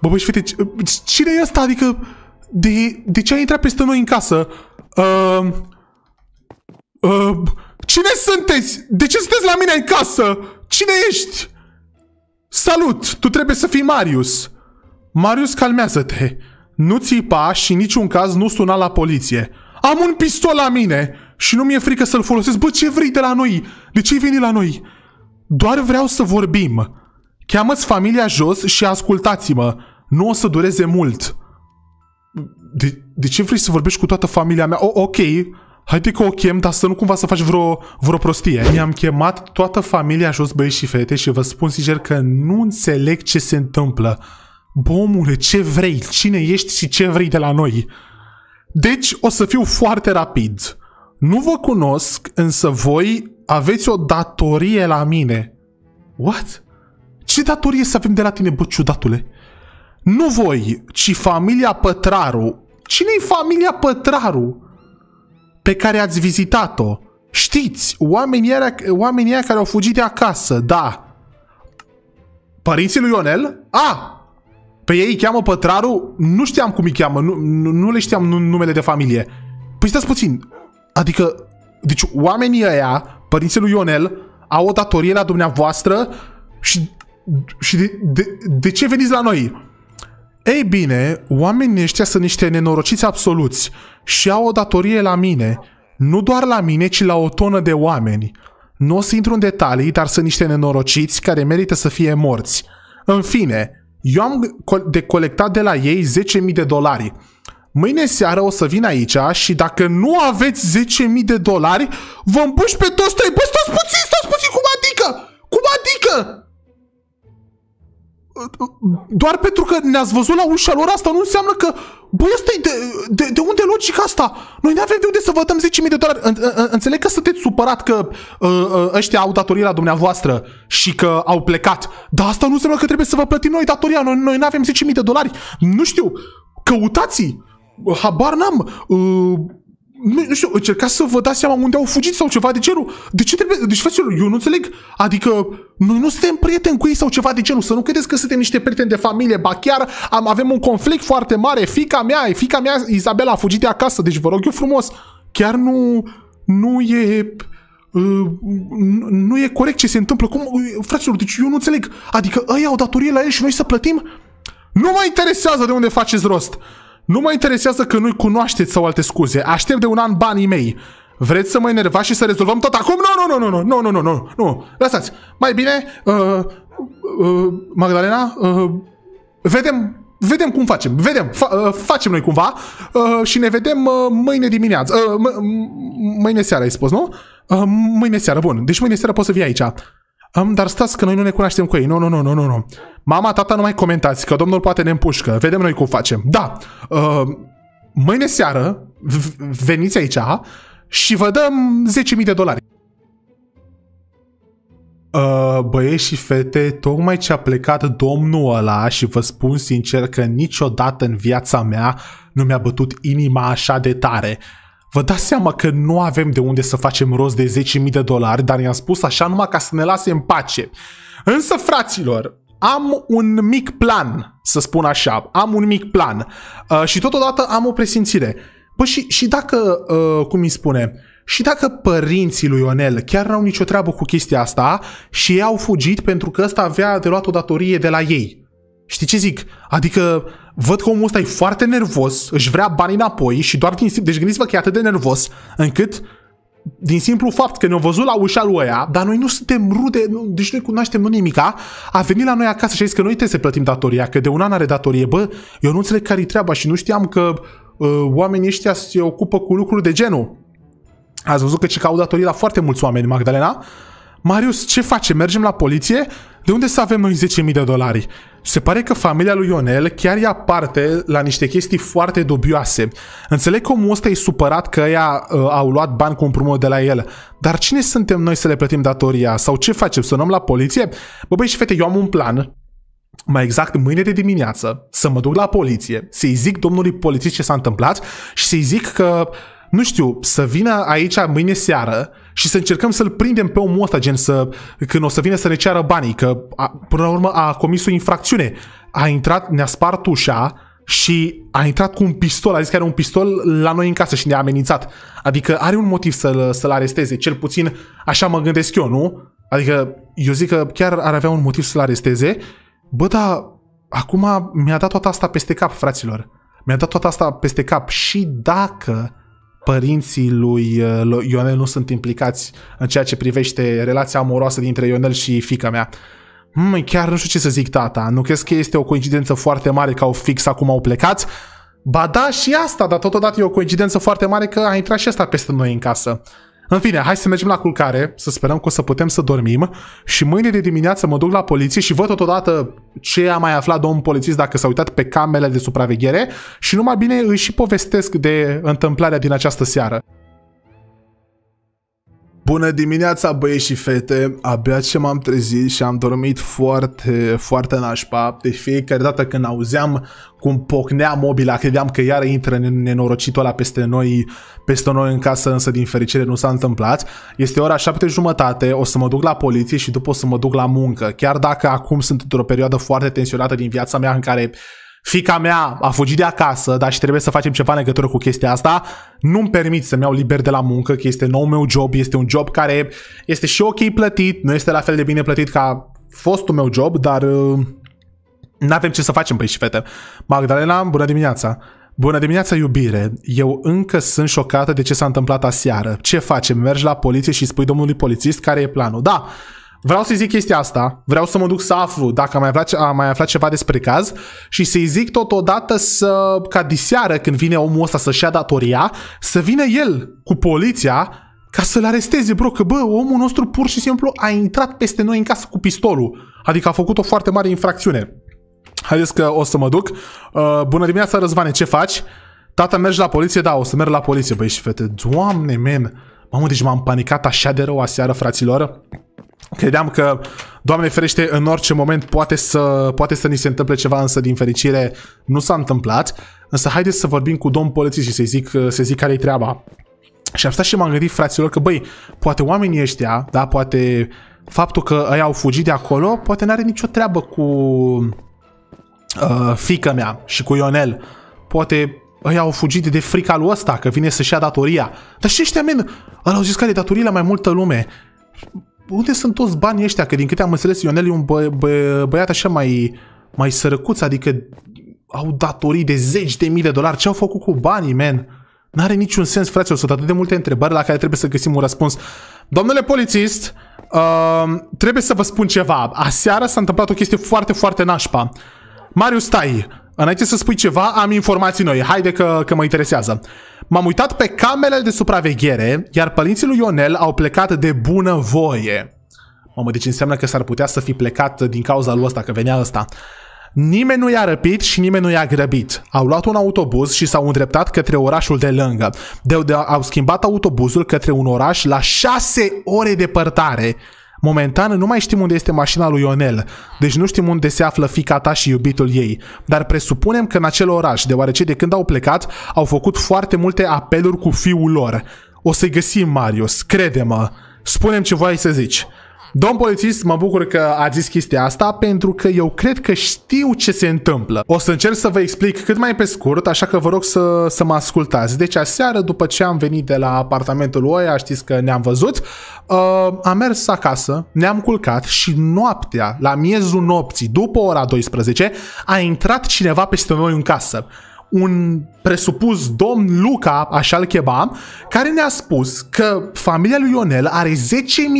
S1: bă, băi, și fete, cine e ăsta? Adică, de, de ce a intrat peste noi în casă? Uh, Uh, cine sunteți? De ce sunteți la mine în casă? Cine ești? Salut! Tu trebuie să fii Marius. Marius, calmează-te. Nu țipa și niciun caz nu suna la poliție. Am un pistol la mine și nu mi-e frică să-l folosesc. Bă, ce vrei de la noi? De ce ai venit la noi? Doar vreau să vorbim. Cheamă-ți familia jos și ascultați-mă. Nu o să dureze mult. De, de ce vrei să vorbești cu toată familia mea? O, ok, hai că o chem, dar să nu cumva să faci vreo, vreo prostie. Mi-am chemat toată familia jos, băieți și fete și vă spun sincer că nu înțeleg ce se întâmplă. Bă, omule, ce vrei? Cine ești și ce vrei de la noi? Deci o să fiu foarte rapid. Nu vă cunosc, însă voi aveți o datorie la mine. What? Ce datorie să avem de la tine, bă, ciudatule? Nu voi, ci familia Pătraru. Cine-i familia Pătraru? pe care ați vizitat-o. Știți, oamenii aia, oamenii aia care au fugit de acasă, da. Părinții lui Ionel? A! Pe păi ei îi cheamă Pătraru? Nu știam cum îi cheamă, nu, nu, nu le știam numele de familie. Păi stați puțin, adică, deci oamenii ăia, părinții lui Ionel, au o datorie la dumneavoastră și, și de, de, de ce veniți la noi? Ei bine, oamenii ăștia sunt niște nenorociți absoluți și au o datorie la mine. Nu doar la mine, ci la o tonă de oameni. Nu o să intru în detalii, dar sunt niște nenorociți care merită să fie morți. În fine, eu am de colectat de la ei 10.000 de dolari. Mâine seară o să vin aici și dacă nu aveți 10.000 de dolari, vă împuși pe toți trei. Bă, stați puțin, stați puțin, cum adică? Cum adică? doar pentru că ne-ați văzut la ușa lor, asta nu înseamnă că... Băi, asta de, de, de unde logica asta? Noi nu avem de unde să vă dăm 10.000 de dolari. În, în, înțeleg că sunteți supărat că uh, uh ăștia au datorii la dumneavoastră și că au plecat. Dar asta nu înseamnă că trebuie să vă plătim noi datoria. Noi, noi nu avem 10.000 de dolari. Nu știu. Căutați-i. Habar n-am. Uh, nu, nu știu, încercați să vă dați seama unde au fugit sau ceva de genul. De ce trebuie? Deci, fraților, eu nu înțeleg. Adică, noi nu suntem prieteni cu ei sau ceva de genul. Să nu credeți că suntem niște prieteni de familie. Ba chiar am, avem un conflict foarte mare. Fica mea, fica mea, Izabela, a fugit de acasă. Deci, vă rog eu frumos, chiar nu, nu e... Uh, nu e corect ce se întâmplă. Cum, uh, fraților, deci eu nu înțeleg. Adică ei au datorie la el și noi să plătim? Nu mă interesează de unde faceți rost. Nu mă interesează că nu-i cunoașteți sau alte scuze. Aștept de un an banii mei. Vreți să mă enervați și să rezolvăm tot acum? Nu, nu, nu, nu, nu, nu, nu, nu, nu, nu. Lăsați. Mai bine, uh, uh, Magdalena, uh, vedem vedem cum facem, vedem, fa- uh, facem noi cumva uh, și ne vedem uh, mâine dimineață, uh, mâine seara ai spus, nu? Uh, mâine seara, bun, deci mâine seara poți să vii aici. Am, dar stați că noi nu ne cunoaștem cu ei. Nu, nu, nu, nu, nu, nu. Mama, tata, nu mai comentați, că domnul poate ne împușcă. Vedem noi cum facem. Da, uh, mâine seară veniți aici și vă dăm 10.000 de dolari. Uh, băieți și fete, tocmai ce a plecat domnul ăla și vă spun sincer că niciodată în viața mea nu mi-a bătut inima așa de tare. Uh, Vă dați seama că nu avem de unde să facem rost de 10.000 de dolari, dar i-am spus așa numai ca să ne lase în pace. Însă, fraților, am un mic plan, să spun așa, am un mic plan uh, și totodată am o presimțire. Păi și, și dacă, uh, cum îi spune, și dacă părinții lui Ionel chiar n-au nicio treabă cu chestia asta și ei au fugit pentru că ăsta avea de luat o datorie de la ei. Știi ce zic? Adică văd că omul ăsta e foarte nervos, își vrea banii înapoi și doar din simplu, deci gândiți-vă că e atât de nervos încât din simplu fapt că ne-au văzut la ușa lui aia, dar noi nu suntem rude, nu, deci noi cunoaștem nu nimica, a venit la noi acasă și a zis că noi trebuie să plătim datoria, că de un an are datorie. Bă, eu nu înțeleg care-i treaba și nu știam că uh, oamenii ăștia se ocupă cu lucruri de genul. Ați văzut că ce au datorii la foarte mulți oameni, Magdalena? Uh, Marius, ce facem? Mergem la poliție? De unde să avem noi 10.000 de dolari? Se pare că familia lui Ionel chiar ia parte la niște chestii foarte dubioase. Înțeleg că omul ăsta e supărat că ea uh, au luat bani cu împrumut de la el. Dar cine suntem noi să le plătim datoria? Sau ce facem? Să la poliție? Bă, băi și fete, eu am un plan. Mai exact, mâine de dimineață, să mă duc la poliție, să-i zic domnului polițist ce s-a întâmplat și să-i zic că uh, nu știu, să vină aici mâine seară și să încercăm să-l prindem pe omul ăsta, gen să, când o să vină să ne ceară banii, că a, până la urmă a comis o infracțiune. A intrat, ne-a spart ușa și a intrat cu un pistol, a zis că are un pistol la noi în casă și ne-a amenințat. Adică are un motiv să-l, să-l aresteze, cel puțin așa mă gândesc eu, nu? Adică eu zic că chiar ar avea un motiv să-l aresteze. Bă, dar acum mi-a dat toată asta peste cap, fraților. Mi-a dat toată asta peste cap și dacă părinții lui uh, Ionel nu sunt implicați în ceea ce privește relația amoroasă dintre Ionel și fica mea. Mm, chiar nu știu ce să zic tata, nu crezi că este o coincidență foarte mare că au fix acum au plecat? Ba da și asta, dar totodată e o coincidență foarte mare că a intrat și asta peste noi în casă. În fine, hai să mergem la culcare, să sperăm că o să putem să dormim și mâine de dimineață mă duc la poliție și văd totodată ce a mai aflat domnul polițist dacă s-a uitat pe camerele de supraveghere și numai bine îi și povestesc de întâmplarea din această seară. Bună dimineața băieți și fete, abia ce m-am trezit și am dormit foarte, foarte nașpa, de deci fiecare dată când auzeam cum pocnea mobila, credeam că iară intră nenorocitul ăla peste noi, peste noi în casă, însă din fericire nu s-a întâmplat. Este ora șapte jumătate, o să mă duc la poliție și după o să mă duc la muncă, chiar dacă acum sunt într-o perioadă foarte tensionată din viața mea în care fica mea a fugit de acasă, dar și trebuie să facem ceva în legătură cu chestia asta, nu-mi permit să-mi iau liber de la muncă, că este nou meu job, este un job care este și ok plătit, nu este la fel de bine plătit ca fostul meu job, dar uh, nu avem ce să facem, băi și fete. Magdalena, bună dimineața! Bună dimineața, iubire! Eu încă sunt șocată de ce s-a întâmplat aseară. Ce facem? Mergi la poliție și spui domnului polițist care e planul. Da, vreau să-i zic chestia asta, vreau să mă duc să aflu dacă am mai aflat, ceva despre caz și să-i zic totodată să, ca diseară când vine omul ăsta să-și ia datoria, să vină el cu poliția ca să-l aresteze, bro, că bă, omul nostru pur și simplu a intrat peste noi în casă cu pistolul. Adică a făcut o foarte mare infracțiune. Haideți că o să mă duc. Uh, bună dimineața, Răzvane, ce faci? Tata, mergi la poliție? Da, o să merg la poliție. Băi și fete, doamne, men. Mamă, deci m-am panicat așa de rău aseară, fraților. Credeam că, Doamne ferește, în orice moment poate să, poate să ni se întâmple ceva, însă din fericire nu s-a întâmplat. Însă haideți să vorbim cu domn polițist și să-i zic, să zic care-i treaba. Și am stat și m-am gândit, fraților, că băi, poate oamenii ăștia, da, poate faptul că ei au fugit de acolo, poate n-are nicio treabă cu uh, fica mea și cu Ionel. Poate ei au fugit de frica lui ăsta, că vine să-și ia datoria. Dar și ăștia, men, au zis că are datorii la mai multă lume unde sunt toți banii ăștia? Că din câte am înțeles, Ionel e un bă, bă, băiat așa mai, mai sărăcuț, adică au datorii de zeci de mii de dolari. Ce au făcut cu banii, man? N-are niciun sens, frate, să atât de multe întrebări la care trebuie să găsim un răspuns. Domnule polițist, uh, trebuie să vă spun ceva. Aseară s-a întâmplat o chestie foarte, foarte nașpa. Marius, stai! Înainte să spui ceva, am informații noi. Haide că, că mă interesează. M-am uitat pe camerele de supraveghere, iar părinții lui Ionel au plecat de bună voie. Mamă, deci înseamnă că s-ar putea să fi plecat din cauza lui ăsta, că venea ăsta. Nimeni nu i-a răpit și nimeni nu i-a grăbit. Au luat un autobuz și s-au îndreptat către orașul de lângă. De, de, au schimbat autobuzul către un oraș la șase ore departare. Momentan nu mai știm unde este mașina lui Ionel, deci nu știm unde se află fica ta și iubitul ei, dar presupunem că în acel oraș, deoarece de când au plecat, au făcut foarte multe apeluri cu fiul lor. O să-i găsim, Marius, crede-mă. Spunem ce voiai să zici. Domn polițist, mă bucur că a zis chestia asta pentru că eu cred că știu ce se întâmplă. O să încerc să vă explic cât mai pe scurt, așa că vă rog să, să mă ascultați. Deci aseară, după ce am venit de la apartamentul oia, știți că ne-am văzut, uh, am mers acasă, ne-am culcat și noaptea, la miezul nopții, după ora 12, a intrat cineva peste noi în casă un presupus domn Luca, așa l cheba, care ne-a spus că familia lui Ionel are 10.000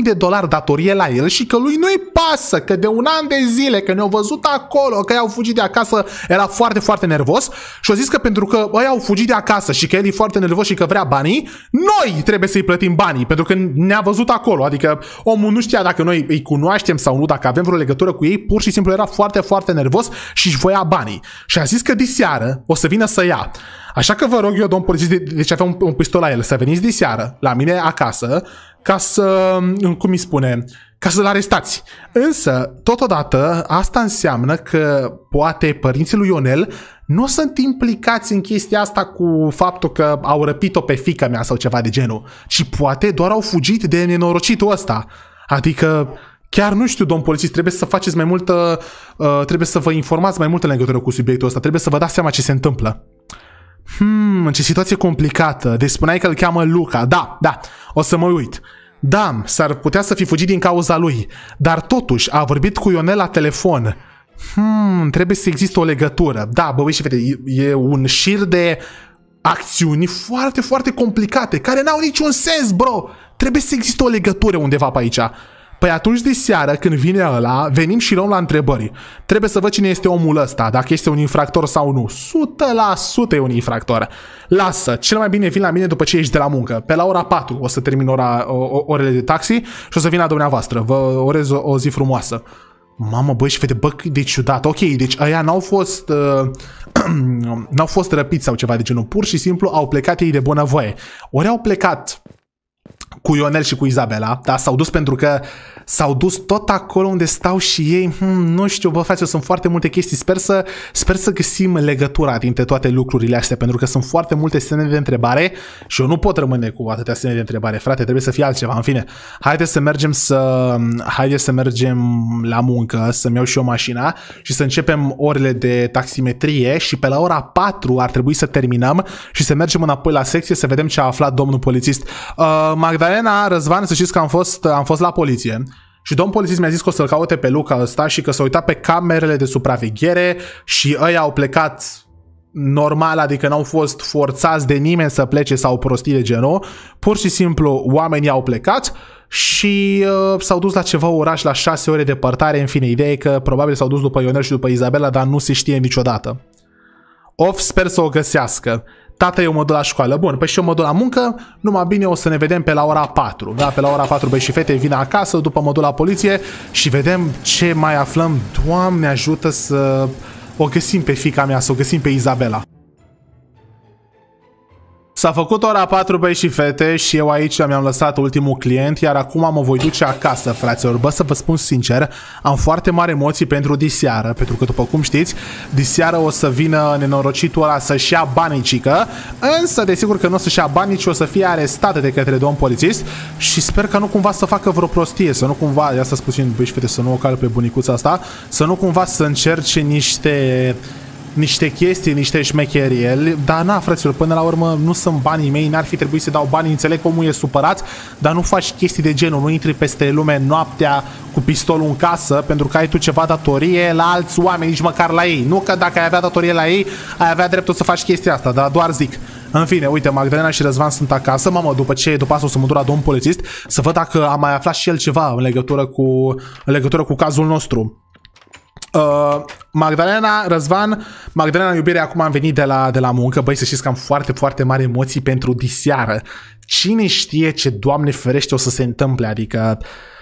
S1: de dolari datorie la el și că lui nu-i pasă, că de un an de zile, că ne-au văzut acolo, că i-au fugit de acasă, era foarte, foarte nervos și a zis că pentru că ei au fugit de acasă și că el e foarte nervos și că vrea banii, noi trebuie să-i plătim banii, pentru că ne-a văzut acolo, adică omul nu știa dacă noi îi cunoaștem sau nu, dacă avem vreo legătură cu ei, pur și simplu era foarte, foarte nervos și își voia banii. Și a zis că diseară o să vină mine să ia. Așa că vă rog eu, domn polițist, deci avea un, un pistol la el, să veniți de la mine acasă ca să, mm, cum mi spune, ca să-l arestați. Însă, totodată, asta înseamnă că poate părinții lui Ionel nu sunt implicați în chestia asta cu faptul că au răpit-o pe fica mea sau ceva de genul, ci poate doar au fugit de nenorocitul ăsta. Adică, chiar nu știu, domn polițist, trebuie să faceți mai multă, uh, trebuie să vă informați mai multe în legătură cu subiectul ăsta, trebuie să vă dați seama ce se întâmplă. Hmm, ce situație complicată. Deci spuneai că îl cheamă Luca. Da, da, o să mă uit. Da, s-ar putea să fi fugit din cauza lui, dar totuși a vorbit cu Ionel la telefon. Hmm, trebuie să există o legătură. Da, bă, și fete, e un șir de acțiuni foarte, foarte complicate, care n-au niciun sens, bro. Trebuie să există o legătură undeva pe aici. Păi atunci de seară, când vine ăla, venim și luăm la întrebări. Trebuie să văd cine este omul ăsta, dacă este un infractor sau nu. 100% e un infractor. Lasă, cel mai bine vin la mine după ce ești de la muncă. Pe la ora 4 o să termin ora, o, orele de taxi și o să vin la dumneavoastră. Vă orez o, o zi frumoasă. Mamă, băi, și fete, bă, de ciudat. Ok, deci aia n-au fost... Uh, n-au fost răpiți sau ceva de genul. Pur și simplu au plecat ei de bunăvoie. Ori au plecat cu Ionel și cu Izabela, da? S-au dus pentru că s-au dus tot acolo unde stau și ei, hmm, nu știu, bă, frate, sunt foarte multe chestii, sper să, sper să găsim legătura dintre toate lucrurile astea, pentru că sunt foarte multe semne de întrebare și eu nu pot rămâne cu atâtea semne de întrebare, frate, trebuie să fie altceva, în fine, haideți să mergem să, haideți să mergem la muncă, să-mi iau și eu mașina și să începem orele de taximetrie și pe la ora 4 ar trebui să terminăm și să mergem înapoi la secție să vedem ce a aflat domnul polițist. Uh, Magda Magdalena Răzvan, să știți că am fost, am fost la poliție și domn polițist mi-a zis că o să-l caute pe Luca ăsta și că s-a uitat pe camerele de supraveghere și ei au plecat normal, adică n-au fost forțați de nimeni să plece sau prostii de genul. Pur și simplu oamenii au plecat și uh, s-au dus la ceva oraș la 6 ore de departare, în fine, ideea e că probabil s-au dus după Ionel și după Izabela, dar nu se știe niciodată. Of, sper să o găsească. Tata, eu mă duc la școală. Bun, păi și eu mă duc la muncă. Numai bine o să ne vedem pe la ora 4. Da, pe la ora 4 băi și fete vin acasă, după mă duc la poliție și vedem ce mai aflăm. Doamne ajută să o găsim pe fica mea, să o găsim pe Izabela. S-a făcut ora 4 băi și fete și eu aici mi-am lăsat ultimul client, iar acum mă voi duce acasă, fraților. Bă, să vă spun sincer, am foarte mari emoții pentru diseară, pentru că după cum știți, diseară o să vină nenorocitul ăla să-și ia banicică, însă desigur că nu o să-și ia banii, ci o să fie arestată de către domn polițist și sper că nu cumva să facă vreo prostie, să nu cumva, ia să spun băi și fete, să nu o cal pe bunicuța asta, să nu cumva să încerce niște niște chestii, niște șmecherii, dar na, frăților, până la urmă nu sunt banii mei, n-ar fi trebuit să dau bani, înțeleg omul e supărat, dar nu faci chestii de genul, nu intri peste lume noaptea cu pistolul în casă pentru că ai tu ceva datorie la alți oameni, nici măcar la ei. Nu că dacă ai avea datorie la ei, ai avea dreptul să faci chestia asta, dar doar zic. În fine, uite, Magdalena și Răzvan sunt acasă. Mamă, după ce după asta o să mă duc la domn polițist, să văd dacă a mai aflat și el ceva în legătură cu, în legătură cu cazul nostru. Uh, Magdalena, Răzvan, Magdalena, iubire, acum am venit de la, de la muncă. Băi, să știți că am foarte, foarte mari emoții pentru diseară. Cine știe ce, Doamne ferește, o să se întâmple? Adică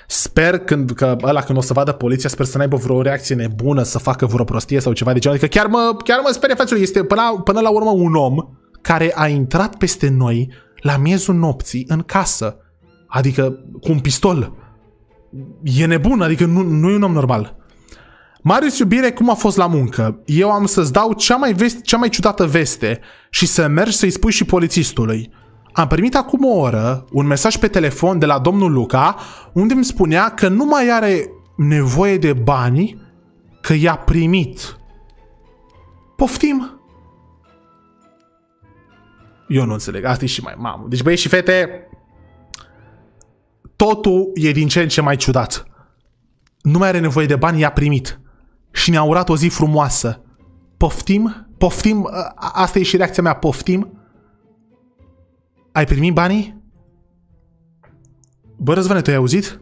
S1: sper când, că ăla când o să vadă poliția, sper să n-aibă vreo reacție nebună, să facă vreo prostie sau ceva de genul. Adică chiar mă, chiar mă sperie fațul. Este până, până la urmă un om care a intrat peste noi la miezul nopții în casă. Adică cu un pistol. E nebun, adică nu, nu e un om normal. Marius Iubire, cum a fost la muncă? Eu am să-ți dau cea mai, vest, cea mai ciudată veste și să mergi să-i spui și polițistului. Am primit acum o oră un mesaj pe telefon de la domnul Luca, unde îmi spunea că nu mai are nevoie de bani, că i-a primit. Poftim! Eu nu înțeleg, asta e și mai mamă. Deci băieți și fete, totul e din ce în ce mai ciudat. Nu mai are nevoie de bani, i-a primit și ne a urat o zi frumoasă. Poftim? Poftim? Asta e și reacția mea, poftim? Ai primit banii? Bă, Răzvane, te-ai auzit?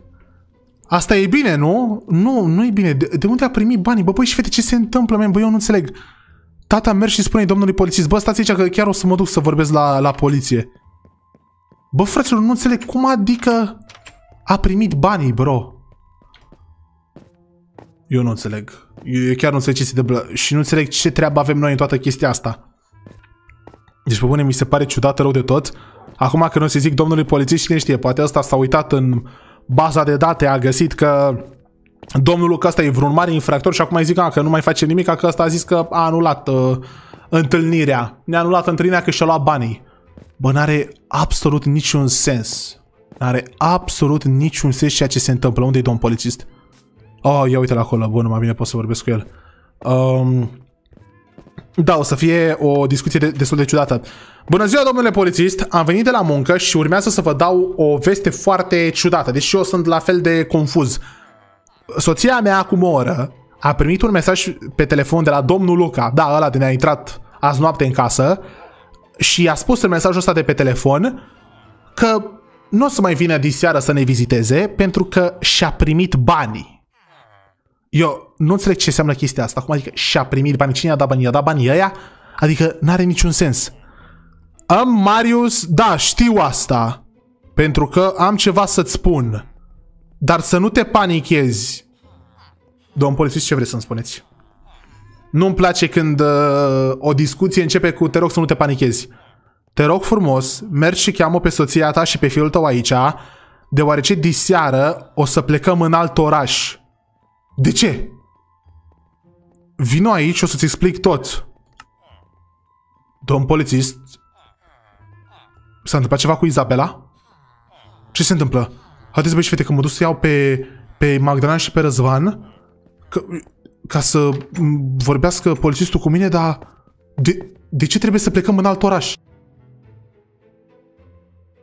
S1: Asta e bine, nu? Nu, nu e bine. De, de unde a primit banii? Bă, băi, și fete, ce se întâmplă, men? Bă, eu nu înțeleg. Tata merge și spune domnului polițist, bă, stați aici că chiar o să mă duc să vorbesc la, la poliție. Bă, fraților, nu înțeleg cum adică a primit banii, bro. Eu nu înțeleg. Eu chiar nu înțeleg ce se întâmplă și nu înțeleg ce treabă avem noi în toată chestia asta. Deci, pe bune, mi se pare ciudat, rău de tot. Acum că nu se zic domnului polițist, cine știe, poate ăsta s-a uitat în baza de date, a găsit că domnul că ăsta e vreun mare infractor și acum îi zic a, că nu mai face nimic, că ăsta a zis că a anulat uh, întâlnirea. Ne-a anulat întâlnirea că și-a luat banii. Bă, n-are absolut niciun sens. N-are absolut niciun sens ceea ce se întâmplă. Unde e domn polițist? Oh, ia uite la acolo, bun, mai bine pot să vorbesc cu el. Um, da, o să fie o discuție de, destul de ciudată. Bună ziua, domnule polițist! Am venit de la muncă și urmează să vă dau o veste foarte ciudată, deși eu sunt la fel de confuz. Soția mea, acum o oră, a primit un mesaj pe telefon de la domnul Luca, da, ăla de ne-a intrat azi noapte în casă, și a spus în mesajul ăsta de pe telefon că nu o să mai vină diseară să ne viziteze pentru că și-a primit banii. Eu nu înțeleg ce înseamnă chestia asta. Cum adică și-a primit banii? Cine i-a dat banii? I-a dat banii ăia? Adică n-are niciun sens. Am Marius, da, știu asta. Pentru că am ceva să-ți spun. Dar să nu te panichezi. Domn polițist, ce vrei să-mi spuneți? Nu-mi place când uh, o discuție începe cu te rog să nu te panichezi. Te rog frumos, mergi și cheamă pe soția ta și pe fiul tău aici, deoarece diseară o să plecăm în alt oraș. De ce? Vino aici și o să-ți explic tot. Domn polițist, s-a întâmplat ceva cu Izabela? Ce se întâmplă? Haideți băi și fete că mă duc să iau pe, pe Magdalena și pe Răzvan că, ca să vorbească polițistul cu mine, dar de, de ce trebuie să plecăm în alt oraș?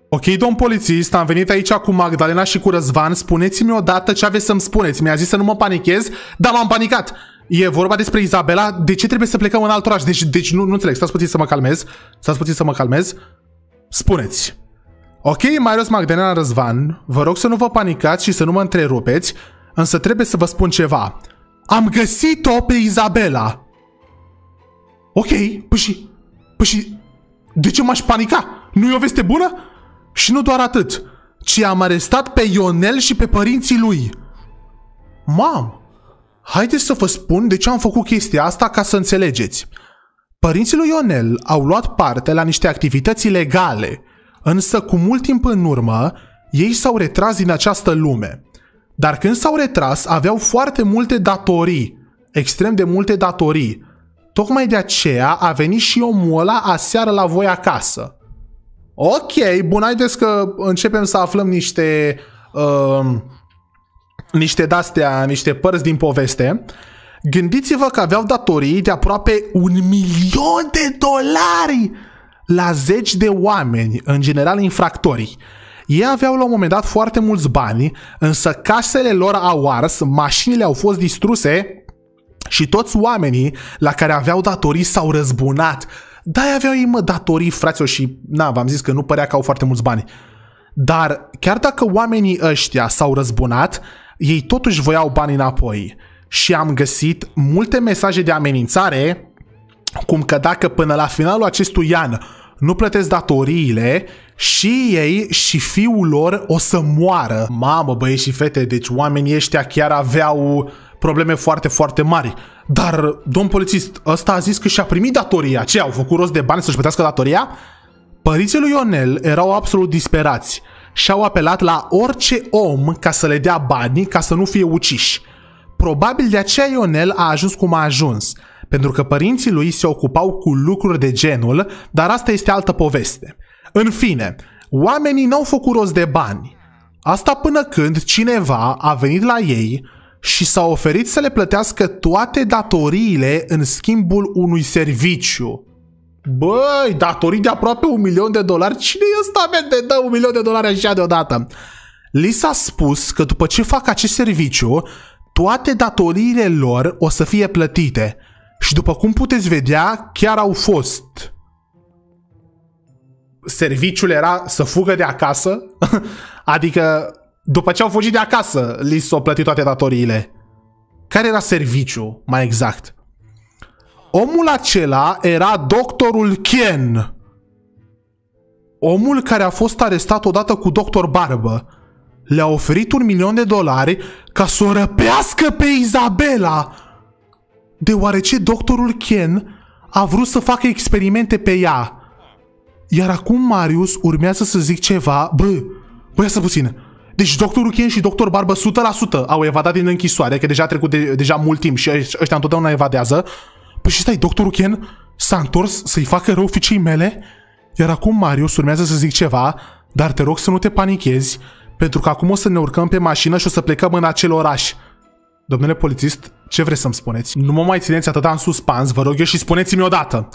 S1: Ok, domn polițist, am venit aici cu Magdalena și cu Răzvan. Spuneți-mi odată ce aveți să-mi spuneți. Mi-a zis să nu mă panichez, dar m-am panicat. E vorba despre Izabela. De ce trebuie să plecăm în alt oraș? Deci, deci nu, nu înțeleg. Stați puțin să mă calmez. Stați puțin să mă calmez. Spuneți. Ok, Marius Magdalena Răzvan, vă rog să nu vă panicați și să nu mă întrerupeți, însă trebuie să vă spun ceva. Am găsit-o pe Izabela. Ok, păi și... Păi și... De ce m-aș panica? Nu e o veste bună? Și nu doar atât, ci am arestat pe Ionel și pe părinții lui. Mam, haideți să vă spun de ce am făcut chestia asta ca să înțelegeți. Părinții lui Ionel au luat parte la niște activități legale, însă cu mult timp în urmă, ei s-au retras din această lume. Dar când s-au retras, aveau foarte multe datorii, extrem de multe datorii. Tocmai de aceea a venit și omul ăla aseară la voi acasă. Ok, bun, haideți că începem să aflăm niște uh, niște dastea, niște părți din poveste. Gândiți-vă că aveau datorii de aproape un milion de dolari la zeci de oameni, în general infractorii. Ei aveau la un moment dat foarte mulți bani, însă casele lor au ars, mașinile au fost distruse și toți oamenii la care aveau datorii s-au răzbunat da, aveau ei, mă, datorii, fraților, și, na, v-am zis că nu părea că au foarte mulți bani. Dar chiar dacă oamenii ăștia s-au răzbunat, ei totuși voiau bani înapoi. Și am găsit multe mesaje de amenințare, cum că dacă până la finalul acestui an nu plătesc datoriile și ei și fiul lor o să moară. Mamă, băieți și fete, deci oamenii ăștia chiar aveau probleme foarte, foarte mari. Dar, domn polițist, ăsta a zis că și-a primit datoria. Ce, au făcut rost de bani să-și plătească datoria? Părinții lui Ionel erau absolut disperați și au apelat la orice om ca să le dea banii ca să nu fie uciși. Probabil de aceea Ionel a ajuns cum a ajuns, pentru că părinții lui se ocupau cu lucruri de genul, dar asta este altă poveste. În fine, oamenii n-au făcut rost de bani. Asta până când cineva a venit la ei și s-a oferit să le plătească toate datoriile în schimbul unui serviciu. Băi, datorii de aproape un milion de dolari? Cine e ăsta, men, de dă un milion de dolari așa deodată? Li s-a spus că după ce fac acest serviciu, toate datoriile lor o să fie plătite. Și după cum puteți vedea, chiar au fost. Serviciul era să fugă de acasă, adică după ce au fugit de acasă, li s-au plătit toate datoriile. Care era serviciu, mai exact? Omul acela era doctorul Ken. Omul care a fost arestat odată cu doctor Barbă. Le-a oferit un milion de dolari ca să o răpească pe Izabela. Deoarece doctorul Ken a vrut să facă experimente pe ea. Iar acum Marius urmează să zic ceva. Bă, bă, să puțin. Deci doctorul Ken și doctor Barbă 100% au evadat din închisoare, că deja a trecut de, deja mult timp și ăștia întotdeauna evadează. Păi și stai, doctorul Ken s-a întors să-i facă rău fiicei mele? Iar acum Marius urmează să zic ceva, dar te rog să nu te panichezi, pentru că acum o să ne urcăm pe mașină și o să plecăm în acel oraș. Domnule polițist, ce vreți să-mi spuneți? Nu mă mai țineți atâta în suspans, vă rog eu și spuneți-mi odată.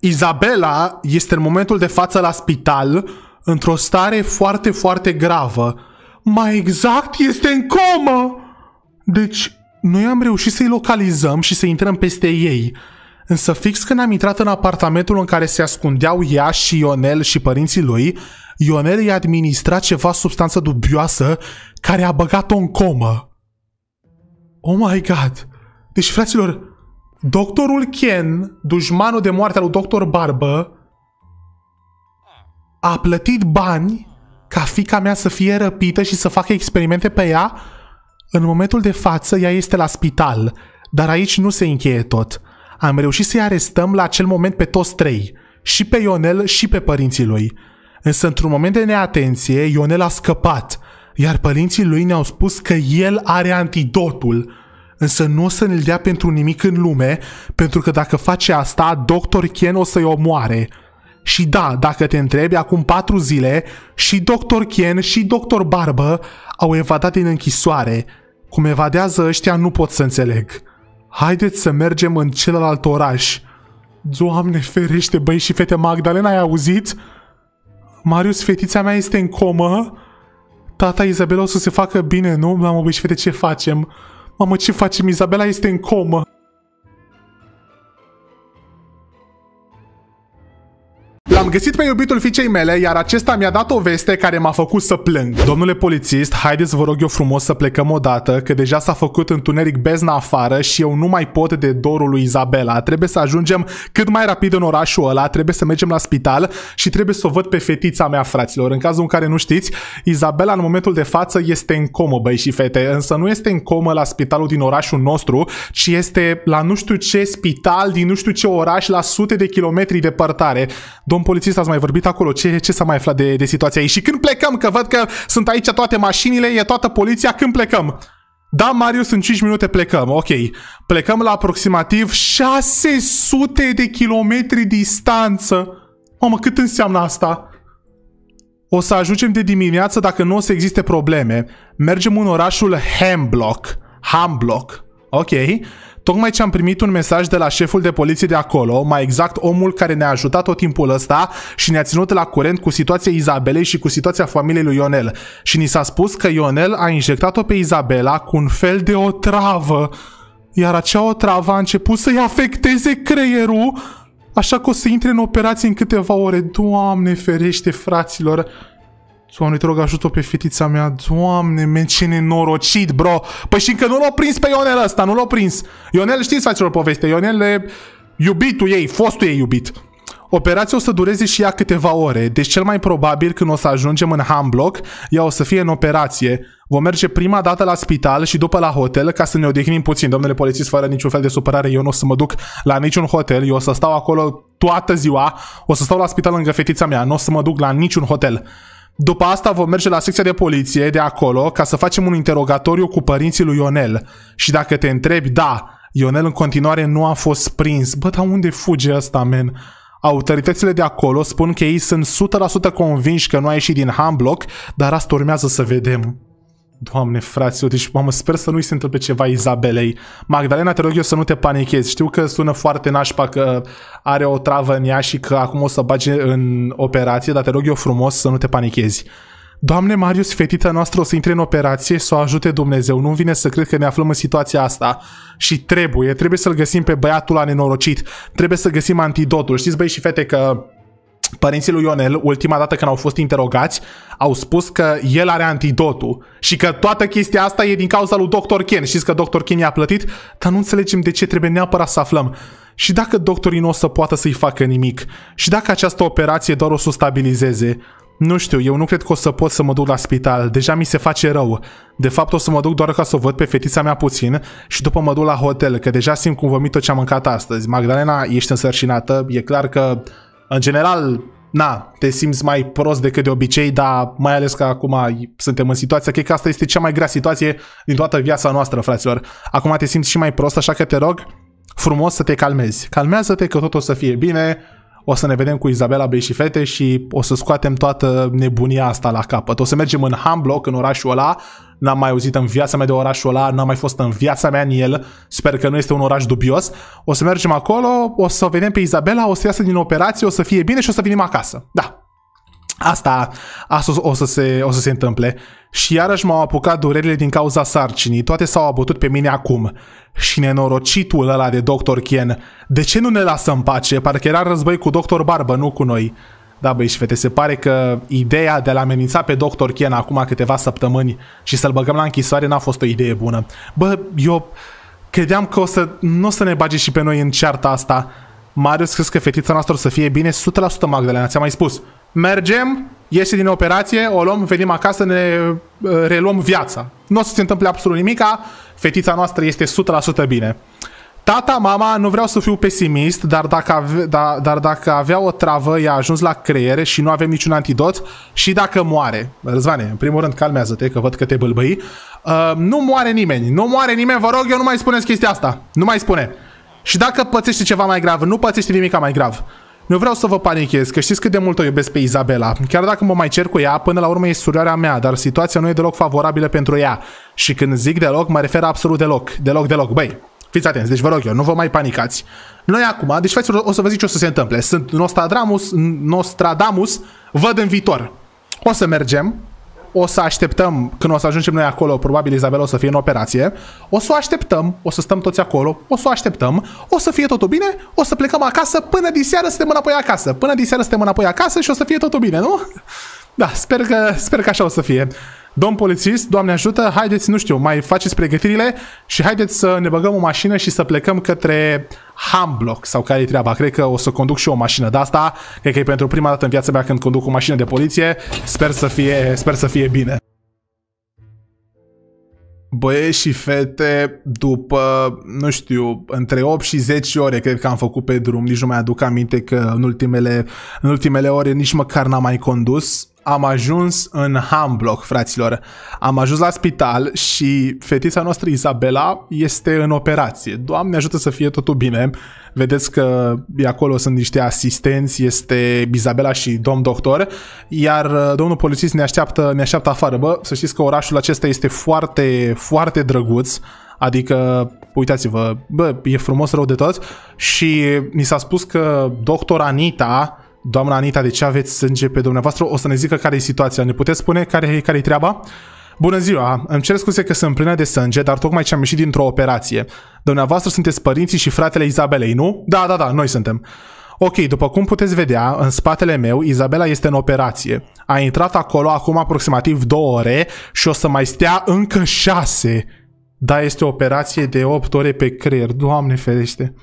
S1: Izabela este în momentul de față la spital, într-o stare foarte, foarte gravă mai exact, este în comă! Deci, noi am reușit să-i localizăm și să intrăm peste ei. Însă fix când am intrat în apartamentul în care se ascundeau ea și Ionel și părinții lui, Ionel i-a administrat ceva substanță dubioasă care a băgat-o în comă. Oh my god! Deci, fraților, doctorul Ken, dușmanul de moarte al lui doctor Barbă, a plătit bani ca fica mea să fie răpită și să facă experimente pe ea, în momentul de față ea este la spital, dar aici nu se încheie tot. Am reușit să-i arestăm la acel moment pe toți trei, și pe Ionel și pe părinții lui. Însă într-un moment de neatenție, Ionel a scăpat, iar părinții lui ne-au spus că el are antidotul, însă nu o să ne-l dea pentru nimic în lume, pentru că dacă face asta, doctor Ken o să-i omoare – și da, dacă te întrebi, acum patru zile și Dr. Ken și Dr. Barbă au evadat din închisoare. Cum evadează ăștia nu pot să înțeleg. Haideți să mergem în celălalt oraș. Doamne ferește, băi și fete Magdalena, ai auzit? Marius, fetița mea este în comă? Tata Izabela o să se facă bine, nu? Mamă, băi și fete, ce facem? Mamă, ce facem? Izabela este în comă. L-am găsit pe iubitul fiicei mele, iar acesta mi-a dat o veste care m-a făcut să plâng. Domnule polițist, haideți vă rog eu frumos să plecăm odată, că deja s-a făcut întuneric bezna afară și eu nu mai pot de dorul lui Izabela. Trebuie să ajungem cât mai rapid în orașul ăla, trebuie să mergem la spital și trebuie să o văd pe fetița mea, fraților. În cazul în care nu știți, Izabela în momentul de față este în comă, băi și fete, însă nu este în comă la spitalul din orașul nostru, ci este la nu știu ce spital din nu știu ce oraș la sute de kilometri departare. Domn domn polițist, ați mai vorbit acolo, ce, ce s-a mai aflat de, de situația ei? Și când plecăm, că văd că sunt aici toate mașinile, e toată poliția, când plecăm? Da, Marius, în 5 minute plecăm, ok. Plecăm la aproximativ 600 de kilometri distanță. Mamă, cât înseamnă asta? O să ajungem de dimineață dacă nu o să existe probleme. Mergem în orașul Hamblock. Hamblock. Ok. Tocmai ce am primit un mesaj de la șeful de poliție de acolo, mai exact omul care ne-a ajutat tot timpul ăsta și ne-a ținut la curent cu situația Izabelei și cu situația familiei lui Ionel. Și ni s-a spus că Ionel a injectat-o pe Izabela cu un fel de o travă. Iar acea otravă a început să-i afecteze creierul, așa că o să intre în operație în câteva ore. Doamne ferește, fraților! Doamne, te rog, ajută pe fetița mea. Doamne, men, ce nenorocit, bro. Păi și încă nu l-au prins pe Ionel ăsta, nu l-au prins. Ionel știți face o poveste. Ionel e iubitul ei, fostul ei iubit. Operația o să dureze și ea câteva ore, deci cel mai probabil când o să ajungem în Hamblock, ea o să fie în operație. Vom merge prima dată la spital și după la hotel ca să ne odihnim puțin. Domnule polițist, fără niciun fel de supărare, eu nu o să mă duc la niciun hotel, eu o să stau acolo toată ziua, o să stau la spital lângă fetița mea, nu o să mă duc la niciun hotel. După asta vom merge la secția de poliție de acolo ca să facem un interogatoriu cu părinții lui Ionel. Și dacă te întrebi, da, Ionel în continuare nu a fost prins. Bă, dar unde fuge ăsta, men? Autoritățile de acolo spun că ei sunt 100% convinși că nu a ieșit din Hamblock, dar asta urmează să vedem. Doamne, fraților, deci, mamă, sper să nu-i se întâmple ceva Izabelei. Magdalena, te rog eu să nu te panichezi. Știu că sună foarte nașpa că are o travă în ea și că acum o să bage în operație, dar te rog eu frumos să nu te panichezi. Doamne Marius, fetita noastră o să intre în operație, să o ajute Dumnezeu. Nu vine să cred că ne aflăm în situația asta. Și trebuie, trebuie să-l găsim pe băiatul anenorocit. nenorocit. Trebuie să găsim antidotul. Știți, băi și fete, că părinții lui Ionel, ultima dată când au fost interogați, au spus că el are antidotul și că toată chestia asta e din cauza lui Dr. Ken. Știți că Dr. Ken i-a plătit, dar nu înțelegem de ce trebuie neapărat să aflăm. Și dacă doctorii nu o să poată să-i facă nimic, și dacă această operație doar o să stabilizeze, nu știu, eu nu cred că o să pot să mă duc la spital, deja mi se face rău. De fapt o să mă duc doar ca să o văd pe fetița mea puțin și după mă duc la hotel, că deja simt cum vomit tot ce am mâncat astăzi. Magdalena, ești însărcinată, e clar că în general, na, te simți mai prost decât de obicei, dar mai ales că acum suntem în situația, cred că asta este cea mai grea situație din toată viața noastră, fraților. Acum te simți și mai prost, așa că te rog frumos să te calmezi. Calmează-te că tot o să fie bine, o să ne vedem cu Izabela Bei și Fete și o să scoatem toată nebunia asta la capăt. O să mergem în Hamblock, în orașul ăla, n-am mai auzit în viața mea de orașul ăla, n-am mai fost în viața mea în el, sper că nu este un oraș dubios. O să mergem acolo, o să vedem pe Izabela, o să iasă din operație, o să fie bine și o să venim acasă. Da, Asta, asta o, să se, o să se întâmple. Și iarăși m-au apucat durerile din cauza sarcinii. Toate s-au abătut pe mine acum. Și nenorocitul ăla de Dr. Kien. De ce nu ne lasă în pace? Parcă era război cu Dr. Barbă, nu cu noi. Da, băi și fete, se pare că ideea de a-l amenința pe Dr. Kien acum câteva săptămâni și să-l băgăm la închisoare n-a fost o idee bună. Bă, eu credeam că o să, nu o să ne bage și pe noi în cearta asta Marius, crezi că fetița noastră o să fie bine? 100% Magdalena, ți-am mai spus. Mergem, iese din operație, o luăm, venim acasă, ne uh, reluăm viața. Nu o să se întâmple absolut nimica, fetița noastră este 100% bine. Tata, mama, nu vreau să fiu pesimist, dar dacă, ave, da, dar dacă avea o travă, i-a ajuns la creiere și nu avem niciun antidot și dacă moare, Răzvane, în primul rând calmează-te că văd că te bâlbăi. uh, nu moare nimeni, nu moare nimeni, vă rog eu nu mai spuneți chestia asta, nu mai spune. Și dacă pățește ceva mai grav, nu pățește nimic mai grav. Nu vreau să vă panichez, că știți cât de mult o iubesc pe Izabela. Chiar dacă mă mai cer cu ea, până la urmă e surioarea mea, dar situația nu e deloc favorabilă pentru ea. Și când zic deloc, mă refer absolut deloc. Deloc, deloc. Băi, fiți atenți, deci vă rog eu, nu vă mai panicați. Noi acum, deci fați, o să vă zic ce o să se întâmple. Sunt Nostradamus, Nostradamus, văd în viitor. O să mergem, o să așteptăm, când o să ajungem noi acolo, probabil Izabela o să fie în operație, o să o așteptăm, o să stăm toți acolo, o să o așteptăm, o să fie totul bine, o să plecăm acasă, până diseară suntem înapoi acasă, până diseară suntem înapoi acasă și o să fie totul bine, nu? Da, sper că, sper că așa o să fie. Domn polițist, Doamne ajută, haideți, nu știu, mai faceți pregătirile și haideți să ne băgăm o mașină și să plecăm către Hamblock sau care e treaba. Cred că o să conduc și eu o mașină de asta. Cred că e pentru prima dată în viața mea când conduc o mașină de poliție. Sper să fie, sper să fie bine băieți și fete după, nu știu, între 8 și 10 ore cred că am făcut pe drum, nici nu mai aduc aminte că în ultimele, în ultimele ore nici măcar n-am mai condus. Am ajuns în Hamblock, fraților. Am ajuns la spital și fetița noastră Isabela este în operație. Doamne ajută să fie totul bine. Uh, vedeți că acolo sunt niște asistenți, este Bizabela și domn doctor, iar uh, domnul polițist ne așteaptă, ne așteaptă afară. Bă, să știți că orașul acesta este foarte, foarte drăguț, adică uitați-vă, bă, e frumos rău de tot și mi s-a spus că doctor Anita, doamna Anita, de ce aveți sânge pe dumneavoastră? O să ne zică care e situația. Ne puteți spune care e care treaba? Bună ziua! Îmi cer scuze că sunt plină de sânge, dar tocmai ce am ieșit dintr-o operație. Dumneavoastră sunteți părinții și fratele Izabelei, nu? Da, da, da, noi suntem. Ok, după cum puteți vedea, în spatele meu, Izabela este în operație. A intrat acolo acum aproximativ două ore și o să mai stea încă șase. Da, este o operație de 8 ore pe creier, Doamne ferește.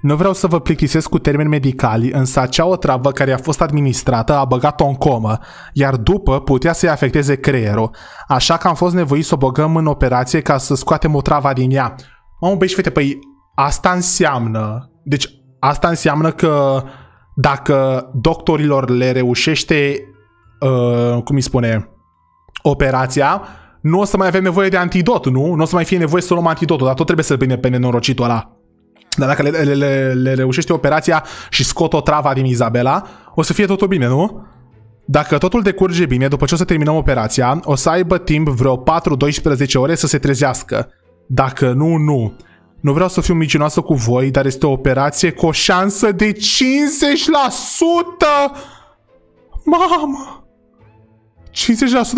S1: Nu vreau să vă plictisesc cu termeni medicali, însă acea otravă care a fost administrată a băgat-o în comă, iar după putea să-i afecteze creierul, așa că am fost nevoit să o băgăm în operație ca să scoatem otrava din ea. Mă, băi, fete, păi asta înseamnă... Deci asta înseamnă că dacă doctorilor le reușește, uh, cum îi spune, operația, nu o să mai avem nevoie de antidot, nu? Nu o să mai fie nevoie să luăm antidotul, dar tot trebuie să-l pe nenorocitul ăla. Dar dacă le, le, le, le reușește operația și scot o travă din Izabela, o să fie totul bine, nu? Dacă totul decurge bine, după ce o să terminăm operația, o să aibă timp vreo 4-12 ore să se trezească. Dacă nu, nu. Nu vreau să fiu micinoasă cu voi, dar este o operație cu o șansă de 50%! Mamă! 50%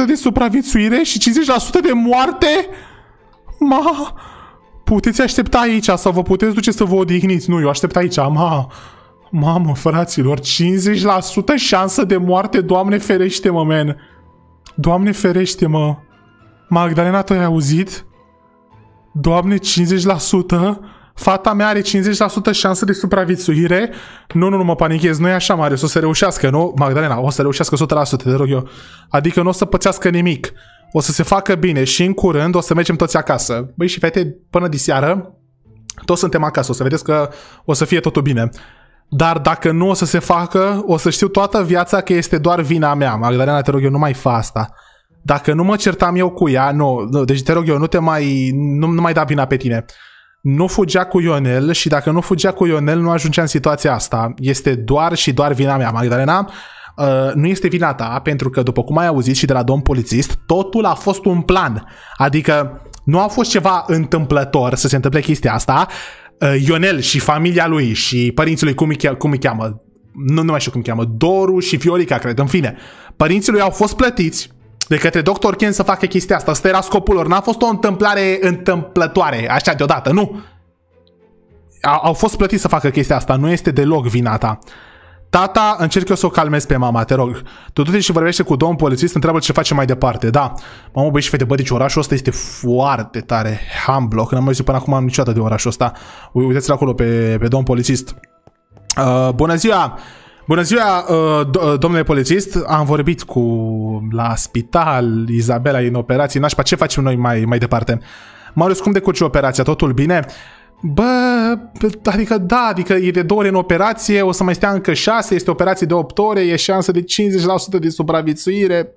S1: de supraviețuire și 50% de moarte? Ma... Puteți aștepta aici sau vă puteți duce să vă odihniți. Nu, eu aștept aici. Ma, mamă, fraților, 50% șansă de moarte, doamne ferește mă, men, Doamne ferește mă. Magdalena, tu ai auzit? Doamne, 50%? Fata mea are 50% șansă de supraviețuire. Nu, nu, nu mă panichez, nu e așa mare, o să reușească, nu? Magdalena, o să reușească 100%, te rog eu. Adică nu o să pățească nimic o să se facă bine și în curând o să mergem toți acasă. Băi și fete, până diseară, toți suntem acasă, o să vedeți că o să fie totul bine. Dar dacă nu o să se facă, o să știu toată viața că este doar vina mea. Magdalena, te rog eu, nu mai fa asta. Dacă nu mă certam eu cu ea, nu, nu deci te rog eu, nu te mai, nu, nu mai da vina pe tine. Nu fugea cu Ionel și dacă nu fugea cu Ionel, nu ajungea în situația asta. Este doar și doar vina mea, Magdalena. Uh, nu este vina ta, pentru că, după cum ai auzit și de la domn polițist, totul a fost un plan. Adică nu a fost ceva întâmplător să se întâmple chestia asta. Uh, Ionel și familia lui și părinții lui, cum îi, cum îi cheamă? Nu, nu mai știu cum îi cheamă. Doru și Fiorica, cred. În fine, părinții lui au fost plătiți de către Dr. Ken să facă chestia asta. Asta era scopul lor. N-a fost o întâmplare întâmplătoare, așa deodată, nu. Au, fost plătiți să facă chestia asta. Nu este deloc vina ta. Tata, încerc eu să o calmez pe mama, te rog. Tu du-te și vorbește cu domnul polițist, întreabă ce face mai departe. Da. Mamă, băi și fete, bă, deci orașul ăsta este foarte tare. că n-am mai zis până acum niciodată de orașul ăsta. Uitați-l acolo pe, pe domn polițist. Uh, bună ziua! Bună ziua, uh, uh, domnule polițist. Am vorbit cu la spital, Izabela e în operație, nașpa, ce facem noi mai, mai departe? Marius, cum decurge operația? Totul bine? Uh, Bă, adică da, adică e de două ori în operație, o să mai stea încă șase, este operație de 8 ore, e șansă de 50% de supraviețuire.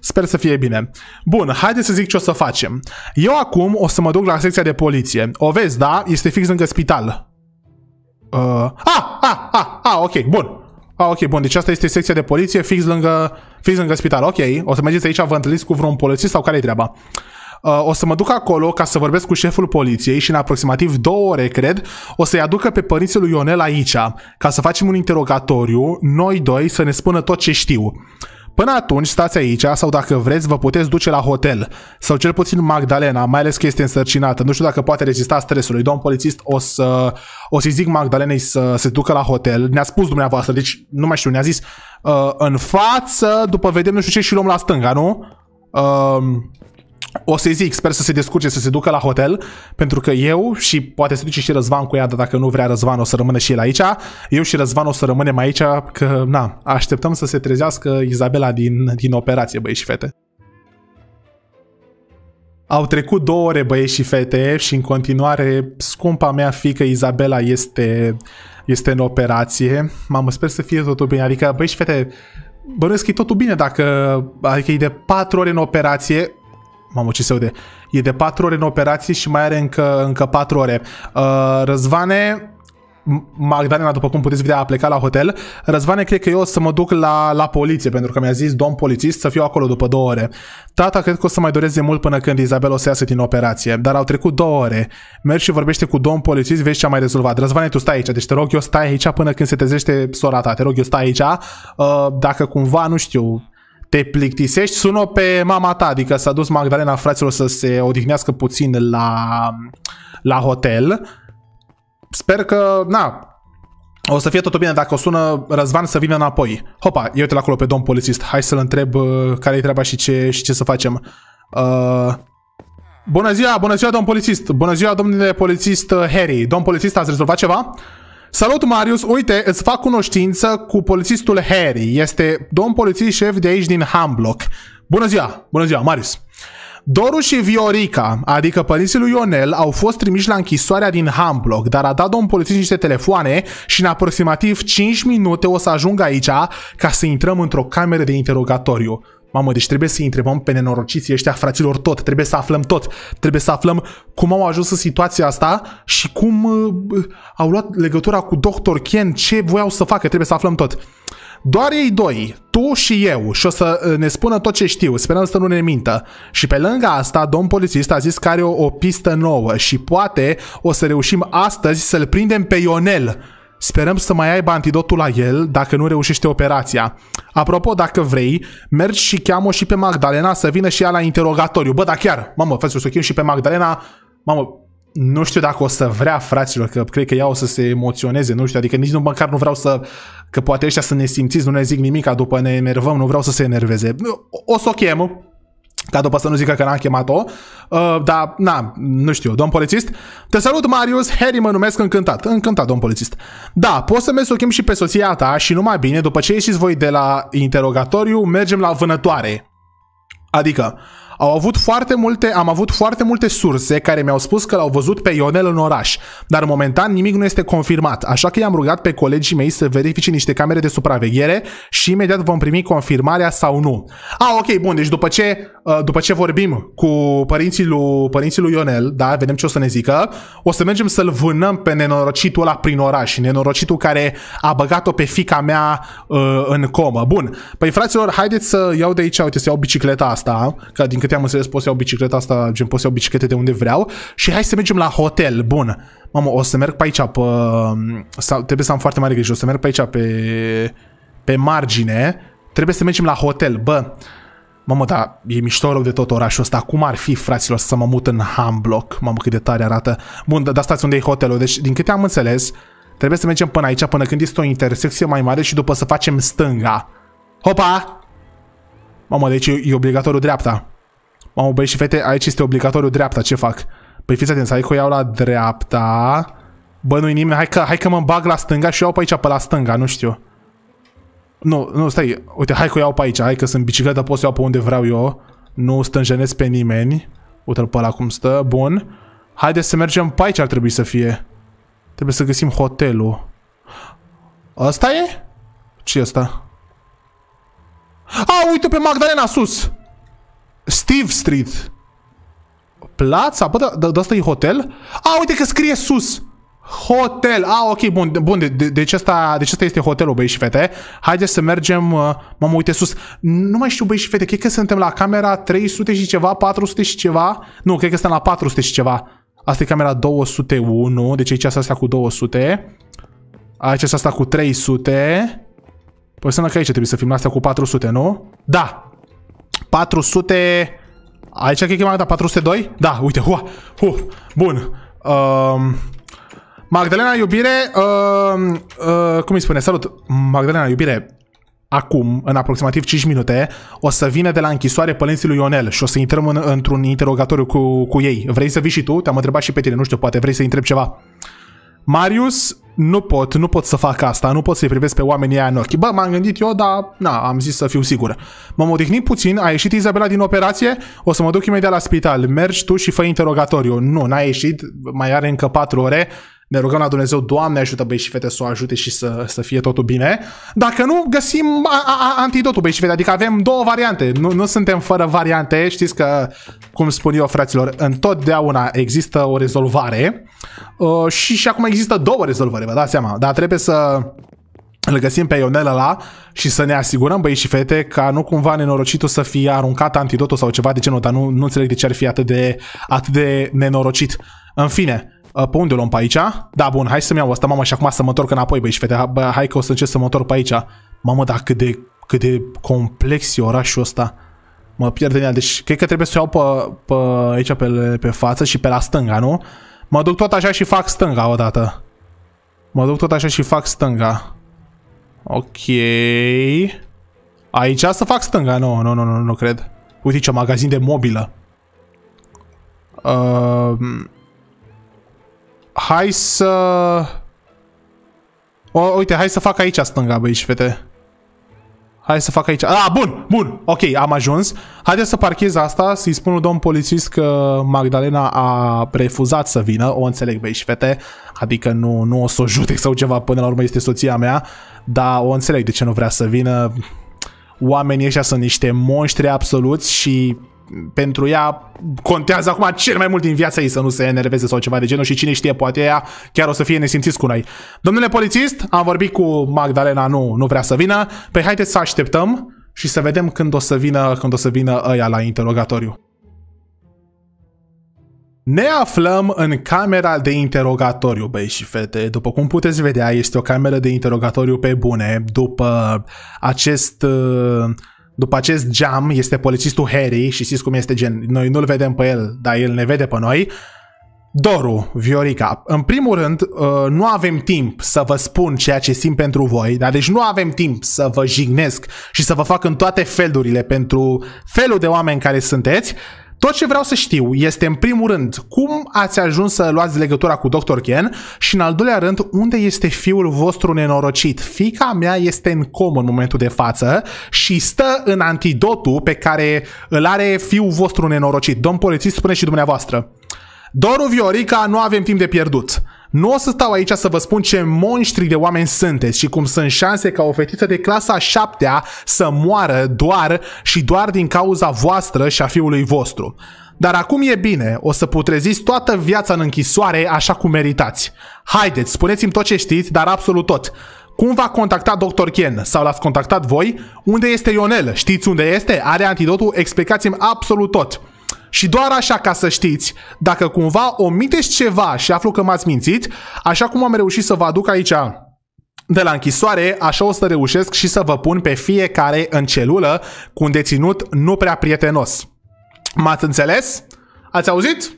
S1: Sper să fie bine. Bun, haideți să zic ce o să facem. Eu acum o să mă duc la secția de poliție. O vezi, da? Este fix lângă spital. Uh, a, ah, a, ah, a, ah, a, ok, bun. A, ok, bun, deci asta este secția de poliție fix lângă, fix lângă spital. Ok, o să mergeți aici, vă întâlniți cu vreun polițist sau care-i treaba? Uh, o să mă duc acolo ca să vorbesc cu șeful poliției și în aproximativ două ore, cred, o să-i aducă pe părinții lui Ionel aici, ca să facem un interogatoriu, noi doi să ne spună tot ce știu. Până atunci stați aici sau dacă vreți vă puteți duce la hotel sau cel puțin Magdalena, mai ales că este însărcinată. Nu știu dacă poate rezista stresului. Domn polițist o să o să zic Magdalenei să se ducă la hotel. Ne-a spus dumneavoastră, deci nu mai știu, ne-a zis uh, în față, după vedem nu știu ce și luăm la stânga, nu? Uh, o să-i zic, sper să se descurce, să se ducă la hotel, pentru că eu și poate se duce și Răzvan cu ea, dar dacă nu vrea Răzvan o să rămână și el aici. Eu și Răzvan o să rămânem aici, că na, așteptăm să se trezească Izabela din, din operație, băieți și fete. Au trecut două ore băieți și fete și în continuare scumpa mea fică Izabela este, este în operație. Mamă, sper să fie totul bine. Adică, băieți și fete, bănuiesc că e totul bine dacă adică e de patru ore în operație, Mamă, ce se aude. E de 4 ore în operație și mai are încă, încă 4 ore. Uh, Răzvane, Magdalena, după cum puteți vedea, a plecat la hotel. Răzvane, cred că eu o să mă duc la, la poliție, pentru că mi-a zis domn polițist să fiu acolo după două ore. Tata, cred că o să mai doreze mult până când Izabel o să iasă din operație, dar au trecut două ore. Mergi și vorbește cu domn polițist, vezi ce a mai rezolvat. Răzvane, tu stai aici, deci te rog eu stai aici până când se trezește sora ta, te rog eu stai aici. Uh, dacă cumva, nu știu, te plictisești, sună pe mama ta, adică s-a dus Magdalena fraților să se odihnească puțin la, la hotel. Sper că, na, o să fie totul bine dacă o sună Răzvan să vină înapoi. Hopa, eu te la acolo pe domn polițist. Hai să-l întreb uh, care e treaba și ce, și ce să facem. Uh, bună ziua, bună ziua, domn polițist. Bună ziua, domnule polițist uh, Harry. Domn polițist, ați rezolvat ceva? Uh, Salut, Marius! Uite, îți fac cunoștință cu polițistul Harry. Este domn polițist șef de aici din Hamblock. Bună ziua! Bună ziua, Marius! Doru și Viorica, adică părinții lui Ionel, au fost trimiși la închisoarea din Hamblock, dar a dat domn polițist niște telefoane și în aproximativ 5 minute o să ajung aici ca să intrăm într-o cameră de interogatoriu. Mamă, deci trebuie să i întrebăm pe nenorociții ăștia fraților tot, trebuie să aflăm tot, trebuie să aflăm cum au ajuns în situația asta și cum uh, au luat legătura cu Dr. Ken, ce voiau să facă, trebuie să aflăm tot. Doar ei doi, tu și eu, și o să uh, ne spună tot ce știu, sperăm să nu ne mintă. Și pe lângă asta, domn polițist a zis că are o, o pistă nouă și poate o să reușim astăzi să-l prindem pe Ionel Sperăm să mai aibă antidotul la el dacă nu reușește operația. Apropo, dacă vrei, mergi și cheamă și pe Magdalena să vină și ea la interogatoriu. Bă, da chiar, mamă, o să chem și pe Magdalena. Mamă, nu știu dacă o să vrea, fraților, că cred că ea o să se emoționeze, nu știu, adică nici nu, măcar nu vreau să, că poate ăștia să ne simțiți, nu ne zic nimic, după ne enervăm, nu vreau să se enerveze. O, o să o chem, ca după să nu zică că n-am chemat-o, uh, dar, na, nu știu, domn polițist. Te salut, Marius, Harry mă numesc încântat. Încântat, domn polițist. Da, poți să mergi să o chem și pe soția ta și numai bine, după ce ieșiți voi de la interogatoriu, mergem la vânătoare. Adică, uh, au avut foarte multe, am avut foarte multe surse care mi-au spus că l-au văzut pe Ionel în oraș, dar momentan nimic nu este confirmat, așa că i-am rugat pe colegii mei să verifice niște camere de supraveghere și imediat vom primi confirmarea sau nu. Ah, ok, bun, deci după ce, uh, după ce vorbim cu părinții lui, părinții lui Ionel, da, vedem ce o să ne zică, o să mergem să-l vânăm pe nenorocitul ăla prin oraș, nenorocitul care a băgat-o pe fica mea uh, în comă. Bun, păi fraților, haideți să iau de aici, uite, să iau bicicleta asta, ca din câte am înțeles pot să iau bicicleta asta, gen pot să iau biciclete de unde vreau și hai să mergem la hotel, bun. Mamă, o să merg pe aici, pe, um, sau, trebuie să am foarte mare grijă, o să merg pe aici, pe, pe margine, trebuie să mergem la hotel, bă. Mamă, da, e mișto rău de tot orașul ăsta. Cum ar fi, fraților, să mă mut în Hamblock? Mamă, cât de tare arată. Bun, da, dar da, stați unde e hotelul. Deci, din câte am înțeles, trebuie să mergem până aici, până când este o intersecție mai mare și după să facem stânga. Hopa! Mamă, deci e obligatoriu dreapta. Mamă, băi și fete, aici este obligatoriu dreapta, ce fac? Păi fiți atenți, hai că o iau la dreapta. Bă, nu-i nimeni, hai că, hai că mă bag la stânga și o iau pe aici, pe la stânga, nu știu. Nu, nu, stai, uite, hai că o iau pe aici, hai că sunt bicicletă, pot să iau pe unde vreau eu. Nu stânjenesc pe nimeni. Uite-l pe ăla cum stă, bun. Haideți să mergem pe aici ar trebui să fie. Trebuie să găsim hotelul. Asta e? ce e asta? A, uite pe Magdalena sus! Steve Street. Plața? Bă, dar da, asta e hotel? A, uite că scrie sus. Hotel. A, ok, bun, bun. De, de, deci, asta, deci asta este hotelul, băi și fete. Haideți să mergem, uh, Mă, mă uite sus. Nu mai știu, băi și fete, cred că suntem la camera 300 și ceva, 400 și ceva. Nu, cred că suntem la 400 și ceva. Asta e camera 201, deci aici asta cu 200. Aici asta cu 300. Păi înseamnă că aici trebuie să fim la astea cu 400, nu? Da, 400... Aici cred că e Magda 402? Da, uite, hua, hu, bun. Um, Magdalena, iubire, uh, uh, cum îi spune, salut, Magdalena, iubire, acum, în aproximativ 5 minute, o să vină de la închisoare pălinții lui Ionel și o să intrăm în, într-un interogatoriu cu, cu ei. Vrei să vii și tu? Te-am întrebat și pe tine, nu știu, poate vrei să întrebi ceva. Marius, nu pot, nu pot să fac asta, nu pot să-i privesc pe oamenii aia în ochi. Bă, m-am gândit eu, dar na, am zis să fiu sigură. M-am odihnit puțin, a ieșit Izabela din operație, o să mă duc imediat la spital. Mergi tu și fă interogatoriu. Nu, n-a ieșit, mai are încă patru ore, ne rugăm la Dumnezeu, Doamne ajută băieți și fete să o ajute și să, să fie totul bine. Dacă nu, găsim a, a, a, antidotul băieți și fete, adică avem două variante, nu, nu suntem fără variante, știți că, cum spun eu fraților, întotdeauna există o rezolvare uh, și, și acum există două rezolvări, vă dați seama, dar trebuie să îl găsim pe Ionel ăla și să ne asigurăm, băieți și fete, ca nu cumva nenorocitul să fie aruncat antidotul sau ceva de genul, dar nu, nu înțeleg de ce ar fi atât de, atât de nenorocit. În fine, pe unde o luăm pe aici? Da, bun, hai să-mi iau asta, mamă, și acum să mă întorc înapoi, băi, și fete, bă, hai că o să încerc să mă întorc pe aici. Mamă, dar cât de, cât de complex e orașul ăsta. Mă pierd în el, deci cred că trebuie să o iau pe, pe aici, pe, pe față și pe la stânga, nu? Mă duc tot așa și fac stânga odată. Mă duc tot așa și fac stânga. Ok. Aici să fac stânga? Nu, nu, nu, nu, nu cred. Uite ce magazin de mobilă. Uh, Hai să... O, uite, hai să fac aici stânga, băi și fete. Hai să fac aici. Ah, bun, bun, ok, am ajuns. Haideți să parchez asta, să-i spun un domn polițist că Magdalena a refuzat să vină, o înțeleg, băi și fete, adică nu, nu o să o judec sau ceva, până la urmă este soția mea, dar o înțeleg de ce nu vrea să vină. Oamenii ăștia sunt niște monștri absoluți și pentru ea contează acum cel mai mult din viața ei să nu se enerveze sau ceva de genul și cine știe, poate ea chiar o să fie nesimțiți cu noi. Domnule polițist, am vorbit cu Magdalena, nu, nu vrea să vină, păi haideți să așteptăm și să vedem când o să vină, când o să vină ăia la interogatoriu. Ne aflăm în camera de interogatoriu, băi și fete. După cum puteți vedea, este o cameră de interogatoriu pe bune. După acest... Uh, după acest geam este polițistul Harry și știți cum este gen, noi nu-l vedem pe el, dar el ne vede pe noi. Doru, Viorica, în primul rând, uh, nu avem timp să vă spun ceea ce simt pentru voi, dar deci nu avem timp să vă jignesc și să vă fac în toate felurile pentru felul de oameni care sunteți, tot ce vreau să știu este, în primul rând, cum ați ajuns să luați legătura cu Dr. Ken și, în al doilea rând, unde este fiul vostru nenorocit. Fica mea este în com în momentul de față și stă în antidotul pe care îl are fiul vostru nenorocit. Domn polițist, spune și dumneavoastră. Doru Viorica, nu avem timp de pierdut. Nu o să stau aici să vă spun ce monștri de oameni sunteți și cum sunt șanse ca o fetiță de clasa 7 -a să moară doar și doar din cauza voastră și a fiului vostru. Dar acum e bine, o să putreziți toată viața în închisoare așa cum meritați. Haideți, spuneți-mi tot ce știți, dar absolut tot. Cum v-a contactat Dr. Ken sau l-ați contactat voi? Unde este Ionel? Știți unde este? Are antidotul? Explicați-mi absolut tot. Și doar așa ca să știți, dacă cumva omiteți ceva și aflu că m-ați mințit, așa cum am reușit să vă aduc aici de la închisoare, așa o să reușesc și să vă pun pe fiecare în celulă cu un deținut nu prea prietenos. M-ați înțeles? Ați auzit?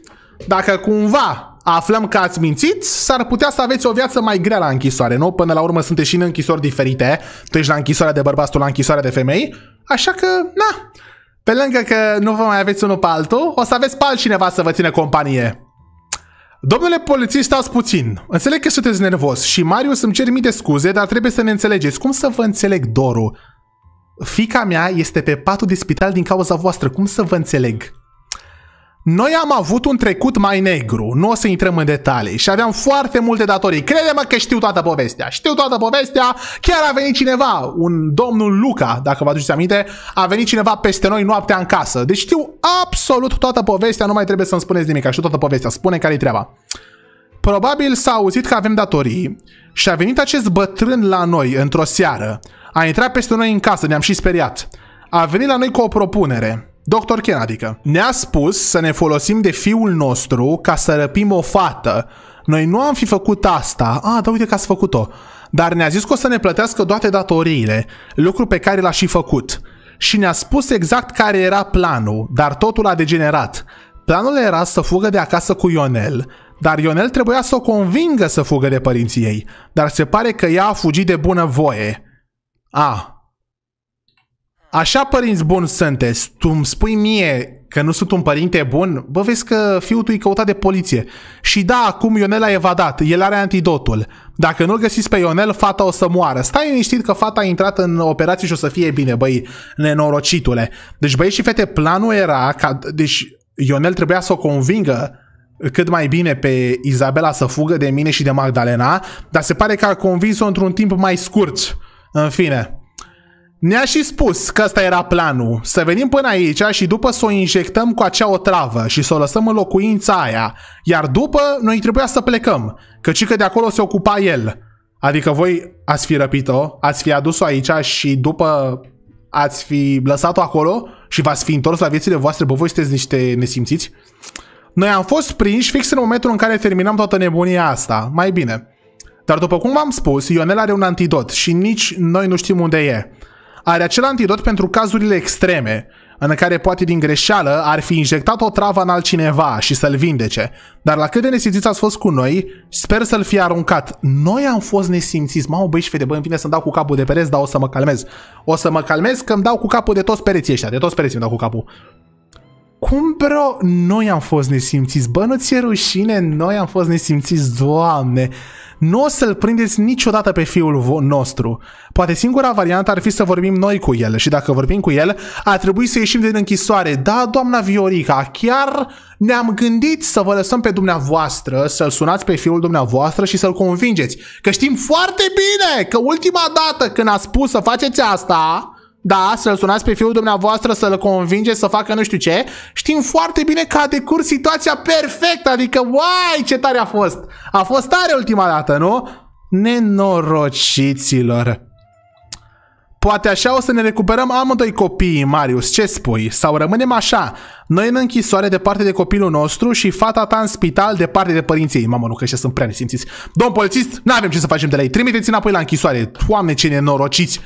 S1: Dacă cumva aflăm că ați mințit, s-ar putea să aveți o viață mai grea la închisoare, nu? Până la urmă sunteți și în închisori diferite. Tu ești la închisoarea de bărbați, tu la închisoarea de femei. Așa că, na, pe lângă că nu vă mai aveți unul pe altul, o să aveți pe altcineva să vă țină companie. Domnule polițist, stați puțin. Înțeleg că sunteți nervos și Marius îmi cer mii de scuze, dar trebuie să ne înțelegeți. Cum să vă înțeleg, Doru? Fica mea este pe patul de spital din cauza voastră. Cum să vă înțeleg? Noi am avut un trecut mai negru, nu o să intrăm în detalii și aveam foarte multe datorii. Crede-mă că știu toată povestea. Știu toată povestea. Chiar a venit cineva, un domnul Luca, dacă vă aduceți aminte, a venit cineva peste noi noaptea în casă. Deci știu absolut toată povestea, nu mai trebuie să-mi spuneți nimic. Știu toată povestea. Spune care-i treaba. Probabil s-a auzit că avem datorii și a venit acest bătrân la noi într-o seară. A intrat peste noi în casă, ne-am și speriat. A venit la noi cu o propunere. Dr. Ken adică, ne-a spus să ne folosim de fiul nostru ca să răpim o fată. Noi nu am fi făcut asta. A, ah, da uite că ați făcut-o. Dar ne-a zis că o să ne plătească toate datoriile, lucru pe care l-a și făcut. Și ne-a spus exact care era planul, dar totul a degenerat. Planul era să fugă de acasă cu Ionel, dar Ionel trebuia să o convingă să fugă de părinții ei, dar se pare că ea a fugit de bună voie. A, Așa părinți buni sunteți, tu îmi spui mie că nu sunt un părinte bun, bă, vezi că fiul tu e căutat de poliție. Și da, acum Ionel a evadat, el are antidotul. Dacă nu-l găsiți pe Ionel, fata o să moară. Stai liniștit că fata a intrat în operație și o să fie bine, băi, nenorocitule. Deci, băi și fete, planul era ca... Deci, Ionel trebuia să o convingă cât mai bine pe Izabela să fugă de mine și de Magdalena, dar se pare că a convins-o într-un timp mai scurt. În fine, ne-a și spus că ăsta era planul, să venim până aici și după să o injectăm cu acea otravă și să o lăsăm în locuința aia, iar după noi trebuia să plecăm, căci că de acolo se ocupa el. Adică voi ați fi răpit-o, ați fi adus-o aici și după ați fi lăsat-o acolo și v-ați fi întors la viețile voastre, bă, voi sunteți niște nesimțiți. Noi am fost prinși fix în momentul în care terminam toată nebunia asta, mai bine. Dar după cum v-am spus, Ionel are un antidot și nici noi nu știm unde e are acel antidot pentru cazurile extreme, în care poate din greșeală ar fi injectat o travă în altcineva și să-l vindece. Dar la cât de nesimțiți ați fost cu noi, sper să-l fie aruncat. Noi am fost nesimțiți, mă, băi și fete, băi, îmi vine să-mi dau cu capul de pereți, dar o să mă calmez. O să mă calmez că îmi dau cu capul de toți pereții ăștia, de toți pereții îmi dau cu capul. Cum, bro? Noi am fost nesimțiți, bă, nu ți rușine? Noi am fost nesimțiți, doamne! nu o să-l prindeți niciodată pe fiul nostru. Poate singura variantă ar fi să vorbim noi cu el și dacă vorbim cu el, ar trebui să ieșim din închisoare. Da, doamna Viorica, chiar ne-am gândit să vă lăsăm pe dumneavoastră, să-l sunați pe fiul dumneavoastră și să-l convingeți. Că știm foarte bine că ultima dată când a spus să faceți asta, da, să-l sunați pe fiul dumneavoastră, să-l convinge să facă nu știu ce. Știm foarte bine că a decurs situația perfectă, adică, uai, ce tare a fost! A fost tare ultima dată, nu? Nenorociților! Poate așa o să ne recuperăm amândoi copiii, Marius, ce spui? Sau rămânem așa, noi în închisoare parte de copilul nostru și fata ta în spital parte de părinții ei. Mamă, nu, că ăștia sunt prea nesimțiți. Domn polițist, n-avem ce să facem de la ei, trimiteți înapoi la închisoare. Oameni ce nenorociți!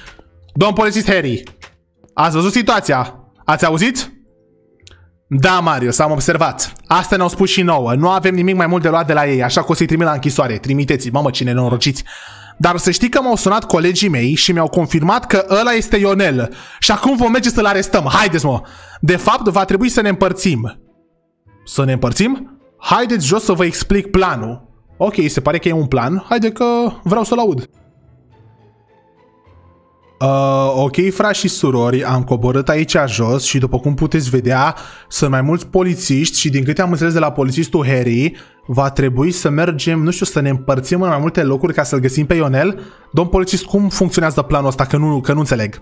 S1: Domn polițist Harry, ați văzut situația? Ați auzit? Da, Marius, am observat. Asta ne-au spus și nouă. Nu avem nimic mai mult de luat de la ei, așa că o să-i trimit la închisoare. Trimiteți-i, mamă, cine nenorociți. Dar să știi că m-au sunat colegii mei și mi-au confirmat că ăla este Ionel. Și acum vom merge să-l arestăm. Haideți, mă! De fapt, va trebui să ne împărțim. Să ne împărțim? Haideți jos să vă explic planul. Ok, se pare că e un plan. Haide că vreau să-l aud. Uh, ok, frați și surori, am coborât aici jos și după cum puteți vedea, sunt mai mulți polițiști și din câte am înțeles de la polițistul Harry, va trebui să mergem, nu știu, să ne împărțim în mai multe locuri ca să-l găsim pe Ionel. Domn polițist, cum funcționează planul ăsta? Că nu, că nu înțeleg.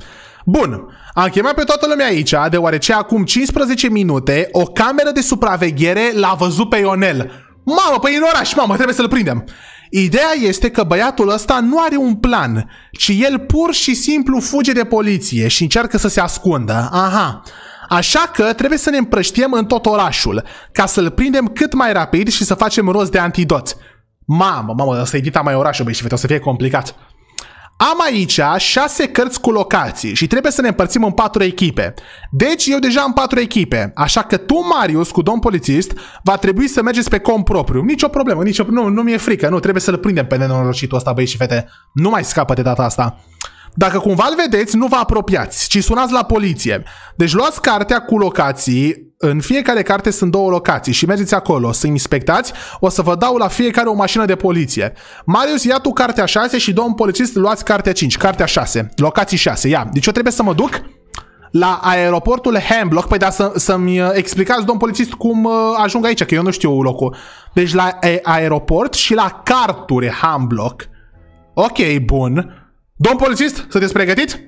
S1: Bun, am chemat pe toată lumea aici, deoarece acum 15 minute o cameră de supraveghere l-a văzut pe Ionel. Mamă, păi în oraș, mamă, trebuie să-l prindem. Ideea este că băiatul ăsta nu are un plan, ci el pur și simplu fuge de poliție și încearcă să se ascundă. Aha. Așa că trebuie să ne împrăștiem în tot orașul, ca să-l prindem cât mai rapid și să facem rost de antidot. Mamă, mamă, ăsta e dita mai orașul, băi, și o să fie complicat. Am aici șase cărți cu locații și trebuie să ne împărțim în patru echipe. Deci eu deja am patru echipe, așa că tu, Marius, cu domn polițist, va trebui să mergeți pe cont propriu. Nicio problemă, nicio... nu, nu mi-e frică, nu, trebuie să-l prindem pe nenorocitul ăsta, băieți și fete. Nu mai scapă de data asta. Dacă cumva îl vedeți, nu vă apropiați, ci sunați la poliție. Deci luați cartea cu locații, în fiecare carte sunt două locații și mergeți acolo să inspectați, o să vă dau la fiecare o mașină de poliție. Marius, ia tu cartea 6 și domn polițist luați cartea 5, cartea 6, locații 6, ia. Deci eu trebuie să mă duc la aeroportul Hamblock, păi da, să, să-mi uh, explicați, domn polițist, cum uh, ajung aici, că eu nu știu locul. Deci la aeroport și la carturi Hamblock. Ok, bun. Domn polițist, sunteți pregătit?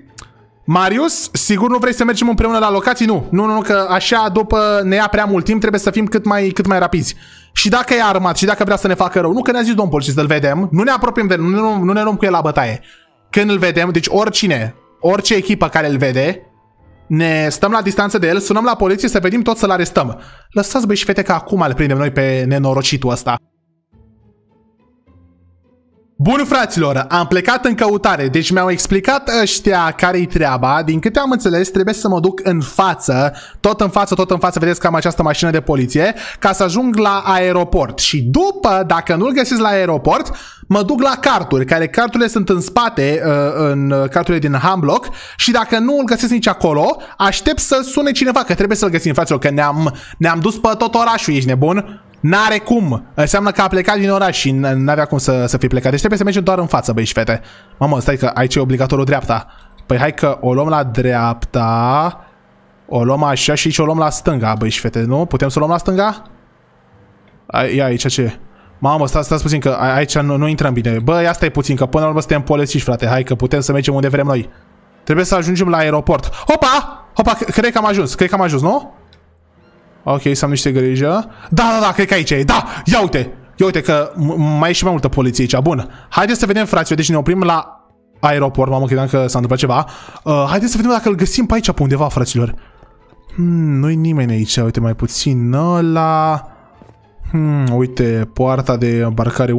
S1: Marius, sigur nu vrei să mergem împreună la locații? Nu, nu, nu, că așa după ne ia prea mult timp, trebuie să fim cât mai, cât mai rapizi. Și dacă e armat și dacă vrea să ne facă rău, nu că ne-a zis domn polițist, îl vedem, nu ne apropiem de el, nu, nu ne luăm cu el la bătaie. Când îl vedem, deci oricine, orice echipă care îl vede, ne stăm la distanță de el, sunăm la poliție să vedem tot să-l arestăm. Lăsați băi și fete că acum îl prindem noi pe nenorocitul ăsta. Bun, fraților, am plecat în căutare, deci mi-au explicat ăștia care-i treaba. Din câte am înțeles, trebuie să mă duc în față, tot în față, tot în față, vedeți că am această mașină de poliție, ca să ajung la aeroport. Și după, dacă nu-l găsesc la aeroport, mă duc la carturi, care carturile sunt în spate, uh, în uh, carturile din Hamblock și dacă nu îl găsesc nici acolo, aștept să sune cineva, că trebuie să-l găsim, fraților, că ne-am ne, -am, dus pe tot orașul, ești nebun? N-are cum. Înseamnă că a plecat din oraș și n-avea cum să, să fie plecat. Deci trebuie să mergem doar în față, băi și fete. Mamă, stai că aici e obligatoriu dreapta. Păi hai că o luăm la dreapta. O luăm așa și aici o luăm la stânga, băi și fete, nu? Putem să o luăm la stânga? A, ia aici ce Mamă, stați, stați puțin că aici nu, nu intrăm bine. bă, asta e puțin, că până la urmă suntem și frate. Hai că putem să mergem unde vrem noi. Trebuie să ajungem la aeroport. opa, opa cred că am ajuns, cred că am ajuns, nu? Ok, să am niște grijă. Da, da, da, cred că aici e. Da, ia uite. Ia uite că mai e și mai multă poliție aici. Bun. Haideți să vedem, frate, Deci ne oprim la aeroport. Mamă, credeam că s-a întâmplat ceva. Uh, haideți să vedem dacă îl găsim pe aici pe undeva, fraților. Hmm, nu-i nimeni aici. Uite, mai puțin ăla. Hmm, uite, poarta de îmbarcare 1-2.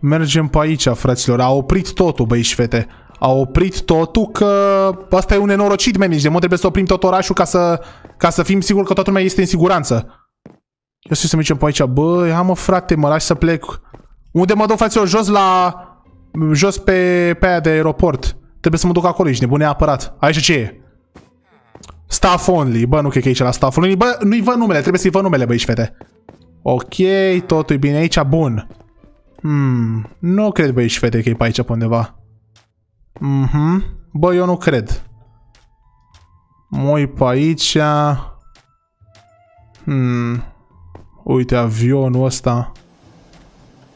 S1: Mergem pe aici, fraților. A oprit totul, băi și fete. A oprit totul că asta e un nenorocit, man. Nici de trebuie să oprim tot orașul ca să, ca să fim siguri că toată lumea este în siguranță. Eu să să mergem pe aici. Bă, ia mă, frate, mă lași să plec. Unde mă duc, eu Jos la... Jos pe, pe aia de aeroport. Trebuie să mă duc acolo, ești nebun neapărat. Aici ce e? Staff only. Bă, nu cred că e aici la staff only. Bă, nu-i văd numele. Trebuie să-i văd numele, băi, fete. Ok, totul e bine aici. Bun. Hmm, nu cred, băi, fete, că e pe aici pe undeva. Mhm. Mm Bă, eu nu cred. Moi pe aici. Hmm. Uite, avionul ăsta.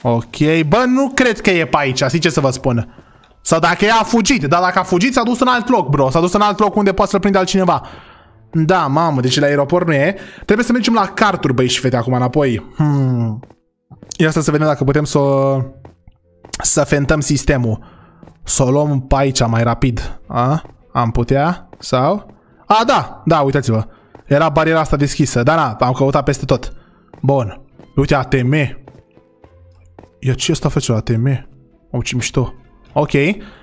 S1: Ok. Bă, nu cred că e pe aici. ce să vă spun. Sau dacă ea a fugit. Dar dacă a fugit, s-a dus în alt loc, bro. S-a dus în alt loc unde poate să-l prinde altcineva. Da, mamă, deci la aeroport nu e. Trebuie să mergem la carturi, băi și fete, acum înapoi. Hmm. Ia să vedem dacă putem să... Să fentăm sistemul. Să o luăm pe aici mai rapid. A? Am putea? Sau? A, da! Da, uitați-vă. Era bariera asta deschisă. Da, na, am căutat peste tot. Bun. Uite, ATM. Ia ce asta face ATM? O, ce mișto. Ok.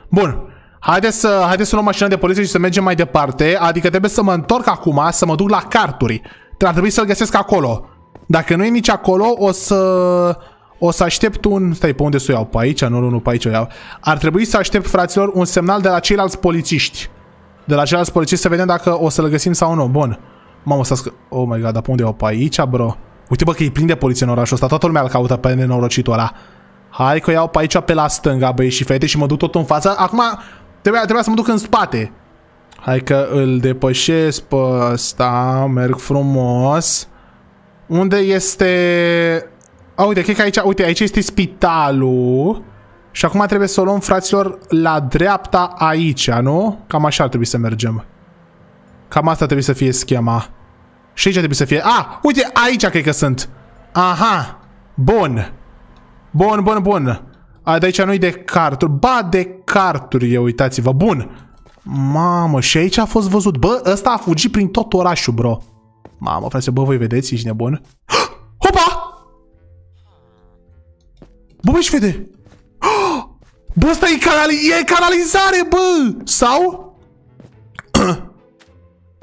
S1: Bun. Haideți să, haideți să luăm mașina de poliție și să mergem mai departe. Adică trebuie să mă întorc acum, să mă duc la carturi. Trebuie să-l găsesc acolo. Dacă nu e nici acolo, o să o să aștept un... Stai, pe unde să o iau? Pe aici? Nu, nu, nu, pe aici o iau. Ar trebui să aștept, fraților, un semnal de la ceilalți polițiști. De la ceilalți polițiști să vedem dacă o să-l găsim sau nu. Bun. Mamă, să scă... Oh my god, dar pe unde iau? Pe aici, bro? Uite, bă, că e plin de poliție în orașul ăsta. Toată lumea îl caută pe nenorocitul ăla. Hai că o iau pe aici, pe la stânga, băi și fete, și mă duc tot în fața. Acum trebuia, trebuia să mă duc în spate. Hai că îl depășesc pe ăsta, merg frumos. Unde este... A, uite, cred că aici, uite, aici este spitalul. Și acum trebuie să o luăm, fraților, la dreapta aici, nu? Cam așa ar trebui să mergem. Cam asta trebuie să fie schema. Și aici trebuie să fie... A, uite, aici cred că sunt. Aha, bun. Bun, bun, bun. A, de aici nu-i de carturi. Ba, de carturi, uitați-vă. Bun. Mamă, și aici a fost văzut. Bă, ăsta a fugit prin tot orașul, bro. Mamă, frate, bă, voi vedeți, ești nebun. Hopa! Bă, bă, și vede! Bă, ăsta e, canali e canalizare, bă! Sau?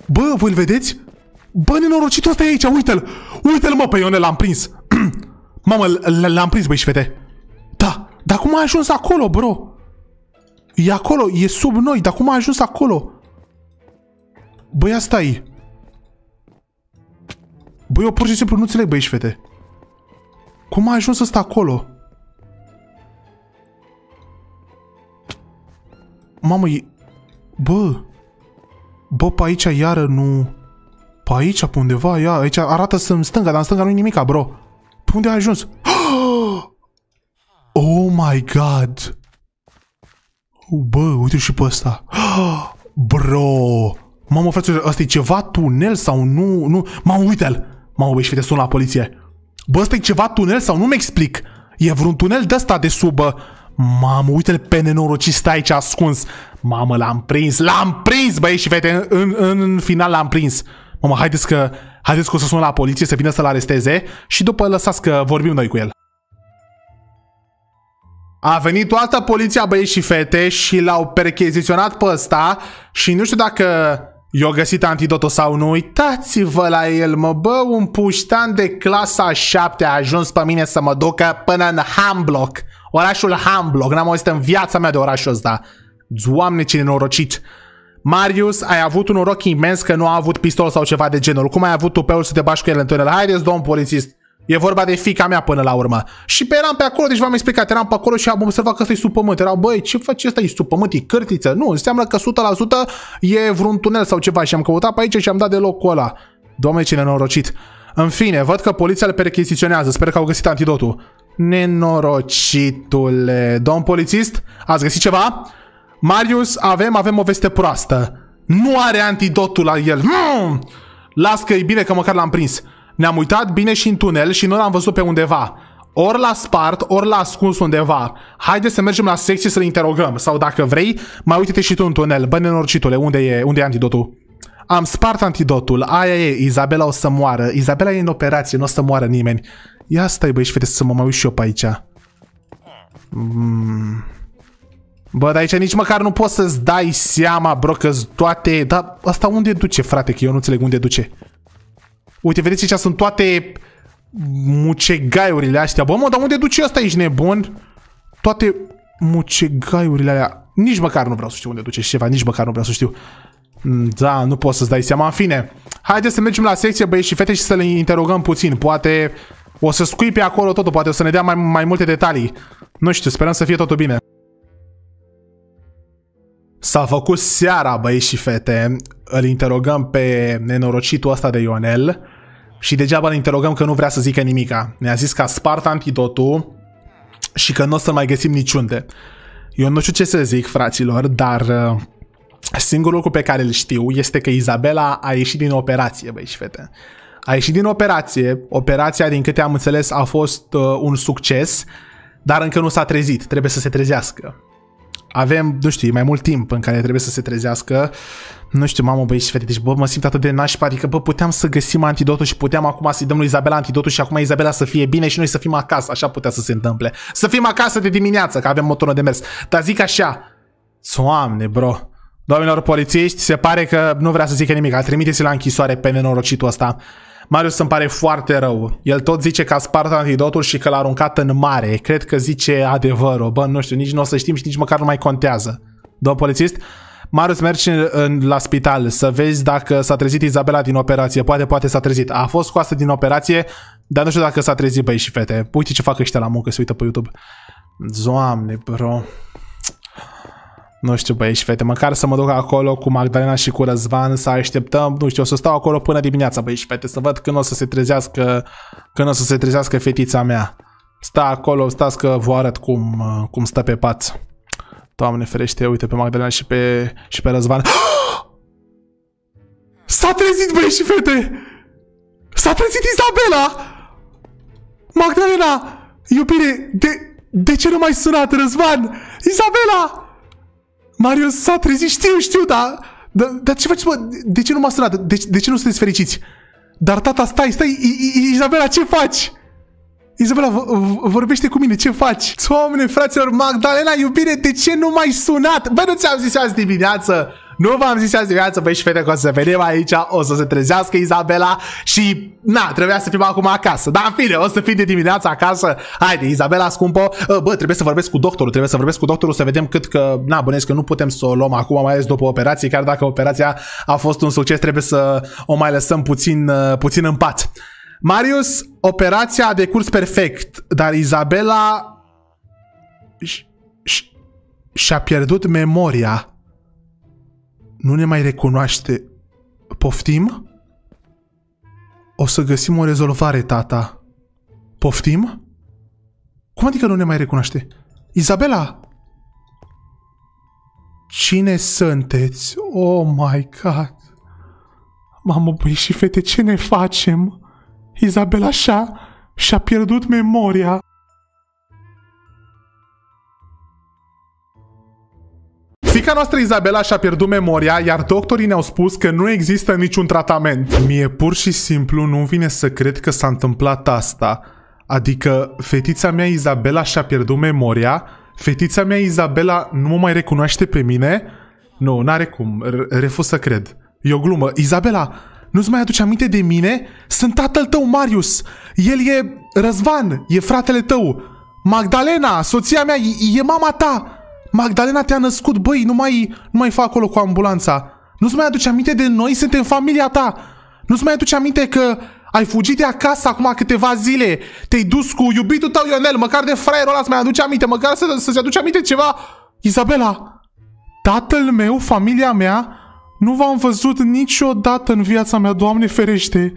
S1: Bă, voi îl vedeți? Bă, nenorocitul ăsta e aici, uite-l! Uite-l, mă, pe Ionel, l-am prins! Mamă, l-am prins, băi, și Da, dar cum a ajuns acolo, bro? E acolo, e sub noi, dar cum a ajuns acolo? Băi, asta e. Băi, eu pur și simplu nu înțeleg, băi, și fete. Cum a ajuns ăsta acolo? Mamă, e... Bă! Bă, pe aici iară nu... Pe aici, pe undeva, ia, aici arată să în stânga, dar în stânga nu-i nimica, bro. Pe unde ai ajuns? Oh my god! Bă, uite și pe ăsta. Bro! Mamă, frate, ăsta e ceva tunel sau nu? Nu, mamă, uite-l! Mamă, băi, și fete, sun la poliție. Bă, ăsta e ceva tunel sau nu mi explic? E vreun tunel de asta de sub... Mamă, uite-l pe nenorocit, stai aici ascuns. Mamă, l-am prins, l-am prins, băieți și fete, în, în, în final l-am prins. Mamă, haideți că, haideți că o să sun la poliție, să vină să-l aresteze și după lăsați că vorbim noi cu el. A venit toată poliția băieți și fete și l-au percheziționat pe ăsta și nu știu dacă i găsit antidotul sau nu. Uitați-vă la el, mă, bă, un puștan de clasa 7 a ajuns pe mine să mă ducă până în Hamblock. Orașul Hamblock. N-am auzit în viața mea de orașul ăsta. Doamne, ce nenorocit! Marius, ai avut un noroc imens că nu a avut pistol sau ceva de genul. Cum ai avut tupeul să te bași cu el, tunel? Haideți, domn polițist! E vorba de fica mea până la urmă. Și pe eram pe acolo, deci v-am explicat, eram pe acolo și am observat că ăsta e sub pământ. Erau, băi, ce faci ăsta, e sub pământ, e cârtiță? Nu, înseamnă că 100% e vreun tunel sau ceva și am căutat pe aici și am dat de loc ăla. Doamne, ce nenorocit. În fine, văd că poliția îl percheziționează, sper că au găsit antidotul. Nenorocitule. Domn polițist, ați găsit ceva? Marius, avem, avem o veste proastă. Nu are antidotul la el. Mm! Las că e bine că măcar l-am prins. Ne-am uitat bine și în tunel și nu l-am văzut pe undeva. Ori l-a spart, ori l-a ascuns undeva. Haide să mergem la secție să-l interogăm. Sau dacă vrei, mai uite-te și tu în tunel. Bă, nenorocitule, unde e, unde e antidotul? Am spart antidotul, aia e, Izabela o să moară. Izabela e în operație, nu o să moară nimeni. Ia stai băi și să mă mai uit și eu pe aici. Mm. Bă, dar aici nici măcar nu poți să-ți dai seama, bro, că toate... Dar asta unde duce, frate? Că eu nu înțeleg unde duce. Uite, vedeți aici sunt toate mucegaiurile astea. Bă, mă, dar unde duce asta? aici, nebun? Toate mucegaiurile alea. Nici măcar nu vreau să știu unde duce ceva, nici măcar nu vreau să știu. Mm, da, nu poți să-ți dai seama. În fine, haideți să mergem la secție, băieți și fete, și să le interogăm puțin. Poate o să scui pe acolo totul, poate o să ne dea mai, mai multe detalii. Nu știu, sperăm să fie totul bine. S-a făcut seara, băi și fete. Îl interogăm pe nenorocitul ăsta de Ionel și degeaba îl interogăm că nu vrea să zică nimica. Ne-a zis că a spart antidotul și că nu o să mai găsim niciunde. Eu nu știu ce să zic, fraților, dar uh, singurul lucru pe care îl știu este că Izabela a ieșit din operație, băi și fete. A ieșit din operație. Operația, din câte am înțeles, a fost uh, un succes, dar încă nu s-a trezit. Trebuie să se trezească. Avem, nu știu, mai mult timp în care trebuie să se trezească. Nu știu, mamă, băieți și fete, deci, bă, mă simt atât de nașpa, adică, bă, puteam să găsim antidotul și puteam acum să-i dăm lui Izabela antidotul și acum Izabela să fie bine și noi să fim acasă, așa putea să se întâmple. Să fim acasă de dimineață, că avem motorul de mers. Dar zic așa, Soamne, bro, Doamnelor polițiști, se pare că nu vrea să zică nimic. Trimiteți-l la închisoare pe nenorocitul ăsta. Marius îmi pare foarte rău. El tot zice că a spart antidotul și că l-a aruncat în mare. Cred că zice adevărul. Bă, nu știu, nici nu o să știm și nici măcar nu mai contează. Domn polițist, Marius merge în, în, la spital să vezi dacă s-a trezit Izabela din operație. Poate, poate s-a trezit. A fost scoasă din operație, dar nu știu dacă s-a trezit băi și fete. Uite ce fac ăștia la muncă, se uită pe YouTube. Doamne, bro. Nu știu, băieți și fete, măcar să mă duc acolo cu Magdalena și cu Răzvan, să așteptăm, nu știu, o să stau acolo până dimineața, băieți și fete, să văd când o să se trezească, când o să se trezească fetița mea. Sta acolo, stați că vă arăt cum, cum stă pe pat. Doamne ferește, uite pe Magdalena și pe, și pe Răzvan. S-a trezit, băieți și fete! S-a trezit Isabela! Magdalena! Iubire, de, de ce nu mai sunat, Răzvan? Isabela! Marius s-a trezit, știu, știu, dar... Dar, dar ce faci, mă? De ce nu m-a sunat? De, de ce nu sunteți fericiți? Dar tata, stai, stai, Izabela, ce faci? Izabela, vorbește cu mine, ce faci? Doamne, fraților, Magdalena, iubire, de ce nu m-ai sunat? Bă, nu ți-am zis azi dimineață nu v-am zis azi dimineață, băi și fete, că o să venim aici, o să se trezească Izabela și, na, trebuia să fim acum acasă. Dar, în fine, o să fim de dimineață acasă. Haide, Izabela, scumpă, ă, bă, trebuie să vorbesc cu doctorul, trebuie să vorbesc cu doctorul să vedem cât că, na, bănesc că nu putem să o luăm acum, mai ales după operație, chiar dacă operația a fost un succes, trebuie să o mai lăsăm puțin, ă, puțin în pat. Marius, operația a decurs perfect, dar Izabela și-a pierdut memoria nu ne mai recunoaște. Poftim? O să găsim o rezolvare, tata. Poftim? Cum adică nu ne mai recunoaște? Izabela! Cine sunteți? Oh my god! Mamă, băi și fete, ce ne facem? Izabela și-a și-a pierdut memoria. Fica noastră Izabela și-a pierdut memoria, iar doctorii ne-au spus că nu există niciun tratament. Mie pur și simplu nu vine să cred că s-a întâmplat asta. Adică fetița mea Izabela și-a pierdut memoria, fetița mea Izabela nu mă mai recunoaște pe mine? Nu, n-are cum, R refuz să cred. E o glumă. Izabela, nu-ți mai aduce aminte de mine? Sunt tatăl tău, Marius! El e Răzvan, e fratele tău! Magdalena, soția mea, e, e mama ta! Magdalena te-a născut, băi, nu mai, nu mai fac acolo cu ambulanța. Nu-ți mai aduce aminte de noi, suntem familia ta. Nu-ți mai aduce aminte că ai fugit de acasă acum câteva zile. Te-ai dus cu iubitul tău, Ionel, măcar de fraierul ăla să mai aduce aminte, măcar să, să-ți aduce aminte ceva. Isabela, tatăl meu, familia mea, nu v-am văzut niciodată în viața mea, Doamne ferește.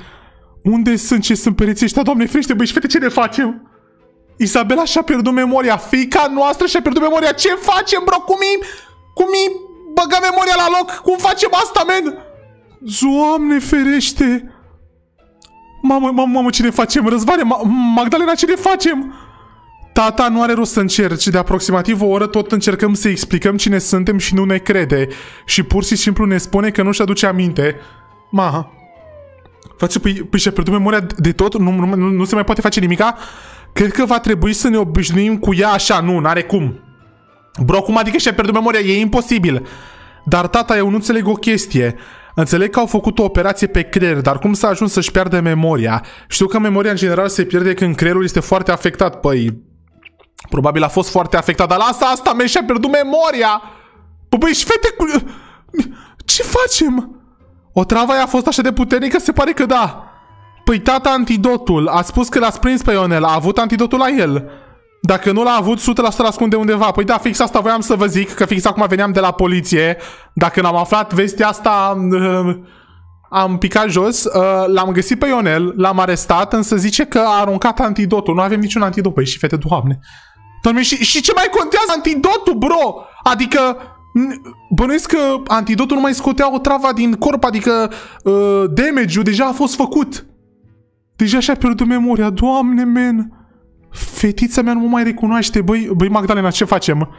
S1: Unde sunt, ce sunt pereții ăștia, Doamne ferește, băi, și fete, ce ne facem? Isabela și-a pierdut memoria. Fica noastră și-a pierdut memoria. Ce facem, bro? Cum îi... Cum îi băga memoria la loc? Cum facem asta, men? Doamne ferește! Mamă, mamă, mamă, ce ne facem? Răzvane, ma Magdalena, ce ne facem? Tata nu are rost să încerci. De aproximativ o oră tot încercăm să explicăm cine suntem și nu ne crede. Și pur și simplu ne spune că nu-și aduce aminte. Ma. Față, păi, păi și-a pierdut memoria de tot? Nu, nu, nu se mai poate face nimica? Cred că va trebui să ne obișnuim cu ea așa, nu, n-are cum. Bro, cum adică și-a pierdut memoria? E imposibil. Dar tata, eu nu înțeleg o chestie. Înțeleg că au făcut o operație pe creier, dar cum s-a ajuns să-și pierdă memoria? Știu că memoria în general se pierde când creierul este foarte afectat. Păi, probabil a fost foarte afectat, dar lasă asta, mi și-a pierdut memoria! Păi, și fete, cu... ce facem? O travă a fost așa de puternică? Se pare că da. Păi tata antidotul a spus că l-a prins pe Ionel, a avut antidotul la el. Dacă nu l-a avut, 100% ascunde undeva. Păi da, fix asta voiam să vă zic, că fix acum veneam de la poliție. Dacă n-am aflat vestea asta, uh, am picat jos, uh, l-am găsit pe Ionel, l-am arestat, însă zice că a aruncat antidotul. Nu avem niciun antidot. Păi și fete, doamne. Doamne, și, și ce mai contează antidotul, bro? Adică... Bănuiesc că antidotul nu mai scotea o travă din corp, adică uh, damage-ul deja a fost făcut. Deja și-a pierdut memoria, doamne, men! Fetița mea nu mă mai recunoaște, băi, băi Magdalena, ce facem?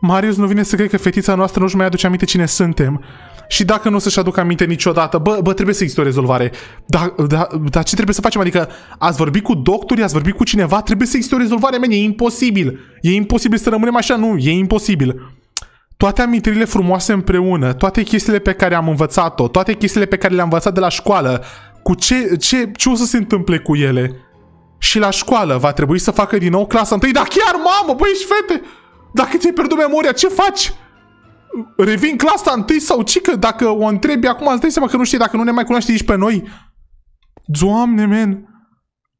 S1: Marius nu vine să cred că fetița noastră nu-și mai aduce aminte cine suntem. Și dacă nu o să-și aducă aminte niciodată, bă, bă, trebuie să existe o rezolvare. Dar da, da, ce trebuie să facem? Adică ați vorbit cu doctorii, ați vorbit cu cineva, trebuie să existe o rezolvare, men, e imposibil. E imposibil să rămânem așa, nu, e imposibil. Toate amintirile frumoase împreună, toate chestiile pe care am învățat-o, toate chestiile pe care le-am învățat de la școală, cu ce, ce, ce o să se întâmple cu ele. Și la școală va trebui să facă din nou clasa întâi. Da chiar, mamă, băi, și fete! Dacă ți-ai pierdut memoria, ce faci? Revin clasa întâi sau cică? Dacă o întrebi acum, îți dai seama că nu știi dacă nu ne mai cunoaște nici pe noi. Doamne, men!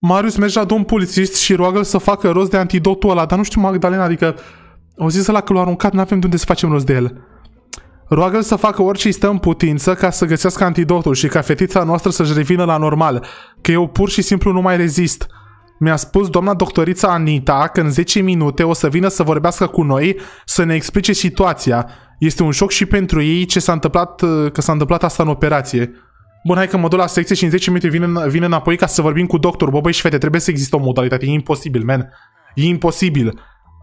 S1: Marius merge la domn polițist și roagă să facă rost de antidotul ăla, dar nu știu Magdalena, adică au zis la că l-a aruncat, n-avem de unde să facem rost de el roagă să facă orice stă în putință ca să găsească antidotul și ca fetița noastră să-și revină la normal, că eu pur și simplu nu mai rezist. Mi-a spus doamna doctorița Anita că în 10 minute o să vină să vorbească cu noi, să ne explice situația. Este un șoc și pentru ei ce s-a întâmplat, că s-a întâmplat asta în operație. Bun, hai că mă duc la secție și în 10 minute vine vine înapoi ca să vorbim cu doctor. Bă, băi și fete, trebuie să există o modalitate. E imposibil, man. E imposibil.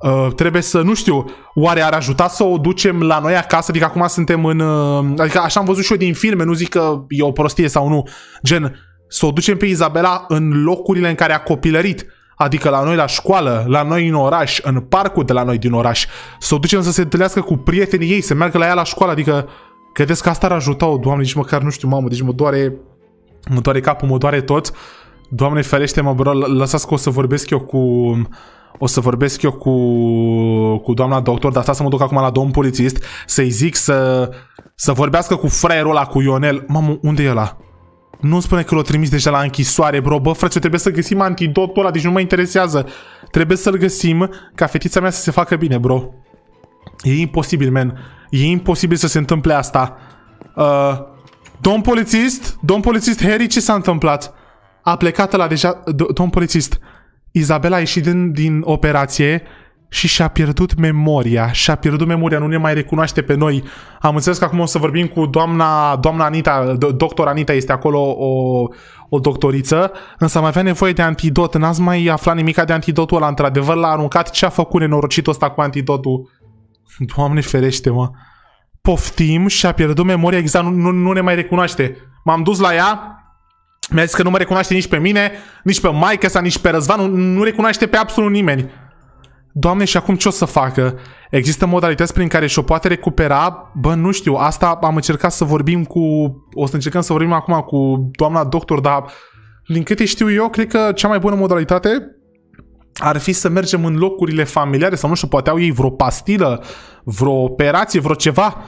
S1: Uh, trebuie să, nu știu, oare ar ajuta să o ducem la noi acasă? Adică acum suntem în... Uh, adică așa am văzut și eu din filme, nu zic că e o prostie sau nu. Gen, să o ducem pe Izabela în locurile în care a copilărit. Adică la noi la școală, la noi în oraș, în parcul de la noi din oraș. Să o ducem să se întâlnească cu prietenii ei, să meargă la ea la școală. Adică, credeți că asta ar ajuta-o, doamne, nici măcar, nu știu, mamă, deci mă doare... Mă doare capul, mă doare tot. Doamne ferește, mă bro, lăsați că o să vorbesc eu cu o să vorbesc eu cu, cu doamna doctor, dar asta să mă duc acum la domn polițist, să-i zic să, să vorbească cu fraierul ăla, cu Ionel. Mamă, unde e ăla? nu spune că l-o trimis deja la închisoare, bro. Bă, frate, trebuie să găsim antidotul ăla, deci nu mă interesează. Trebuie să-l găsim ca fetița mea să se facă bine, bro. E imposibil, man. E imposibil să se întâmple asta. Uh, domn polițist? Domn polițist Harry, ce s-a întâmplat? A plecat la deja... Domn polițist... Izabela a ieșit din, din operație și și-a pierdut memoria. Și-a pierdut memoria, nu ne mai recunoaște pe noi. Am înțeles că acum o să vorbim cu doamna, doamna Anita, doctor Anita este acolo o, o doctoriță, însă mai avea nevoie de antidot. N-ați mai aflat nimic de antidotul ăla. Într-adevăr l-a aruncat. Ce a făcut nenorocitul ăsta cu antidotul? Doamne ferește, mă. Poftim și-a pierdut memoria, exact, nu, nu, nu ne mai recunoaște. M-am dus la ea, mi-a zis că nu mă recunoaște nici pe mine, nici pe maica sa, nici pe Răzvan, nu, nu recunoaște pe absolut nimeni. Doamne, și acum ce o să facă? Există modalități prin care și-o poate recupera? Bă, nu știu, asta am încercat să vorbim cu... O să încercăm să vorbim acum cu doamna doctor, dar din câte știu eu, cred că cea mai bună modalitate ar fi să mergem în locurile familiare sau nu știu, poate au ei vreo pastilă, vreo operație, vreo ceva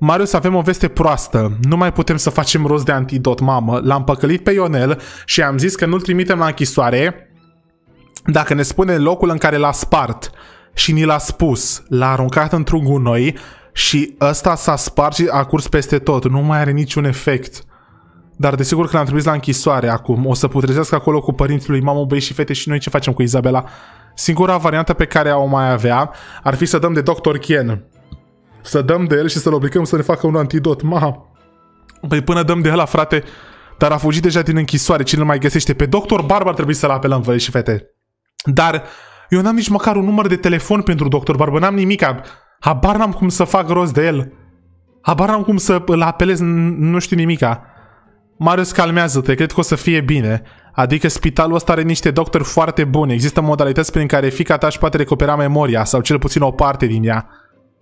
S1: Marius, avem o veste proastă. Nu mai putem să facem rost de antidot, mamă. L-am păcălit pe Ionel și am zis că nu-l trimitem la închisoare dacă ne spune locul în care l-a spart. Și ni l-a spus. L-a aruncat într-un gunoi și ăsta s-a spart și a curs peste tot. Nu mai are niciun efect. Dar desigur că l-am trimis la închisoare acum. O să putrezească acolo cu părinții lui mamă, băi și fete și noi ce facem cu Izabela. Singura variantă pe care o mai avea ar fi să dăm de Dr. Kien. Să dăm de el și să-l obligăm să ne facă un antidot. Ma, Păi până dăm de el, frate, dar a fugit deja din închisoare. Cine mai găsește? Pe doctor Barbar trebuie să-l apelăm, vă și fete. Dar eu n-am nici măcar un număr de telefon pentru doctor Barbar. N-am nimic. Habar n-am cum să fac rost de el. Habar n-am cum să îl apelez, nu știu nimica. Marius, calmează-te, cred că o să fie bine. Adică spitalul ăsta are niște doctori foarte buni. Există modalități prin care fica ta își poate recupera memoria, sau cel puțin o parte din ea.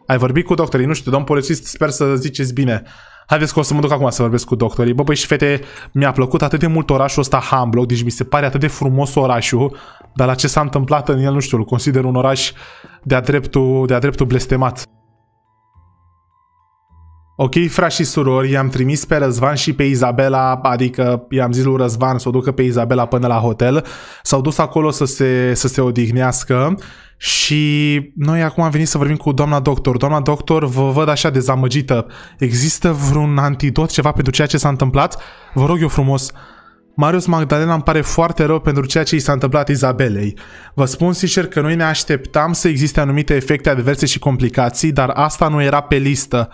S1: Ai vorbit cu doctorii, nu știu, domn polițist, sper să ziceți bine. Haideți că o să mă duc acum să vorbesc cu doctorii. Bă, băi și fete, mi-a plăcut atât de mult orașul ăsta Hamblock, deci mi se pare atât de frumos orașul, dar la ce s-a întâmplat în el, nu știu, îl consider un oraș de-a dreptul, de-a dreptul blestemat. Ok, frați și surori, i-am trimis pe Răzvan și pe Izabela, adică i-am zis lui Răzvan să o ducă pe Izabela până la hotel. S-au dus acolo să se, să se odihnească și noi acum am venit să vorbim cu doamna doctor. Doamna doctor, vă văd așa dezamăgită. Există vreun antidot, ceva pentru ceea ce s-a întâmplat? Vă rog eu frumos. Marius Magdalena îmi pare foarte rău pentru ceea ce i s-a întâmplat Izabelei. Vă spun sincer că noi ne așteptam să existe anumite efecte adverse și complicații, dar asta nu era pe listă.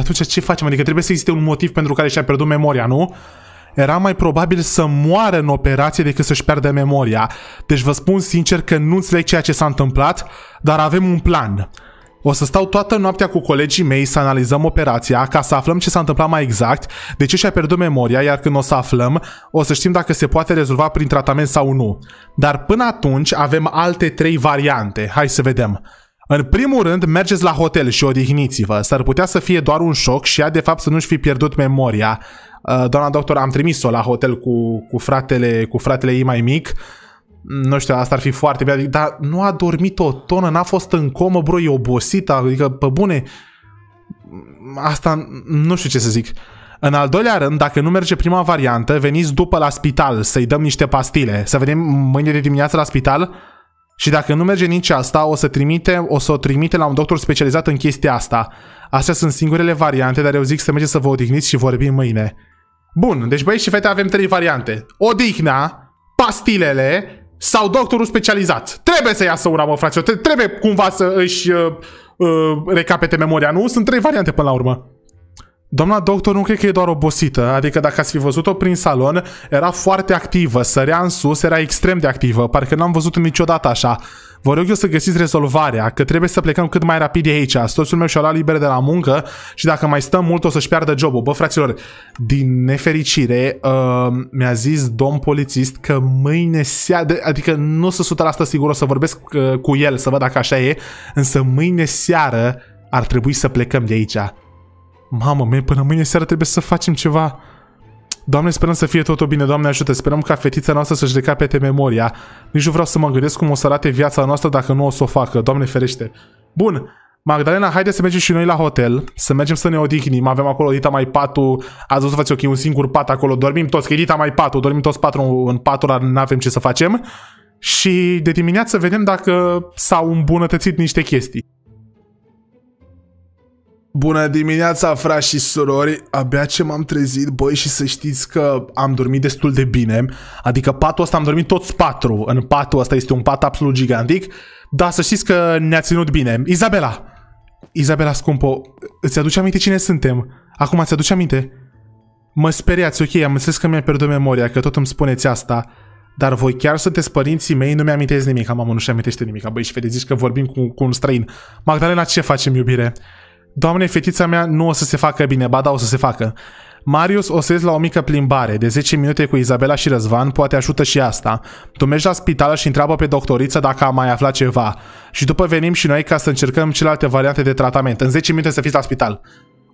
S1: Păi atunci ce facem? Adică trebuie să existe un motiv pentru care și-a pierdut memoria, nu? Era mai probabil să moară în operație decât să-și pierde memoria. Deci vă spun sincer că nu înțeleg ceea ce s-a întâmplat, dar avem un plan. O să stau toată noaptea cu colegii mei să analizăm operația ca să aflăm ce s-a întâmplat mai exact, de ce și-a pierdut memoria, iar când o să aflăm, o să știm dacă se poate rezolva prin tratament sau nu. Dar până atunci avem alte trei variante. Hai să vedem. În primul rând, mergeți la hotel și odihniți-vă. S-ar putea să fie doar un șoc și ea, de fapt, să nu-și fi pierdut memoria. Uh, doamna doctor, am trimis-o la hotel cu, cu, fratele, cu fratele ei mai mic. Mm, nu știu, asta ar fi foarte bine. Adică, dar nu a dormit o tonă, n-a fost în comă, bro, e obosită, adică, pe bune. Mm, asta, nu știu ce să zic. În al doilea rând, dacă nu merge prima variantă, veniți după la spital să-i dăm niște pastile. Să vedem mâine de dimineață la spital și dacă nu merge nici asta, o să, trimite, o să o trimite la un doctor specializat în chestia asta. Astea sunt singurele variante, dar eu zic să mergeți să vă odihniți și vorbim mâine. Bun, deci băieți și fete avem trei variante. Odihna, pastilele sau doctorul specializat. Trebuie să iasă una, mă, frate. Trebuie cumva să își uh, uh, recapete memoria, nu? Sunt trei variante până la urmă. Doamna doctor nu cred că e doar obosită, adică dacă ați fi văzut-o prin salon, era foarte activă, sărea în sus, era extrem de activă, parcă n-am văzut-o niciodată așa. Vă rog eu să găsiți rezolvarea, că trebuie să plecăm cât mai rapid de aici. Soțul meu și-a luat liber de la muncă și dacă mai stăm mult o să-și piardă jobul. Bă, fraților, din nefericire, uh, mi-a zis domn polițist că mâine seara, adică nu sunt 100% sigur, o să vorbesc uh, cu el să văd dacă așa e, însă mâine seară ar trebui să plecăm de aici. Mamă, mie, până mâine seară trebuie să facem ceva. Doamne, sperăm să fie totul bine, Doamne ajută, sperăm ca fetița noastră să-și recapete memoria. Nici nu vreau să mă gândesc cum o să arate viața noastră dacă nu o să o facă, Doamne ferește. Bun, Magdalena, haide să mergem și noi la hotel, să mergem să ne odihnim, avem acolo Dita mai patul, ați văzut faci ok, un singur pat acolo, dormim toți, că e Dita mai patul, dormim toți patru în patul, dar nu avem ce să facem. Și de dimineață vedem dacă s-au îmbunătățit niște chestii. Bună dimineața, frați și surori! Abia ce m-am trezit, băi, și să știți că am dormit destul de bine. Adică patul ăsta am dormit toți patru. În patul ăsta este un pat absolut gigantic. Dar să știți că ne-a ținut bine. Izabela! Izabela, scumpo, îți aduce aminte cine suntem? Acum îți aduce aminte? Mă speriați, ok, am înțeles că mi-a pierdut memoria, că tot îmi spuneți asta. Dar voi chiar sunteți părinții mei, nu mi-amintesc nimic. Mamă, nu-și amintește nimic. Băi, și zici că vorbim cu, cu un străin. Magdalena, ce facem, iubire? Doamne, fetița mea nu o să se facă bine, ba da, o să se facă. Marius o să ies la o mică plimbare de 10 minute cu Izabela și Răzvan, poate ajută și asta. Tu mergi la spital și întreabă pe doctoriță dacă a mai aflat ceva. Și după venim și noi ca să încercăm celelalte variante de tratament. În 10 minute să fiți la spital.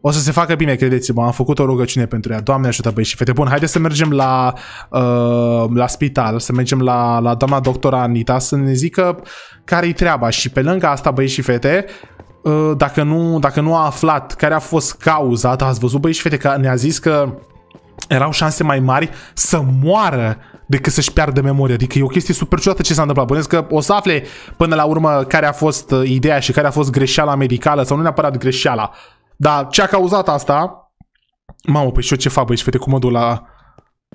S1: O să se facă bine, credeți-mă, am făcut o rugăciune pentru ea. Doamne ajută, băi și fete. Bun, haideți să mergem la, uh, la spital, să mergem la, la doamna doctora Anita să ne zică care-i treaba. Și pe lângă asta, băi și fete, Uh, dacă nu, dacă nu a aflat care a fost cauza, da, ați văzut, băi, și fete, că ne-a zis că erau șanse mai mari să moară decât să-și piardă memoria. Adică e o chestie super ciudată ce s-a întâmplat. Bănesc că o să afle până la urmă care a fost uh, ideea și care a fost greșeala medicală sau nu neapărat greșeala. Dar ce a cauzat asta... Mamă, păi și eu ce fac, băi, și fete, cum mă duc la...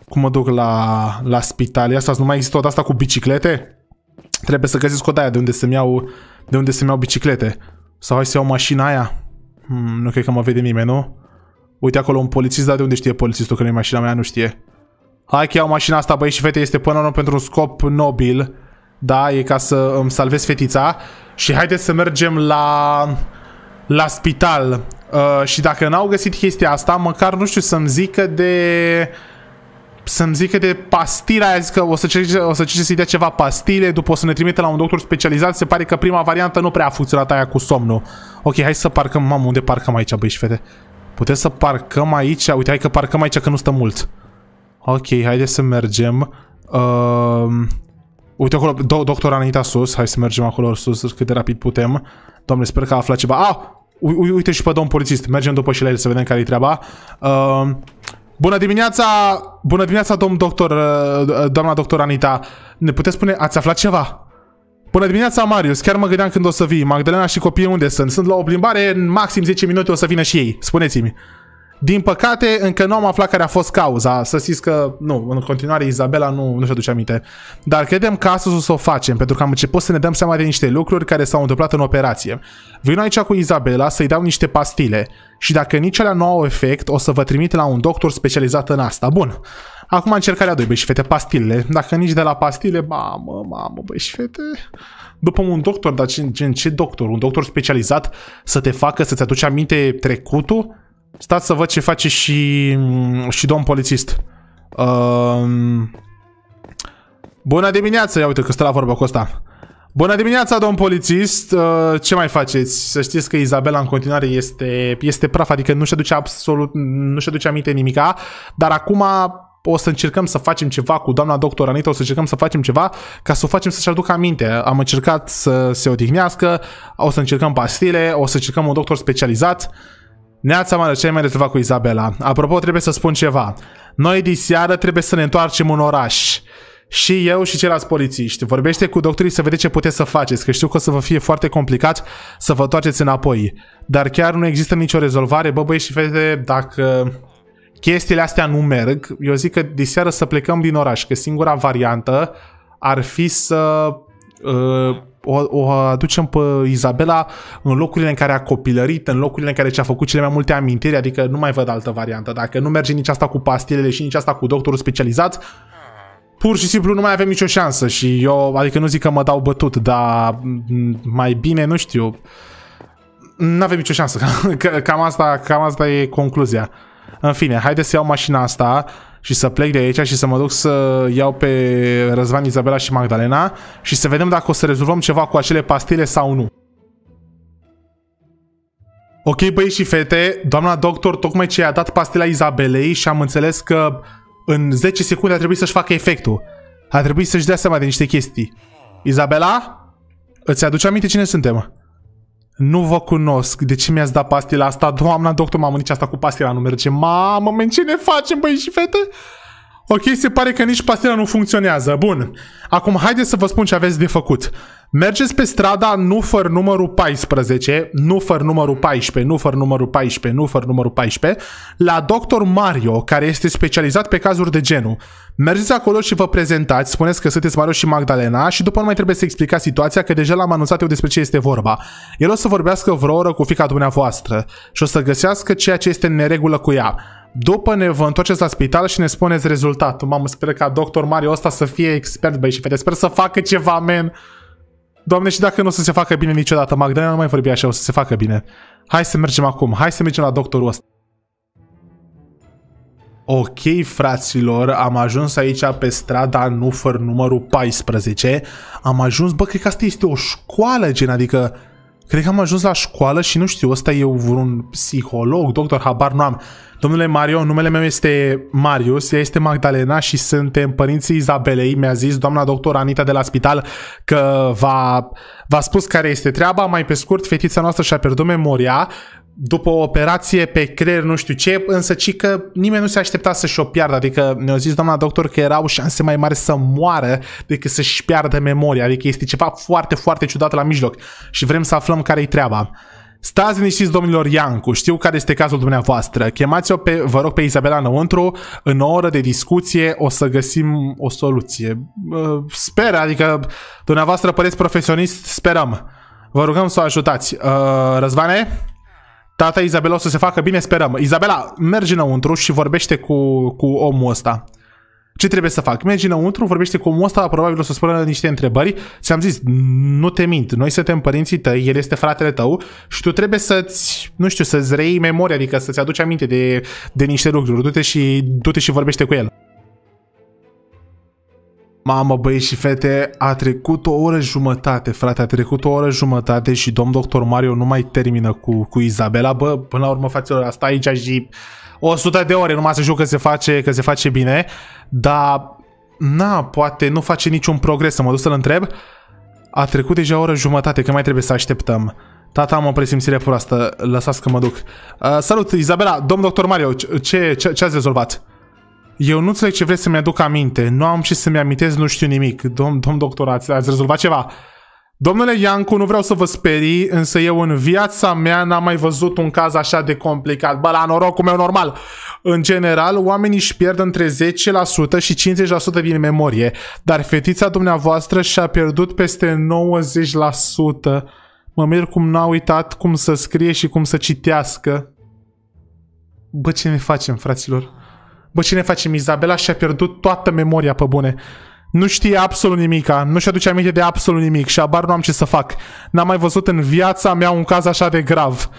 S1: Cum mă duc la, la spital? Asta nu mai există tot asta cu biciclete? Trebuie să găsesc o de unde să-mi iau, de unde să-mi iau biciclete. Sau hai să iau mașina aia. Hmm, nu cred că mă vede nimeni, nu? Uite acolo un polițist, dar de unde știe polițistul că nu e mașina mea? Nu știe. Hai că iau mașina asta, băi și fete, este până la pentru un scop nobil. Da, e ca să îmi salvez fetița. Și haideți să mergem la... La spital. Uh, și dacă n-au găsit chestia asta, măcar nu știu să-mi zică de să-mi zică de pastile aia, zic că o să cerce, o să cerce să-i dea ceva pastile, după o să ne trimite la un doctor specializat, se pare că prima variantă nu prea a funcționat aia cu somnul. Ok, hai să parcăm, mamă, unde parcăm aici, băi și fete? Putem să parcăm aici, uite, hai că parcăm aici că nu stă mult. Ok, haide să mergem. Uh... Uite acolo, do doctor Anita sus, hai să mergem acolo sus cât de rapid putem. Doamne, sper că a aflat ceva. Ah! U uite și pe domn polițist, mergem după și la el să vedem care-i treaba. Uh, Bună dimineața, bună dimineața, domn doctor, uh, uh, doamna doctor Anita. Ne puteți spune, ați aflat ceva? Bună dimineața, Marius. Chiar mă gândeam când o să vii. Magdalena și copiii unde sunt? Sunt la o plimbare, în maxim 10 minute o să vină și ei. Spuneți-mi. Din păcate, încă nu am aflat care a fost cauza. Să știți că, nu, în continuare, Izabela nu, nu-și aduce aminte. Dar credem că astăzi o să o facem, pentru că am început să ne dăm seama de niște lucruri care s-au întâmplat în operație. Vin aici cu Izabela să-i dau niște pastile și dacă nici alea nu au efect, o să vă trimit la un doctor specializat în asta. Bun. Acum încercarea 2, băi și fete, pastilele. Dacă nici de la pastile, mamă, mamă, băi și fete. După un doctor, dar ce, ce, ce doctor? Un doctor specializat să te facă să-ți aduci aminte trecutul? Stați să văd ce face și, și domn polițist. Um... Bună dimineața! Ia uite că stă la vorbă cu ăsta. Bună dimineața, domn polițist! Uh, ce mai faceți? Să știți că Izabela în continuare este, este praf, adică nu-și aduce absolut, nu-și aduce aminte nimica, dar acum o să încercăm să facem ceva cu doamna doctor Anita, o să încercăm să facem ceva ca să o facem să-și aducă aminte. Am încercat să se odihnească, o să încercăm pastile, o să încercăm un doctor specializat Neața mare, ce ai mai rezolvat cu Izabela? Apropo, trebuie să spun ceva. Noi diseară trebuie să ne întoarcem în oraș. Și eu și ceilalți polițiști. Vorbește cu doctorii să vedeți ce puteți să faceți, că știu că o să vă fie foarte complicat să vă toarceți înapoi. Dar chiar nu există nicio rezolvare, bă băi și fete, dacă chestiile astea nu merg, eu zic că diseară să plecăm din oraș, că singura variantă ar fi să uh, o, o aducem pe Izabela în locurile în care a copilărit, în locurile în care ce a făcut cele mai multe amintiri, adică nu mai văd altă variantă. Dacă nu merge nici asta cu pastilele și nici asta cu doctorul specializat, pur și simplu nu mai avem nicio șansă și eu, adică nu zic că mă dau bătut, dar mai bine, nu știu, nu avem nicio șansă. Cam asta, cam asta e concluzia. În fine, haideți să iau mașina asta. Uh, și să plec de aici și să mă duc să iau pe Răzvan, Izabela și Magdalena și să vedem dacă o să rezolvăm ceva cu acele pastile sau nu. Ok, băieți și fete, doamna doctor tocmai ce i-a dat pastila Izabelei și am înțeles că în 10 secunde a trebuit să-și facă efectul. A trebuit să-și dea seama de niște chestii. Izabela? Îți aduce aminte cine suntem? nu vă cunosc, de ce mi-ați dat pastila asta? Doamna doctor, m-am asta cu pastila nu merge. Mamă, men, ce ne facem, băi și fete? Ok, se pare că nici pastila nu funcționează. Bun. Acum haideți să vă spun ce aveți de făcut. Mergeți pe strada nu fără numărul 14, nu fără numărul 14, nu fără numărul 14, nu fără numărul 14, la Dr. Mario, care este specializat pe cazuri de genul. Mergeți acolo și vă prezentați, spuneți că sunteți Mario și Magdalena și după nu mai trebuie să explicați situația, că deja l-am anunțat eu despre ce este vorba. El o să vorbească vreo oră cu fica dumneavoastră și o să găsească ceea ce este în neregulă cu ea. După ne vă întoarceți la spital și ne spuneți rezultatul. Mamă, sper ca doctor Mario ăsta să fie expert, băi, și fete. Sper să facă ceva, men. Doamne, și dacă nu o să se facă bine niciodată, Magdalena nu mai vorbi așa, o să se facă bine. Hai să mergem acum, hai să mergem la doctorul ăsta. Ok, fraților, am ajuns aici pe strada Nufer numărul 14. Am ajuns, bă, cred că asta este o școală, gen, adică Cred că am ajuns la școală și nu știu, ăsta e vreun psiholog, doctor, habar nu am. Domnule Mario, numele meu este Marius, ea este Magdalena și suntem părinții Izabelei. Mi-a zis doamna doctor Anita de la spital că va, v-a spus care este treaba. Mai pe scurt, fetița noastră și-a pierdut memoria, după o operație pe creier, nu știu ce, însă ci că nimeni nu se aștepta să-și o piardă, adică ne-a zis doamna doctor că erau șanse mai mari să moară decât să-și piardă memoria, adică este ceva foarte, foarte ciudat la mijloc și vrem să aflăm care-i treaba. Stați liniștiți, domnilor Iancu, știu care este cazul dumneavoastră. Chemați-o, pe, vă rog, pe Isabela înăuntru, în o oră de discuție o să găsim o soluție. Sper, adică dumneavoastră păreți profesionist, sperăm. Vă rugăm să o ajutați. Ă, Răzvane? Tata Izabela o să se facă bine, sperăm. Izabela, mergi înăuntru și vorbește cu, cu omul ăsta. Ce trebuie să fac? Mergi înăuntru, vorbește cu omul ăsta, probabil o să spună niște întrebări. Ți-am zis, nu te mint, noi suntem părinții tăi, el este fratele tău și tu trebuie să-ți, nu știu, să-ți reiei memoria, adică să-ți aduci aminte de, de niște lucruri. Du-te și, du-te și vorbește cu el. Mamă, băieți și fete, a trecut o oră jumătate, frate, a trecut o oră jumătate și domn doctor Mario nu mai termină cu, cu Izabela. Bă, până la urmă, fraților, asta aici și 100 de ore, numai să știu că se face, că se face bine, dar na, poate nu face niciun progres, să mă duc să-l întreb. A trecut deja o oră jumătate, că mai trebuie să așteptăm. Tata, am o presimțire proastă, lăsați că mă duc. Uh, salut, Izabela, domn doctor Mario, ce, ce, ce ați rezolvat? Uh, eu nu înțeleg ce vreți să-mi aduc aminte. Nu am ce să-mi amintesc, nu știu nimic. Dom, domn doctor, ați, ați rezolvat ceva. Domnule Iancu, nu vreau să vă sperii, însă eu în viața mea n-am mai văzut un caz așa de complicat. Bă, la norocul meu normal. În general, oamenii își pierd între 10% și 50% din memorie, dar fetița dumneavoastră și-a pierdut peste 90%. Mă mir cum n-a uitat cum să scrie și cum să citească. Bă, ce ne facem, fraților? Bă, ce ne facem? Izabela și-a pierdut toată memoria pe bune. Nu știe absolut nimica, nu și aduce aminte de absolut nimic și abar nu am ce să fac. N-am mai văzut în viața mea un caz așa de grav.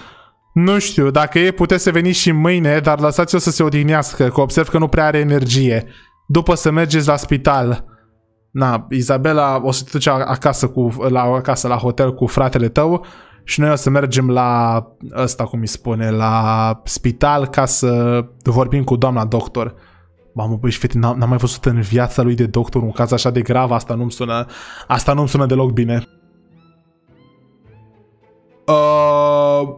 S1: Nu știu, dacă e, puteți să veniți și mâine, dar lăsați-o să se odihnească, că observ că nu prea are energie. După să mergeți la spital. Na, Izabela o să te duce acasă, cu, la, acasă la hotel cu fratele tău și noi o să mergem la ăsta, cum îi spune, la spital ca să vorbim cu doamna doctor. Mamă, băi, și fete, n-am mai văzut în viața lui de doctor un caz așa de grav, asta nu-mi sună, asta nu-mi sună deloc bine. Uh,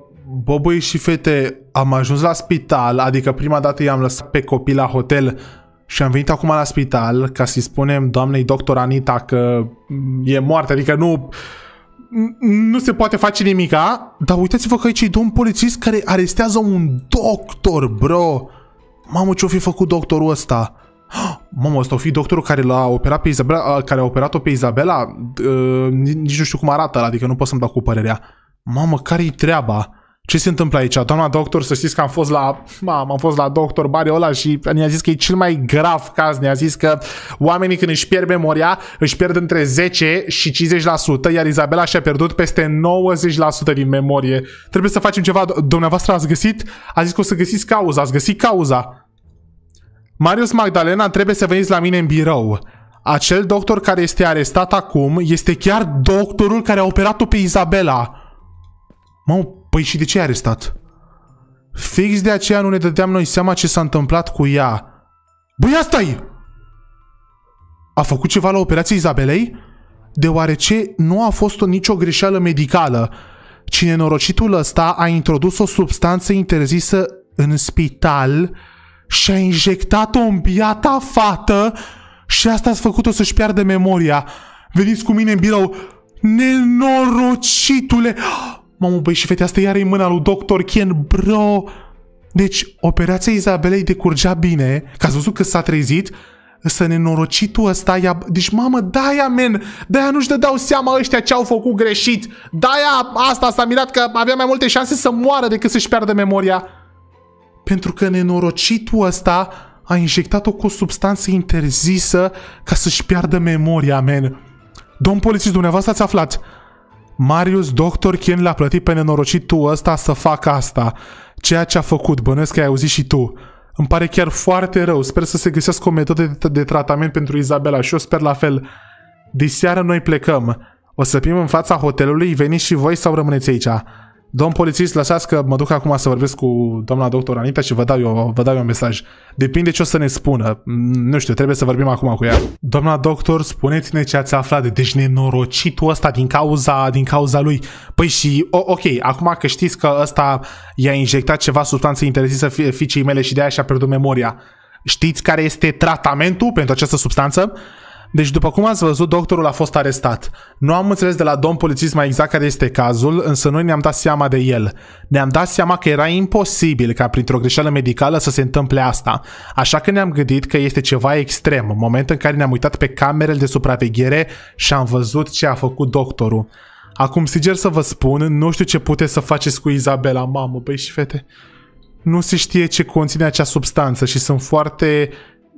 S1: bă, băi și fete, am ajuns la spital, adică prima dată i-am lăsat pe copii la hotel și am venit acum la spital ca să-i spunem doamnei doctor Anita că mm, e moarte, adică nu nu se poate face a? dar uitați-vă că aici e domn polițist care arestează un doctor, bro. Mamă, ce-o fi făcut doctorul ăsta? Mamă, ăsta o fi doctorul care l-a operat pe Izabela, uh, care a operat-o pe Izabela? Uh, nici nu știu cum arată adică nu pot să-mi dau cu părerea. Mamă, care-i treaba? ce se întâmplă aici? Doamna doctor, să știți că am fost la, am, am fost la doctor Bariola ăla și ne-a zis că e cel mai grav caz, ne-a zis că oamenii când își pierd memoria, își pierd între 10 și 50%, iar Izabela și-a pierdut peste 90% din memorie. Trebuie să facem ceva, dumneavoastră ați găsit? A zis că o să găsiți cauza, ați găsit cauza. Marius Magdalena, trebuie să veniți la mine în birou. Acel doctor care este arestat acum este chiar doctorul care a operat-o pe Izabela. Mă, Păi și de ce ai arestat? Fix de aceea nu ne dădeam noi seama ce s-a întâmplat cu ea. Băi, asta -i! A făcut ceva la operația Izabelei? Deoarece nu a fost nicio greșeală medicală. Cine norocitul ăsta a introdus o substanță interzisă în spital și a injectat-o în biata fată și asta a făcut-o să-și piardă memoria. Veniți cu mine în birou. Nenorocitule! Mamă, băi, și fetea asta iar în mâna lui Dr. Ken, bro! Deci, operația Izabelei decurgea bine, că ați văzut că s-a trezit, să nenorocitul ăsta ia... Deci, mamă, da men, de-aia nu-și dădeau seama ăștia ce au făcut greșit. de asta s-a mirat că avea mai multe șanse să moară decât să-și piardă memoria. Pentru că nenorocitul ăsta a injectat-o cu o substanță interzisă ca să-și piardă memoria, men. Domn polițist, dumneavoastră ați aflat. Marius Ken l-a plătit pe nenorocitul ăsta să facă asta. Ceea ce a făcut, bănesc că ai auzit și tu. Îmi pare chiar foarte rău. Sper să se găsească o metodă de, de tratament pentru Izabela și eu sper la fel. Diseară noi plecăm. O să pim în fața hotelului, veniți și voi sau rămâneți aici? Domn polițist, lăsați că mă duc acum să vorbesc cu doamna doctor Anita și vă dau, eu, vă dau eu un mesaj. Depinde ce o să ne spună. Mm, nu știu, trebuie să vorbim acum cu ea. Doamna doctor, spuneți-ne ce ați aflat. de Deci nenorocitul ăsta din cauza, din cauza lui. Păi și, o, ok, acum că știți că ăsta i-a injectat ceva substanță interzisă fiicei mele și de aia și-a pierdut memoria. Știți care este tratamentul pentru această substanță? Deci, după cum ați văzut, doctorul a fost arestat. Nu am înțeles de la domn polițist mai exact care este cazul, însă noi ne-am dat seama de el. Ne-am dat seama că era imposibil ca printr-o greșeală medicală să se întâmple asta, așa că ne-am gândit că este ceva extrem, în în care ne-am uitat pe camerele de supraveghere și am văzut ce a făcut doctorul. Acum, sincer să vă spun, nu știu ce puteți să faceți cu Izabela, mamă, băi și fete. Nu se știe ce conține acea substanță și sunt foarte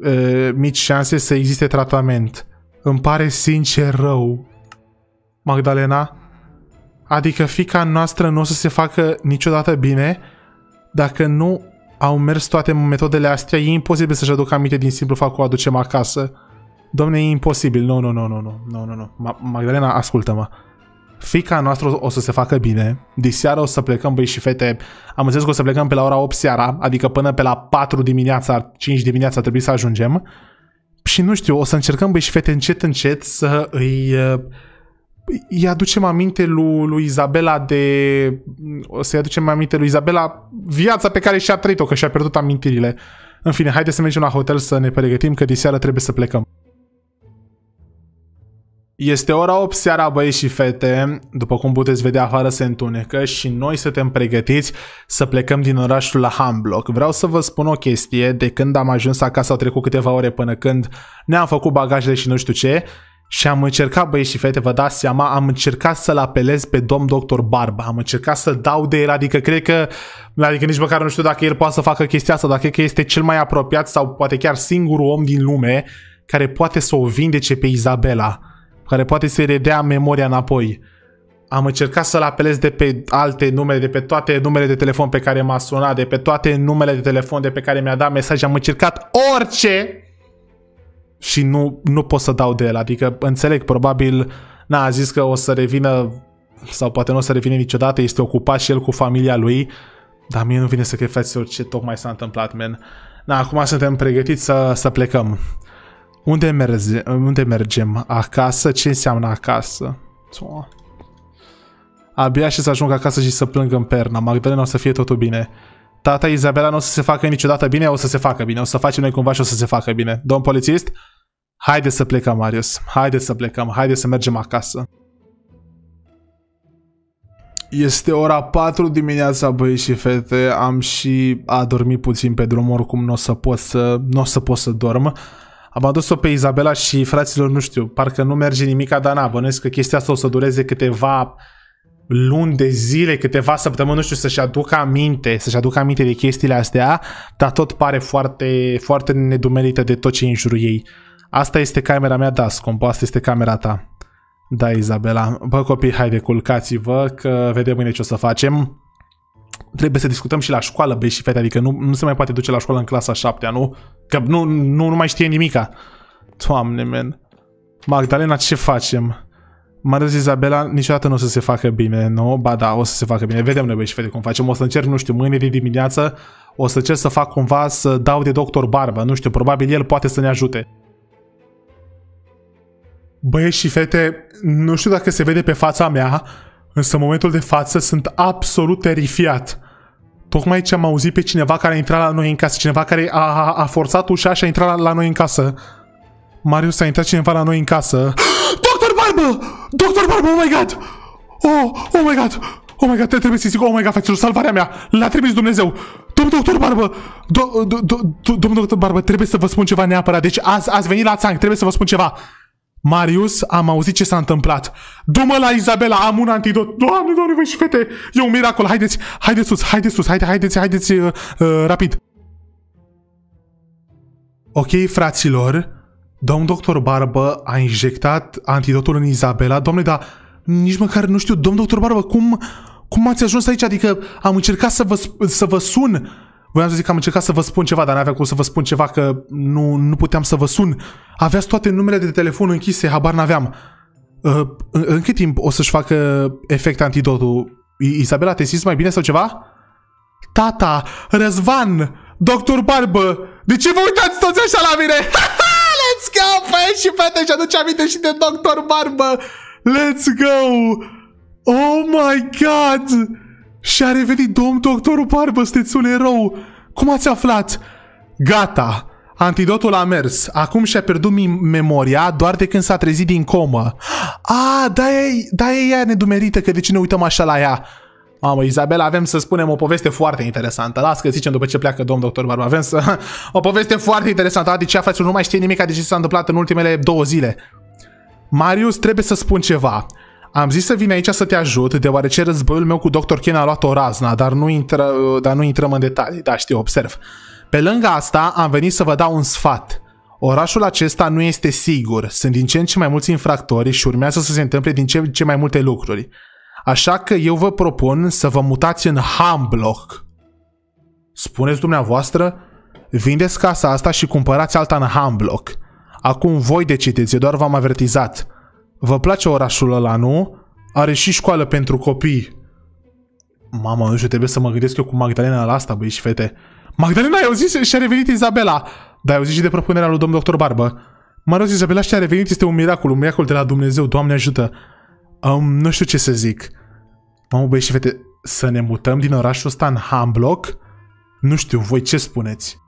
S1: Eh, mici șanse să existe tratament. Îmi pare sincer rău. Magdalena? Adică fica noastră nu o să se facă niciodată bine dacă nu au mers toate metodele astea. E imposibil să-și aduc aminte din simplu fapt că o aducem acasă. Domne, e imposibil. Nu, nu, nu, nu, nu, nu, nu. Magdalena, ascultă-mă. Uh, fica noastră o să se facă bine, de seară o să plecăm, băi și fete, am înțeles că o să plecăm pe la ora 8 seara, adică până pe la 4 dimineața, 5 dimineața trebuie să ajungem și nu știu, o să încercăm, băi și fete, încet, încet să îi uh, îi aducem aminte lui, lui Izabela de... O să-i aducem aminte lui Izabela viața pe care și-a trăit-o, că și-a pierdut amintirile. În fine, haideți să mergem la hotel să ne pregătim, că de seară trebuie să plecăm. Este ora 8 seara, băieți și fete, după cum puteți vedea afară se întunecă și noi suntem pregătiți să plecăm din orașul la Hamblock. Vreau să vă spun o chestie, de când am ajuns acasă au trecut câteva ore până când ne-am făcut bagajele și nu știu ce și am încercat, băieți și fete, vă dați seama, am încercat să-l apelez pe domn doctor Barba, am încercat să dau de el, adică cred că, adică nici măcar nu știu dacă el poate să facă chestia asta, dacă că este cel mai apropiat sau poate chiar singurul om din lume care poate să o vindece pe Izabela care poate să-i redea memoria înapoi. Am încercat să-l apelez de pe alte numere, de pe toate numele de telefon pe care m-a sunat, de pe toate numele de telefon de pe care mi-a dat mesaj. Am încercat orice și nu, nu pot să dau de el. Adică înțeleg, probabil, na, a zis că o să revină sau poate nu o să revină niciodată, este ocupat și el cu familia lui, dar mie nu vine să cred, fraților, ce tocmai s-a întâmplat, men. Na, acum suntem pregătiți să, să plecăm. Unde, merge, unde mergem? Acasă? Ce înseamnă acasă? Oh. Abia și să ajung acasă și să plâng în perna. Magdalena o să fie totul bine. Tata Izabela nu o să se facă niciodată bine, o să se facă bine. O să facem noi cumva și o să se facă bine. Domn polițist, haide să plecăm, Marius. Haide să plecăm, haide să mergem acasă. Este ora 4 dimineața, băi și fete. Am și adormit puțin pe drum, oricum nu o să pot să, nu o să, pot să dorm. Am adus-o pe Izabela și fraților, nu știu, parcă nu merge nimica, dar na, bănuiesc că chestia asta o să dureze câteva luni de zile, câteva săptămâni, nu știu, să-și aducă aminte, să-și aducă aminte de chestiile astea, dar tot pare foarte, foarte nedumerită de tot ce e în jurul ei. Asta este camera mea, da, scump, asta este camera ta. Da, Izabela. Bă, copii, haide, culcați-vă, că vedem mâine ce o să facem trebuie să discutăm și la școală, băi și fete, adică nu, nu se mai poate duce la școală în clasa 7 nu? Că nu, nu, nu mai știe nimica. Doamne, men. Magdalena, ce facem? răzi Izabela niciodată nu o să se facă bine, nu? Ba da, o să se facă bine. Vedem noi, băi și fete, cum facem. O să încerc, nu știu, mâine de dimineață o să încerc să fac cumva să dau de doctor Barba. Nu știu, probabil el poate să ne ajute. Băieți și fete, nu știu dacă se vede pe fața mea, Însă în momentul de față sunt absolut terifiat. Tocmai ce am auzit pe cineva care a intrat la noi în casă, cineva care a, a, a forțat ușa și a intrat la, la noi în casă. Marius, a intrat cineva la noi în casă. Doctor Barbă! Doctor Barbă, oh my god! Oh, oh my god! Oh my god, te trebuie să-i zic, oh my god, frăților, salvarea mea! L-a trimis Dumnezeu! Domnul doctor Barbă! Do, do, do, do, doctor Barbă, trebuie să vă spun ceva neapărat. Deci azi, ați venit la țang, trebuie să vă spun ceva. Marius, am auzit ce s-a întâmplat. Dumă la Izabela, am un antidot. Doamne, doamne, voi și fete, e un miracol. Haideți, haideți sus, haideți sus, haide, haideți, haideți uh, uh, rapid. Ok, fraților, domn doctor Barbă a injectat antidotul în Izabela. Domne, dar nici măcar nu știu, domn doctor Barbă, cum, cum ați ajuns aici? Adică am încercat să vă, să vă sun Voiam să zic că am încercat să vă spun ceva, dar n-aveam cum să vă spun ceva, că nu, nu puteam să vă sun. Aveați toate numerele de telefon închise, habar n-aveam. Uh, în, în cât timp o să-și facă efect antidotul? Isabela, te simți mai bine sau ceva? Tata, Răzvan, doctor Barbă, de ce vă uitați toți așa la mine? Let's go, păi și fete, și aduce aminte și de doctor Barbă. Let's go! Oh my god! Și a revenit domn doctorul Barbă, stețul erou! Cum ați aflat? Gata! Antidotul a mers. Acum și-a pierdut memoria doar de când s-a trezit din comă. A, da e, da e ea nedumerită, că de ce ne uităm așa la ea? Mamă, Izabela, avem să spunem o poveste foarte interesantă. Las că zicem după ce pleacă domn doctor Barba. Avem să... o poveste foarte interesantă. Adică afaceți nu mai știe nimic de ce s-a întâmplat în ultimele două zile. Marius, trebuie să spun ceva. Am zis să vin aici să te ajut, deoarece războiul meu cu Dr. Ken a luat o razna, dar nu, intră, dar nu intrăm în detalii, da, știu, observ. Pe lângă asta, am venit să vă dau un sfat. Orașul acesta nu este sigur, sunt din ce în ce mai mulți infractori și urmează să se întâmple din ce în ce mai multe lucruri. Așa că eu vă propun să vă mutați în Hamblock. Spuneți dumneavoastră, vindeți casa asta și cumpărați alta în Hamblock. Acum voi decideți, eu doar v-am avertizat. Vă place orașul ăla, nu? Are și școală pentru copii. Mamă, nu știu, trebuie să mă gândesc eu cu Magdalena la asta, băi și fete. Magdalena, ai auzit și-a revenit Izabela. Dar ai auzit și de propunerea lui domn doctor Barbă. Mă rog, Izabela și-a revenit, este un miracol, un miracol de la Dumnezeu, Doamne ajută. Um, nu știu ce să zic. Mamă, băi și fete, să ne mutăm din orașul ăsta în Hamblock? Nu știu, voi ce spuneți?